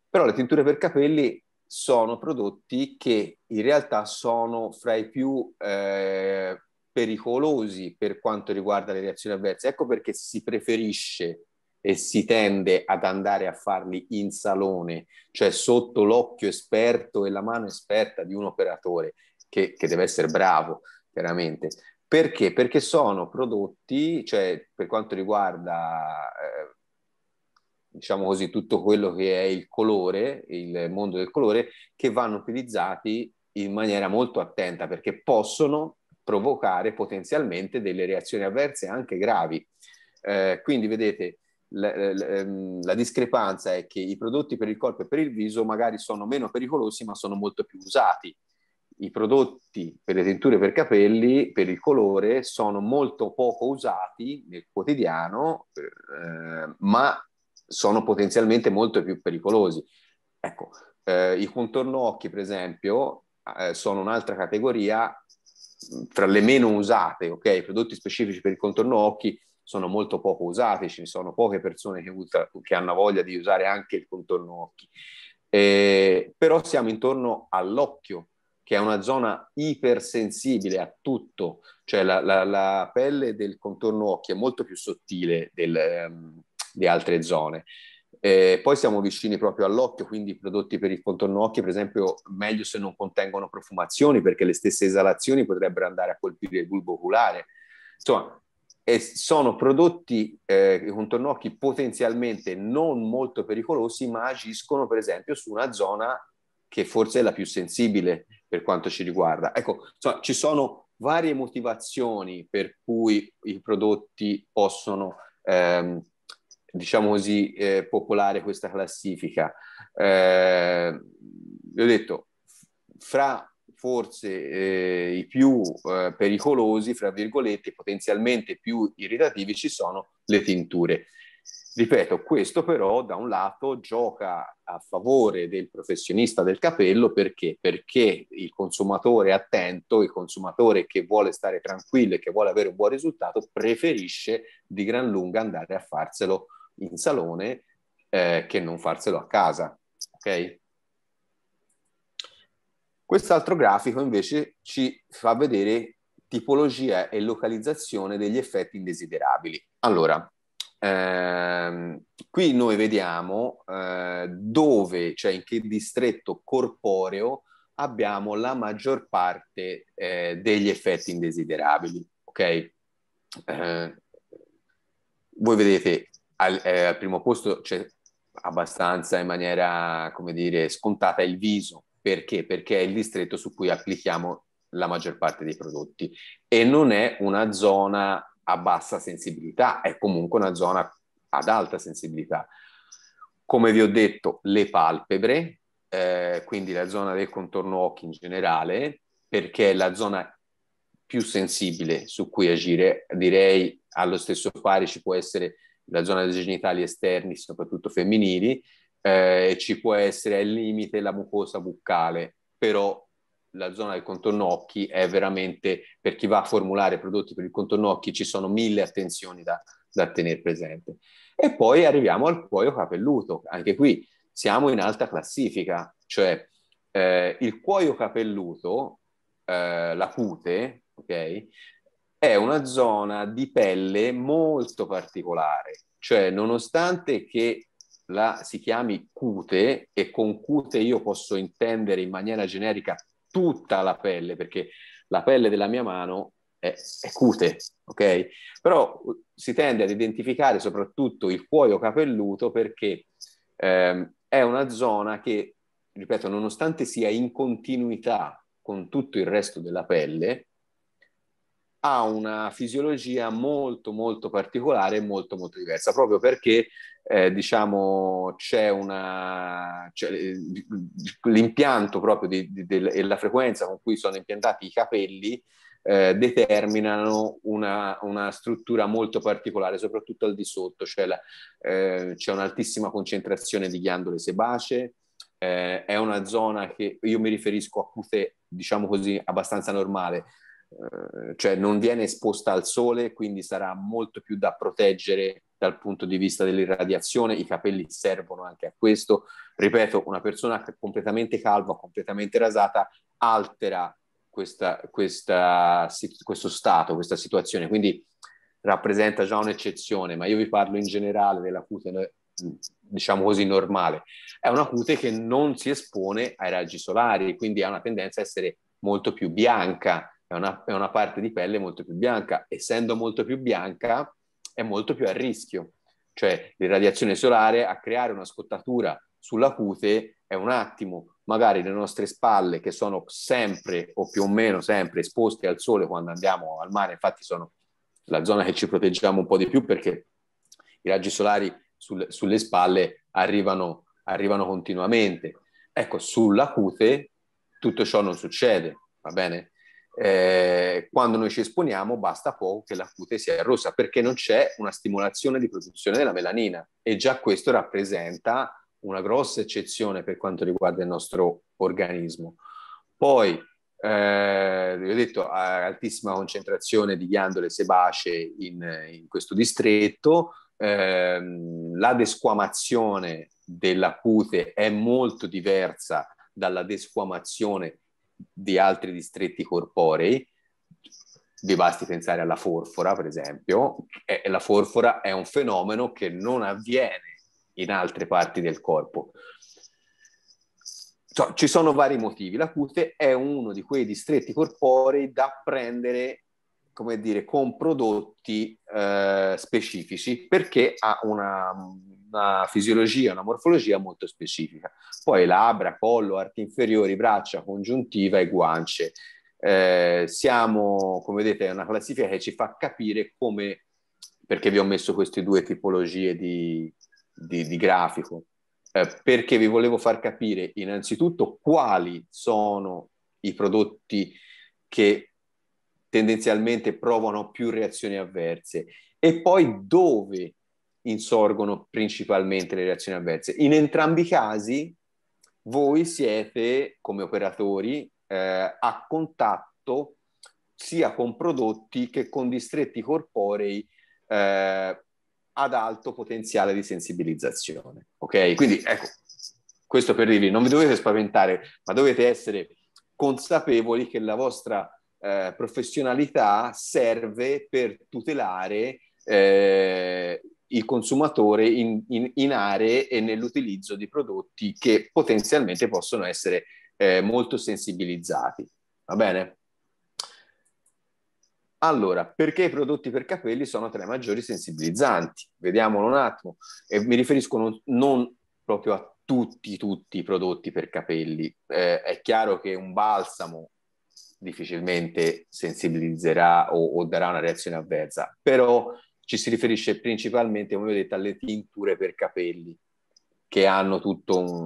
Speaker 1: Però le tinture per capelli sono prodotti che in realtà sono fra i più eh, pericolosi per quanto riguarda le reazioni avverse. Ecco perché si preferisce e si tende ad andare a farli in salone, cioè sotto l'occhio esperto e la mano esperta di un operatore, che, che deve essere bravo, chiaramente. Perché? Perché sono prodotti, cioè per quanto riguarda, eh, diciamo così, tutto quello che è il colore, il mondo del colore, che vanno utilizzati in maniera molto attenta perché possono provocare potenzialmente delle reazioni avverse anche gravi. Eh, quindi vedete, la, la, la, ehm, discrepanza è che i prodotti per il corpo e per il viso magari sono meno pericolosi ma sono molto più usati i prodotti per le tinture per capelli, per il colore, sono molto poco usati nel quotidiano, eh, ma sono potenzialmente molto più pericolosi. Ecco, eh, i contorno occhi, per esempio, eh, sono un'altra categoria mm, tra le meno usate, ok? I prodotti specifici per il contorno occhi sono molto poco usati, ci sono poche persone che, usa, che hanno voglia di usare anche il contorno occhi. Eh, però siamo intorno all'occhio che è una zona ipersensibile a tutto, cioè la, la, la pelle del contorno occhi è molto più sottile del, um, di altre zone. Eh, poi siamo vicini proprio all'occhio, quindi i prodotti per il contorno occhi, per esempio, meglio se non contengono profumazioni, perché le stesse esalazioni potrebbero andare a colpire il bulbo oculare. Insomma, eh, sono prodotti, eh, i contorno occhi, potenzialmente non molto pericolosi, ma agiscono, per esempio, su una zona che forse è la più sensibile per quanto ci riguarda. Ecco, insomma, ci sono varie motivazioni per cui i prodotti possono, ehm, diciamo così, eh, popolare questa classifica. Eh, vi ho detto, fra forse eh, i più eh, pericolosi, fra virgolette, potenzialmente più irritativi, ci sono le tinture. Ripeto, questo però da un lato gioca a favore del professionista del capello perché? Perché il consumatore attento, il consumatore che vuole stare tranquillo e che vuole avere un buon risultato, preferisce di gran lunga andare a farselo in salone eh, che non farselo a casa. Ok? Quest'altro grafico invece ci fa vedere tipologia e localizzazione degli effetti indesiderabili. Allora, Ehm, qui noi vediamo eh, dove, cioè in che distretto corporeo abbiamo la maggior parte eh, degli effetti indesiderabili, ok? Eh, voi vedete al, eh, al primo posto c'è abbastanza in maniera, come dire, scontata il viso. Perché? Perché è il distretto su cui applichiamo la maggior parte dei prodotti e non è una zona a bassa sensibilità, è comunque una zona ad alta sensibilità. Come vi ho detto, le palpebre, eh, quindi la zona del contorno occhi in generale, perché è la zona più sensibile su cui agire, direi allo stesso pari ci può essere la zona dei genitali esterni, soprattutto femminili, eh, ci può essere al limite la mucosa buccale, però la zona del contorno occhi è veramente, per chi va a formulare prodotti per il contorno occhi, ci sono mille attenzioni da, da tenere presente. E poi arriviamo al cuoio capelluto, anche qui siamo in alta classifica, cioè eh, il cuoio capelluto, eh, la cute, ok? È una zona di pelle molto particolare, cioè nonostante che la si chiami cute e con cute io posso intendere in maniera generica tutta la pelle, perché la pelle della mia mano è, è cute, ok? Però si tende ad identificare soprattutto il cuoio capelluto perché ehm, è una zona che, ripeto, nonostante sia in continuità con tutto il resto della pelle, ha una fisiologia molto molto particolare e molto molto diversa, proprio perché eh, diciamo c'è una c'è, eh, l'impianto proprio di, di, del, e la frequenza con cui sono impiantati i capelli eh, determinano una, una, struttura molto particolare, soprattutto al di sotto, cioè la, eh, c'è un'altissima concentrazione di ghiandole sebacee, eh, è una zona che io mi riferisco a cute, diciamo così, abbastanza normale, eh, cioè non viene esposta al sole, quindi sarà molto più da proteggere dal punto di vista dell'irradiazione, i capelli servono anche a questo. Ripeto, una persona completamente calva, completamente rasata, altera questa, questa, questo stato, questa situazione, quindi rappresenta già un'eccezione, ma io vi parlo in generale della cute, diciamo così, normale. È una cute che non si espone ai raggi solari, quindi ha una tendenza a essere molto più bianca, è una, è una parte di pelle molto più bianca. Essendo molto più bianca, è molto più a rischio. Cioè l'irradiazione solare a creare una scottatura sulla cute è un attimo, magari le nostre spalle che sono sempre o più o meno sempre esposte al sole quando andiamo al mare, infatti sono la zona che ci proteggiamo un po' di più perché i raggi solari sul, sulle spalle arrivano, arrivano continuamente. Ecco, sulla cute tutto ciò non succede, va bene? eh, quando noi ci esponiamo basta poco che la cute sia rossa perché non c'è una stimolazione di produzione della melanina e già questo rappresenta una grossa eccezione per quanto riguarda il nostro organismo. Poi, eh, vi ho detto, altissima concentrazione di ghiandole sebacee in, in questo distretto, eh, la desquamazione della cute è molto diversa dalla desquamazione di altri distretti corporei, vi basti pensare alla forfora, per esempio, e la forfora è un fenomeno che non avviene in altre parti del corpo. So, ci sono vari motivi. La cute è uno di quei distretti corporei da prendere, come dire, con prodotti eh, specifici perché ha una una fisiologia, una morfologia molto specifica. Poi labbra, collo, arti inferiori, braccia, congiuntiva e guance. Eh, siamo, come vedete, è una classifica che ci fa capire come, perché vi ho messo queste due tipologie di, di, di grafico, eh, perché vi volevo far capire innanzitutto quali sono i prodotti che tendenzialmente provano più reazioni avverse e poi dove insorgono principalmente le reazioni avverse. In entrambi i casi voi siete, come operatori, eh, a contatto sia con prodotti che con distretti corporei eh, ad alto potenziale di sensibilizzazione. Ok? Quindi ecco, questo per dirvi, non vi dovete spaventare, ma dovete essere consapevoli che la vostra eh, professionalità serve per tutelare eh, il consumatore in, in, in aree e nell'utilizzo di prodotti che potenzialmente possono essere eh, molto sensibilizzati. Va bene? Allora, perché i prodotti per capelli sono tra i maggiori sensibilizzanti? Vediamolo un attimo. E mi riferisco non, non proprio a tutti, tutti i prodotti per capelli. Eh, è chiaro che un balsamo difficilmente sensibilizzerà o, o darà una reazione avversa, però ci si riferisce principalmente, come vedete, alle tinture per capelli, che hanno tutto un,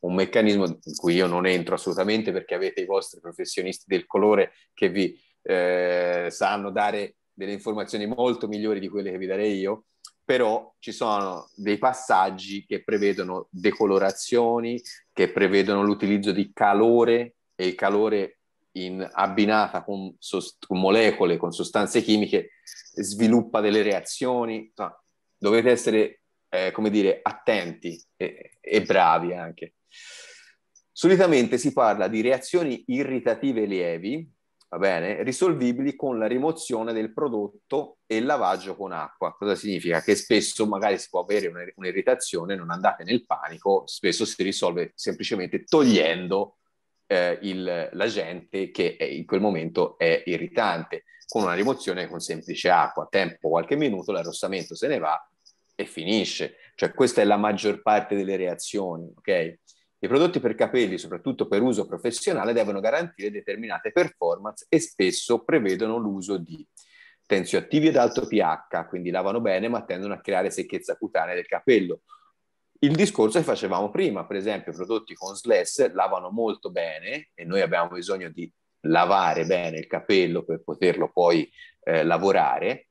Speaker 1: un meccanismo in cui io non entro assolutamente perché avete i vostri professionisti del colore che vi eh, sanno dare delle informazioni molto migliori di quelle che vi darei io, però ci sono dei passaggi che prevedono decolorazioni, che prevedono l'utilizzo di calore e il calore in, abbinata con, sost- con, molecole, con sostanze chimiche, sviluppa delle reazioni. No, dovete essere, eh, come dire, attenti e, e bravi anche. Solitamente si parla di reazioni irritative lievi, va bene, risolvibili con la rimozione del prodotto e il lavaggio con acqua. Cosa significa? Che spesso magari si può avere un'irritazione, non andate nel panico, spesso si risolve semplicemente togliendo eh, il, l'agente che in quel momento è irritante, con una rimozione con semplice acqua, tempo qualche minuto, l'arrossamento se ne va e finisce. Cioè questa è la maggior parte delle reazioni, ok? I prodotti per capelli, soprattutto per uso professionale, devono garantire determinate performance e spesso prevedono l'uso di tensioattivi ad alto pH, quindi lavano bene ma tendono a creare secchezza cutanea del capello, il discorso che facevamo prima, per esempio, i prodotti con Sless lavano molto bene e noi abbiamo bisogno di lavare bene il capello per poterlo poi eh, lavorare,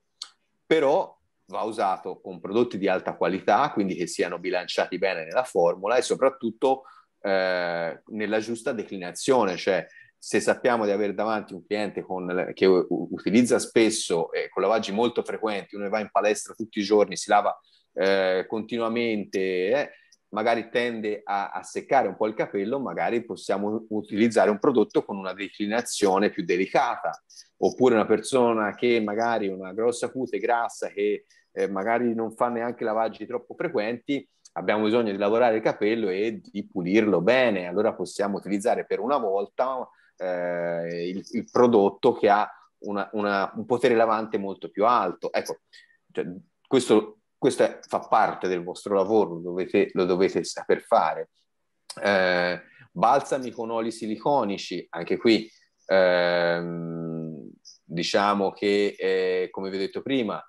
Speaker 1: però va usato con prodotti di alta qualità, quindi che siano bilanciati bene nella formula e soprattutto eh, nella giusta declinazione, cioè se sappiamo di avere davanti un cliente con, che utilizza spesso eh, con lavaggi molto frequenti, uno va in palestra tutti i giorni, si lava eh, continuamente, eh, magari tende a, a, seccare un po' il capello, magari possiamo utilizzare un prodotto con una declinazione più delicata. Oppure una persona che magari una grossa cute grassa che eh, magari non fa neanche lavaggi troppo frequenti, abbiamo bisogno di lavorare il capello e di pulirlo bene. Allora possiamo utilizzare per una volta eh, il, il, prodotto che ha una, una, un potere lavante molto più alto. Ecco, cioè, questo questo è, fa parte del vostro lavoro, lo dovete, lo dovete saper fare. Eh, balsami con oli siliconici, anche qui ehm, diciamo che, eh, come vi ho detto prima,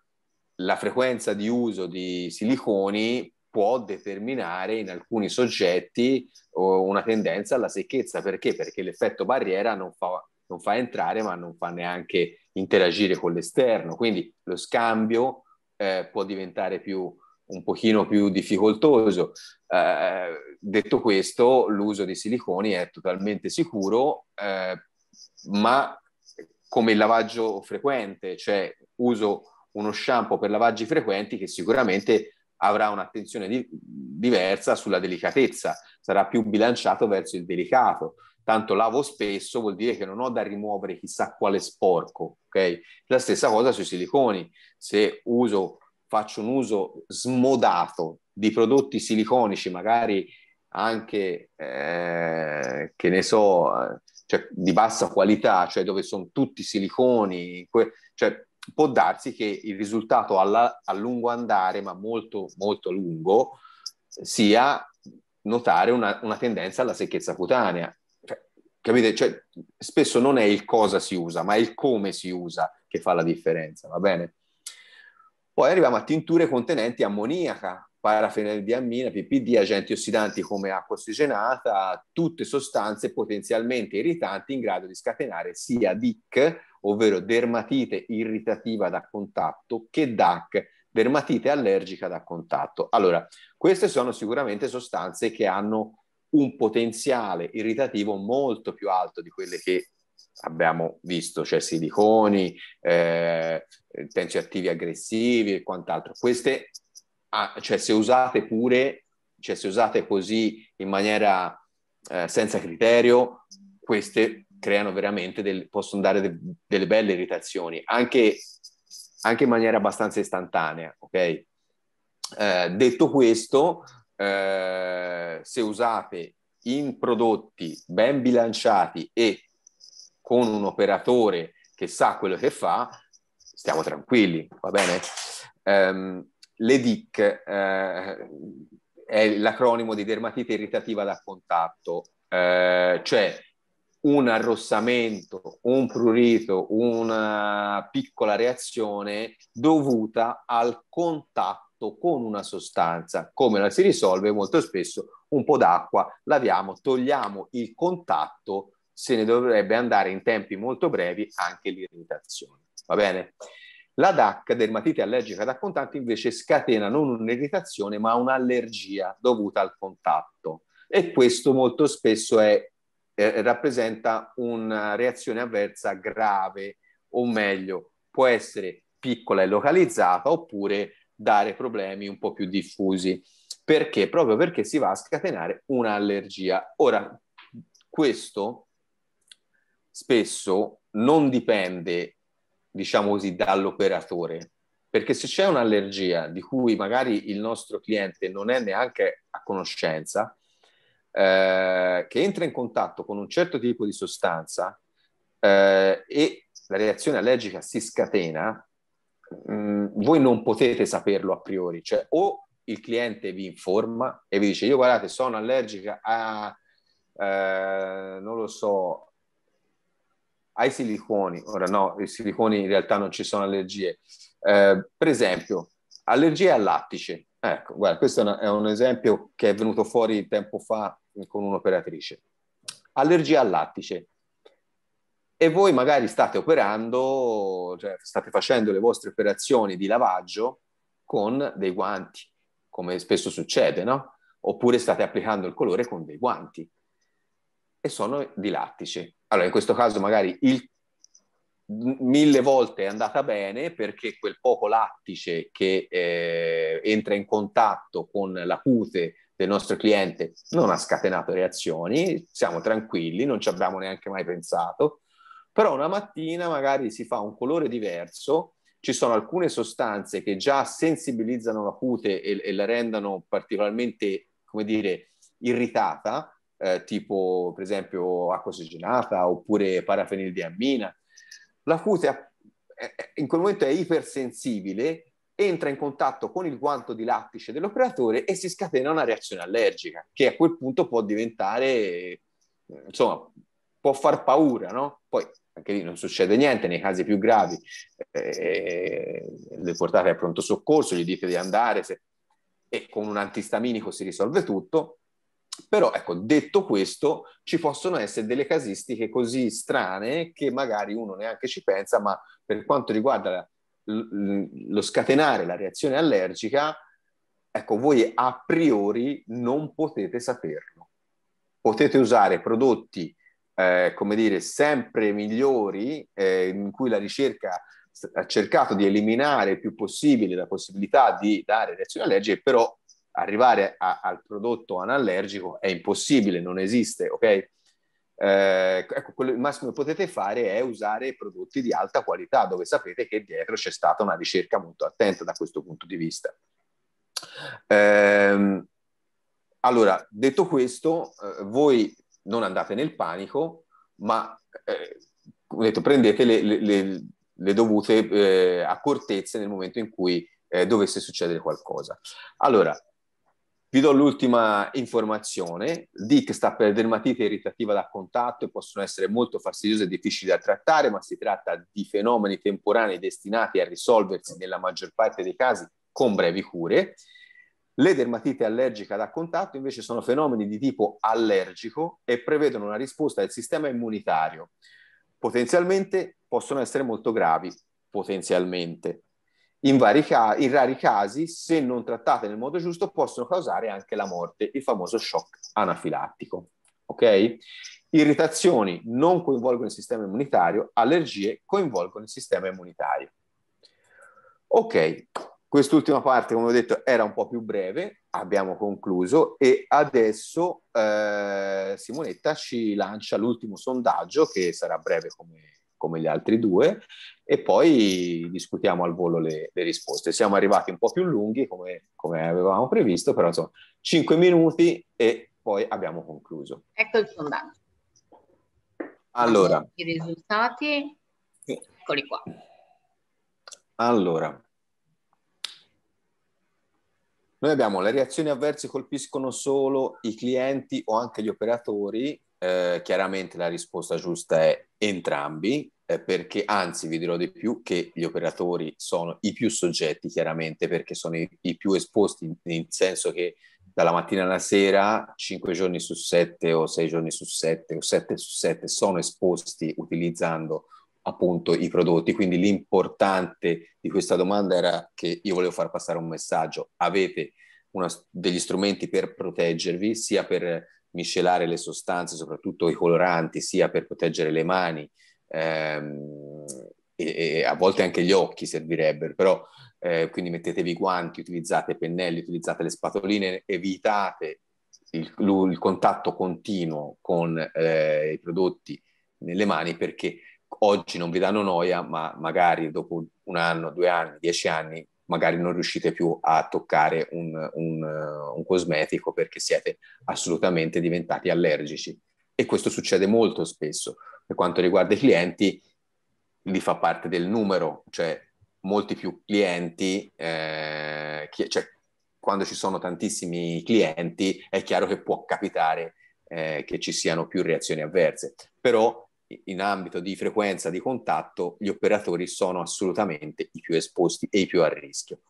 Speaker 1: la frequenza di uso di siliconi può determinare in alcuni soggetti una tendenza alla secchezza. Perché? Perché l'effetto barriera non fa, non fa entrare ma non fa neanche interagire con l'esterno. Quindi lo scambio eh, può diventare più, un pochino più difficoltoso. Eh, detto questo, l'uso di siliconi è totalmente sicuro, eh, ma come il lavaggio frequente, cioè uso uno shampoo per lavaggi frequenti che sicuramente avrà un'attenzione di- diversa sulla delicatezza, sarà più bilanciato verso il delicato tanto lavo spesso vuol dire che non ho da rimuovere chissà quale sporco, ok? La stessa cosa sui siliconi, se uso, faccio un uso smodato di prodotti siliconici, magari anche, eh, che ne so, eh, cioè, di bassa qualità, cioè dove sono tutti siliconi, que- cioè, può darsi che il risultato alla, a lungo andare, ma molto, molto lungo, sia notare una, una tendenza alla secchezza cutanea capite? Cioè, spesso non è il cosa si usa, ma è il come si usa che fa la differenza, va bene? Poi arriviamo a tinture contenenti ammoniaca, parafenildiammina, PPD, agenti ossidanti come acqua ossigenata, tutte sostanze potenzialmente irritanti in grado di scatenare sia DIC, ovvero dermatite irritativa da contatto, che DAC, dermatite allergica da contatto. Allora, queste sono sicuramente sostanze che hanno un potenziale irritativo molto più alto di quelle che abbiamo visto, cioè siliconi, eh, attivi aggressivi e quant'altro. Queste, ah, cioè se usate pure, cioè se usate così in maniera eh, senza criterio, queste creano veramente, del, possono dare de, delle belle irritazioni, anche, anche, in maniera abbastanza istantanea, ok? Eh, detto questo, eh, se usate in prodotti ben bilanciati e con un operatore che sa quello che fa, stiamo tranquilli, va bene? Um, ehm, L'EDIC eh, è l'acronimo di dermatite irritativa da contatto, eh, cioè un arrossamento, un prurito, una piccola reazione dovuta al contatto contatto con una sostanza. Come la si risolve? Molto spesso un po' d'acqua, laviamo, togliamo il contatto, se ne dovrebbe andare in tempi molto brevi anche l'irritazione. Va bene? La DAC, dermatite allergica da contatto, invece scatena non un'irritazione ma un'allergia dovuta al contatto e questo molto spesso è, eh, rappresenta una reazione avversa grave o meglio può essere piccola e localizzata oppure dare problemi un po' più diffusi. Perché? Proprio perché si va a scatenare un'allergia. Ora, questo spesso non dipende, diciamo così, dall'operatore, perché se c'è un'allergia di cui magari il nostro cliente non è neanche a conoscenza, eh, che entra in contatto con un certo tipo di sostanza eh, e la reazione allergica si scatena, Mm, voi non potete saperlo a priori, cioè o il cliente vi informa e vi dice io guardate sono allergica a, eh, non lo so, ai siliconi, ora no, i siliconi in realtà non ci sono allergie, eh, per esempio allergie al lattice, ecco, guarda, questo è, una, è un esempio che è venuto fuori tempo fa con un'operatrice, allergia al lattice, e voi magari state operando, cioè state facendo le vostre operazioni di lavaggio con dei guanti, come spesso succede, no? Oppure state applicando il colore con dei guanti e sono di lattice. Allora, in questo caso magari il mille volte è andata bene perché quel poco lattice che eh, entra in contatto con la cute del nostro cliente non ha scatenato reazioni, siamo tranquilli, non ci abbiamo neanche mai pensato però una mattina magari si fa un colore diverso, ci sono alcune sostanze che già sensibilizzano la cute e, e la rendono particolarmente, come dire, irritata, eh, tipo per esempio acqua ossigenata oppure parafenildiammina. La cute in quel momento è ipersensibile, entra in contatto con il guanto di lattice dell'operatore e si scatena una reazione allergica, che a quel punto può diventare, eh, insomma, può far paura, no? Poi anche lì non succede niente, nei casi più gravi eh, le portate a pronto soccorso, gli dite di andare se... e con un antistaminico si risolve tutto, però ecco, detto questo, ci possono essere delle casistiche così strane che magari uno neanche ci pensa, ma per quanto riguarda lo scatenare la reazione allergica, ecco, voi a priori non potete saperlo. Potete usare prodotti eh, come dire, sempre migliori, eh, in cui la ricerca ha cercato di eliminare il più possibile la possibilità di dare reazioni allergiche, però arrivare a, al prodotto anallergico è impossibile, non esiste, ok? Eh, ecco, quello, il massimo che potete fare è usare prodotti di alta qualità, dove sapete che dietro c'è stata una ricerca molto attenta da questo punto di vista. Eh, allora, detto questo, eh, voi non andate nel panico, ma eh, detto, prendete le, le, le dovute eh, accortezze nel momento in cui eh, dovesse succedere qualcosa. Allora, vi do l'ultima informazione. DIC sta per dermatite irritativa da contatto e possono essere molto fastidiose e difficili da trattare, ma si tratta di fenomeni temporanei destinati a risolversi nella maggior parte dei casi con brevi cure. Le dermatite allergiche da contatto invece sono fenomeni di tipo allergico e prevedono una risposta del sistema immunitario. Potenzialmente possono essere molto gravi, potenzialmente. In, ca- in, rari casi, se non trattate nel modo giusto, possono causare anche la morte, il famoso shock anafilattico. Ok? Irritazioni non coinvolgono il sistema immunitario, allergie coinvolgono il sistema immunitario. Ok, Quest'ultima parte, come ho detto, era un po' più breve, abbiamo concluso e adesso eh, Simonetta ci lancia l'ultimo sondaggio che sarà breve come, come, gli altri due e poi discutiamo al volo le, le risposte. Siamo arrivati un po' più lunghi come, come avevamo previsto, però insomma 5 minuti e poi abbiamo concluso.
Speaker 2: Ecco il sondaggio. Allora. I risultati,
Speaker 1: eccoli qua. Allora, noi abbiamo le reazioni avverse colpiscono solo i clienti o anche gli operatori, eh, chiaramente la risposta giusta è entrambi, eh, perché anzi vi dirò di più che gli operatori sono i più soggetti chiaramente perché sono i, i più esposti in, in, senso che dalla mattina alla sera 5 giorni su 7 o 6 giorni su 7 o 7 su 7 sono esposti utilizzando appunto i prodotti. Quindi l'importante di questa domanda era che io volevo far passare un messaggio. Avete una, degli strumenti per proteggervi, sia per miscelare le sostanze, soprattutto i coloranti, sia per proteggere le mani ehm, e, e, a volte anche gli occhi servirebbero, però eh, quindi mettetevi i guanti, utilizzate i pennelli, utilizzate le spatoline, evitate il, il contatto continuo con eh, i prodotti nelle mani perché oggi non vi danno noia, ma magari dopo un anno, due anni, dieci anni, magari non riuscite più a toccare un, un, un cosmetico perché siete assolutamente diventati allergici. E questo succede molto spesso. Per quanto riguarda i clienti, li fa parte del numero, cioè molti più clienti, eh, cioè, quando ci sono tantissimi clienti è chiaro che può capitare eh, che ci siano più reazioni avverse, però in ambito di frequenza di contatto gli operatori sono assolutamente i più esposti e i più a rischio.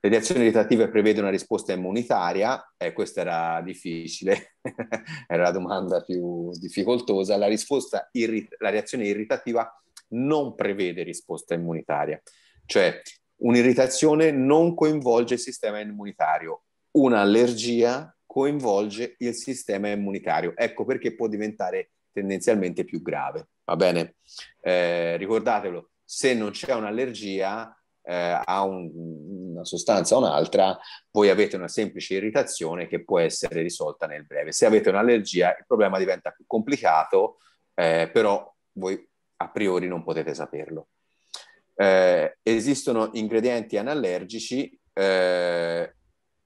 Speaker 1: Le reazioni irritative prevedono una risposta immunitaria, eh, questa era difficile, era la domanda più difficoltosa, la, risposta irrit- la reazione irritativa non prevede risposta immunitaria, cioè un'irritazione non coinvolge il sistema immunitario, un'allergia coinvolge il sistema immunitario, ecco perché può diventare tendenzialmente più grave. Va bene? Eh, ricordatevelo, se non c'è un'allergia eh, a un, una sostanza o un'altra, voi avete una semplice irritazione che può essere risolta nel breve. Se avete un'allergia, il problema diventa più complicato, eh, però voi a priori non potete saperlo. Eh, esistono ingredienti anallergici, eh,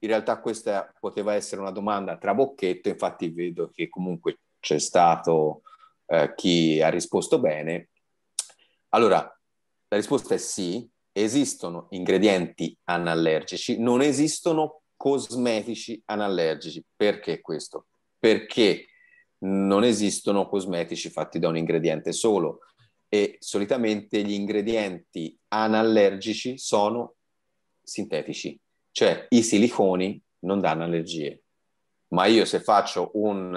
Speaker 1: in realtà questa poteva essere una domanda tra bocchetto, infatti vedo che comunque c'è stato eh, chi ha risposto bene. Allora, la risposta è sì, esistono ingredienti analergici, non esistono cosmetici analergici. Perché questo? Perché non esistono cosmetici fatti da un ingrediente solo e solitamente gli ingredienti analergici sono sintetici, cioè i siliconi non danno allergie. Ma io se faccio un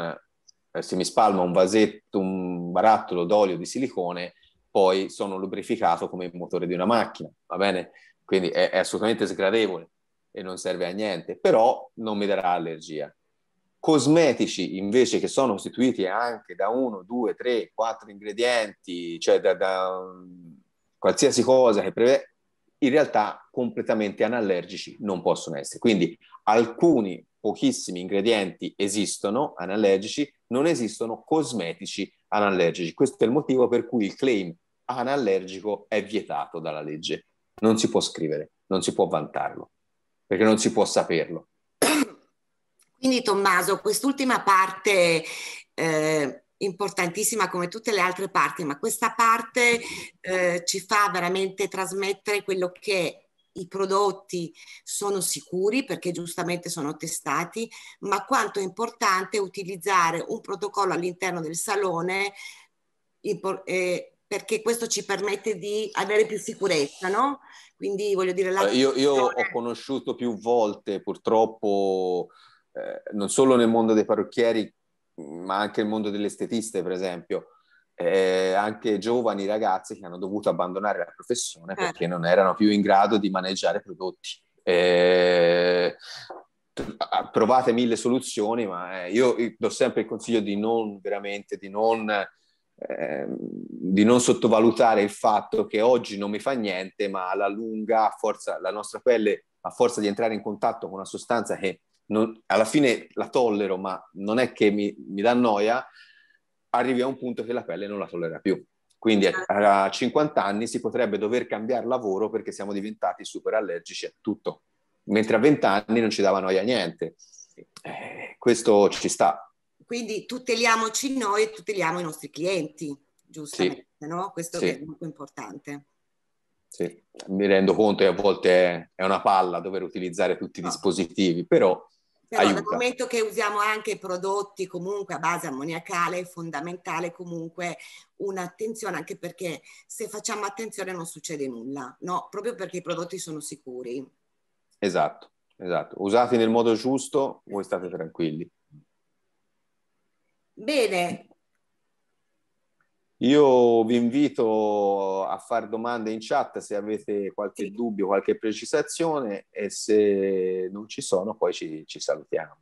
Speaker 1: eh, se mi spalmo un vasetto, un barattolo d'olio di silicone, poi sono lubrificato come il motore di una macchina, va bene? Quindi è, è assolutamente sgradevole e non serve a niente, però non mi darà allergia. Cosmetici invece che sono costituiti anche da uno, due, tre, quattro ingredienti, cioè da, da um, qualsiasi cosa che prevede, in realtà completamente anallergici non possono essere. Quindi alcuni pochissimi ingredienti esistono analergici, non esistono cosmetici analergici. Questo è il motivo per cui il claim analergico è vietato dalla legge. Non si può scrivere, non si può vantarlo, perché non si può saperlo.
Speaker 3: Quindi Tommaso, quest'ultima parte eh, importantissima come tutte le altre parti, ma questa parte eh, ci fa veramente trasmettere quello che i prodotti sono sicuri perché giustamente sono testati, ma quanto è importante utilizzare un protocollo all'interno del salone eh, perché questo ci permette di avere più sicurezza, no? Quindi voglio dire... La... Io, io ho
Speaker 1: conosciuto più volte purtroppo, eh, non solo nel mondo dei parrucchieri, ma anche nel mondo delle estetiste, per esempio, eh, anche giovani ragazzi che hanno dovuto abbandonare la professione certo. perché non erano più in grado di maneggiare prodotti. Eh, provate mille soluzioni, ma eh, io do sempre il consiglio di non veramente, di non, eh, di non sottovalutare il fatto che oggi non mi fa niente, ma alla lunga, a forza, la nostra pelle, a forza di entrare in contatto con una sostanza che non, alla fine la tollero, ma non è che mi, mi dà noia, arrivi a un punto che la pelle non la tollera più. Quindi certo. a 50 anni si potrebbe dover cambiare lavoro perché siamo diventati super allergici a tutto, mentre a 20 anni non ci dava noia niente. Eh, questo ci sta.
Speaker 3: Quindi tuteliamoci noi e tuteliamo i nostri clienti, giustamente, sì. no? Questo sì. è molto importante.
Speaker 1: Sì. Mi rendo conto che a volte è una palla dover utilizzare tutti i no. dispositivi, però
Speaker 3: però Aiuta. dal momento che usiamo anche prodotti comunque a base ammoniacale è fondamentale comunque un'attenzione, anche perché se facciamo attenzione non succede nulla, no? Proprio perché i prodotti sono sicuri.
Speaker 1: Esatto, esatto. Usati nel modo giusto voi state tranquilli.
Speaker 3: Bene,
Speaker 1: io vi invito a fare domande in chat se avete qualche dubbio, qualche precisazione e se non ci sono poi ci, ci salutiamo.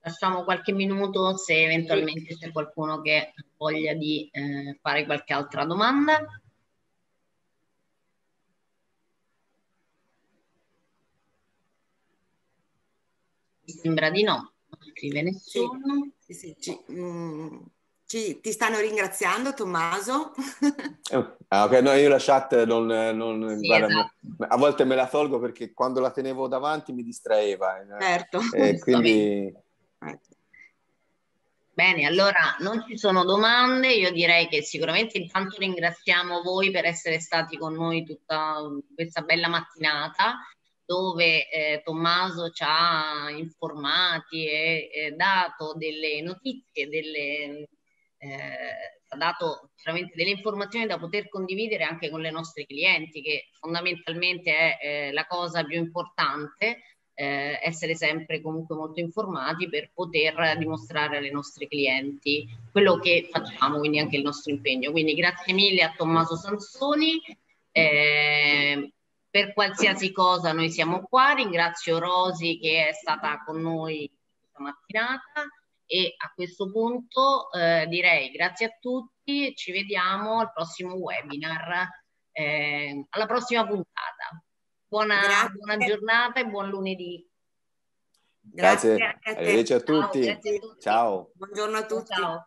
Speaker 2: Lasciamo qualche minuto se eventualmente c'è qualcuno che voglia di eh, fare qualche altra domanda.
Speaker 3: Mi sembra di no, non scrive nessuno. Sì, sì, sì. Mm ci, ti stanno ringraziando Tommaso?
Speaker 1: Eh, ah, ok, no, io la chat non... Eh, non sì, guarda, esatto. me, a volte me la tolgo perché quando la tenevo davanti mi distraeva. Eh. Certo. Eh, quindi...
Speaker 2: Bene, allora non ci sono domande, io direi che sicuramente intanto ringraziamo voi per essere stati con noi tutta questa bella mattinata dove eh, Tommaso ci ha informati e, e dato delle notizie, delle eh, ha dato chiaramente delle informazioni da poter condividere anche con le nostre clienti, che fondamentalmente è eh, la cosa più importante, eh, essere sempre comunque molto informati per poter dimostrare alle nostre clienti quello che facciamo, quindi anche il nostro impegno. Quindi grazie mille a Tommaso Sansoni. Eh, per qualsiasi cosa noi siamo qua, ringrazio Rosi che è stata con noi questa mattinata e a questo punto eh, direi grazie a tutti, ci vediamo al prossimo webinar, eh, alla prossima puntata. Buona, buona, giornata e buon lunedì. Grazie, grazie. a, te. a tutti. Ciao, a tutti. Ciao. Buongiorno a tutti. Ciao.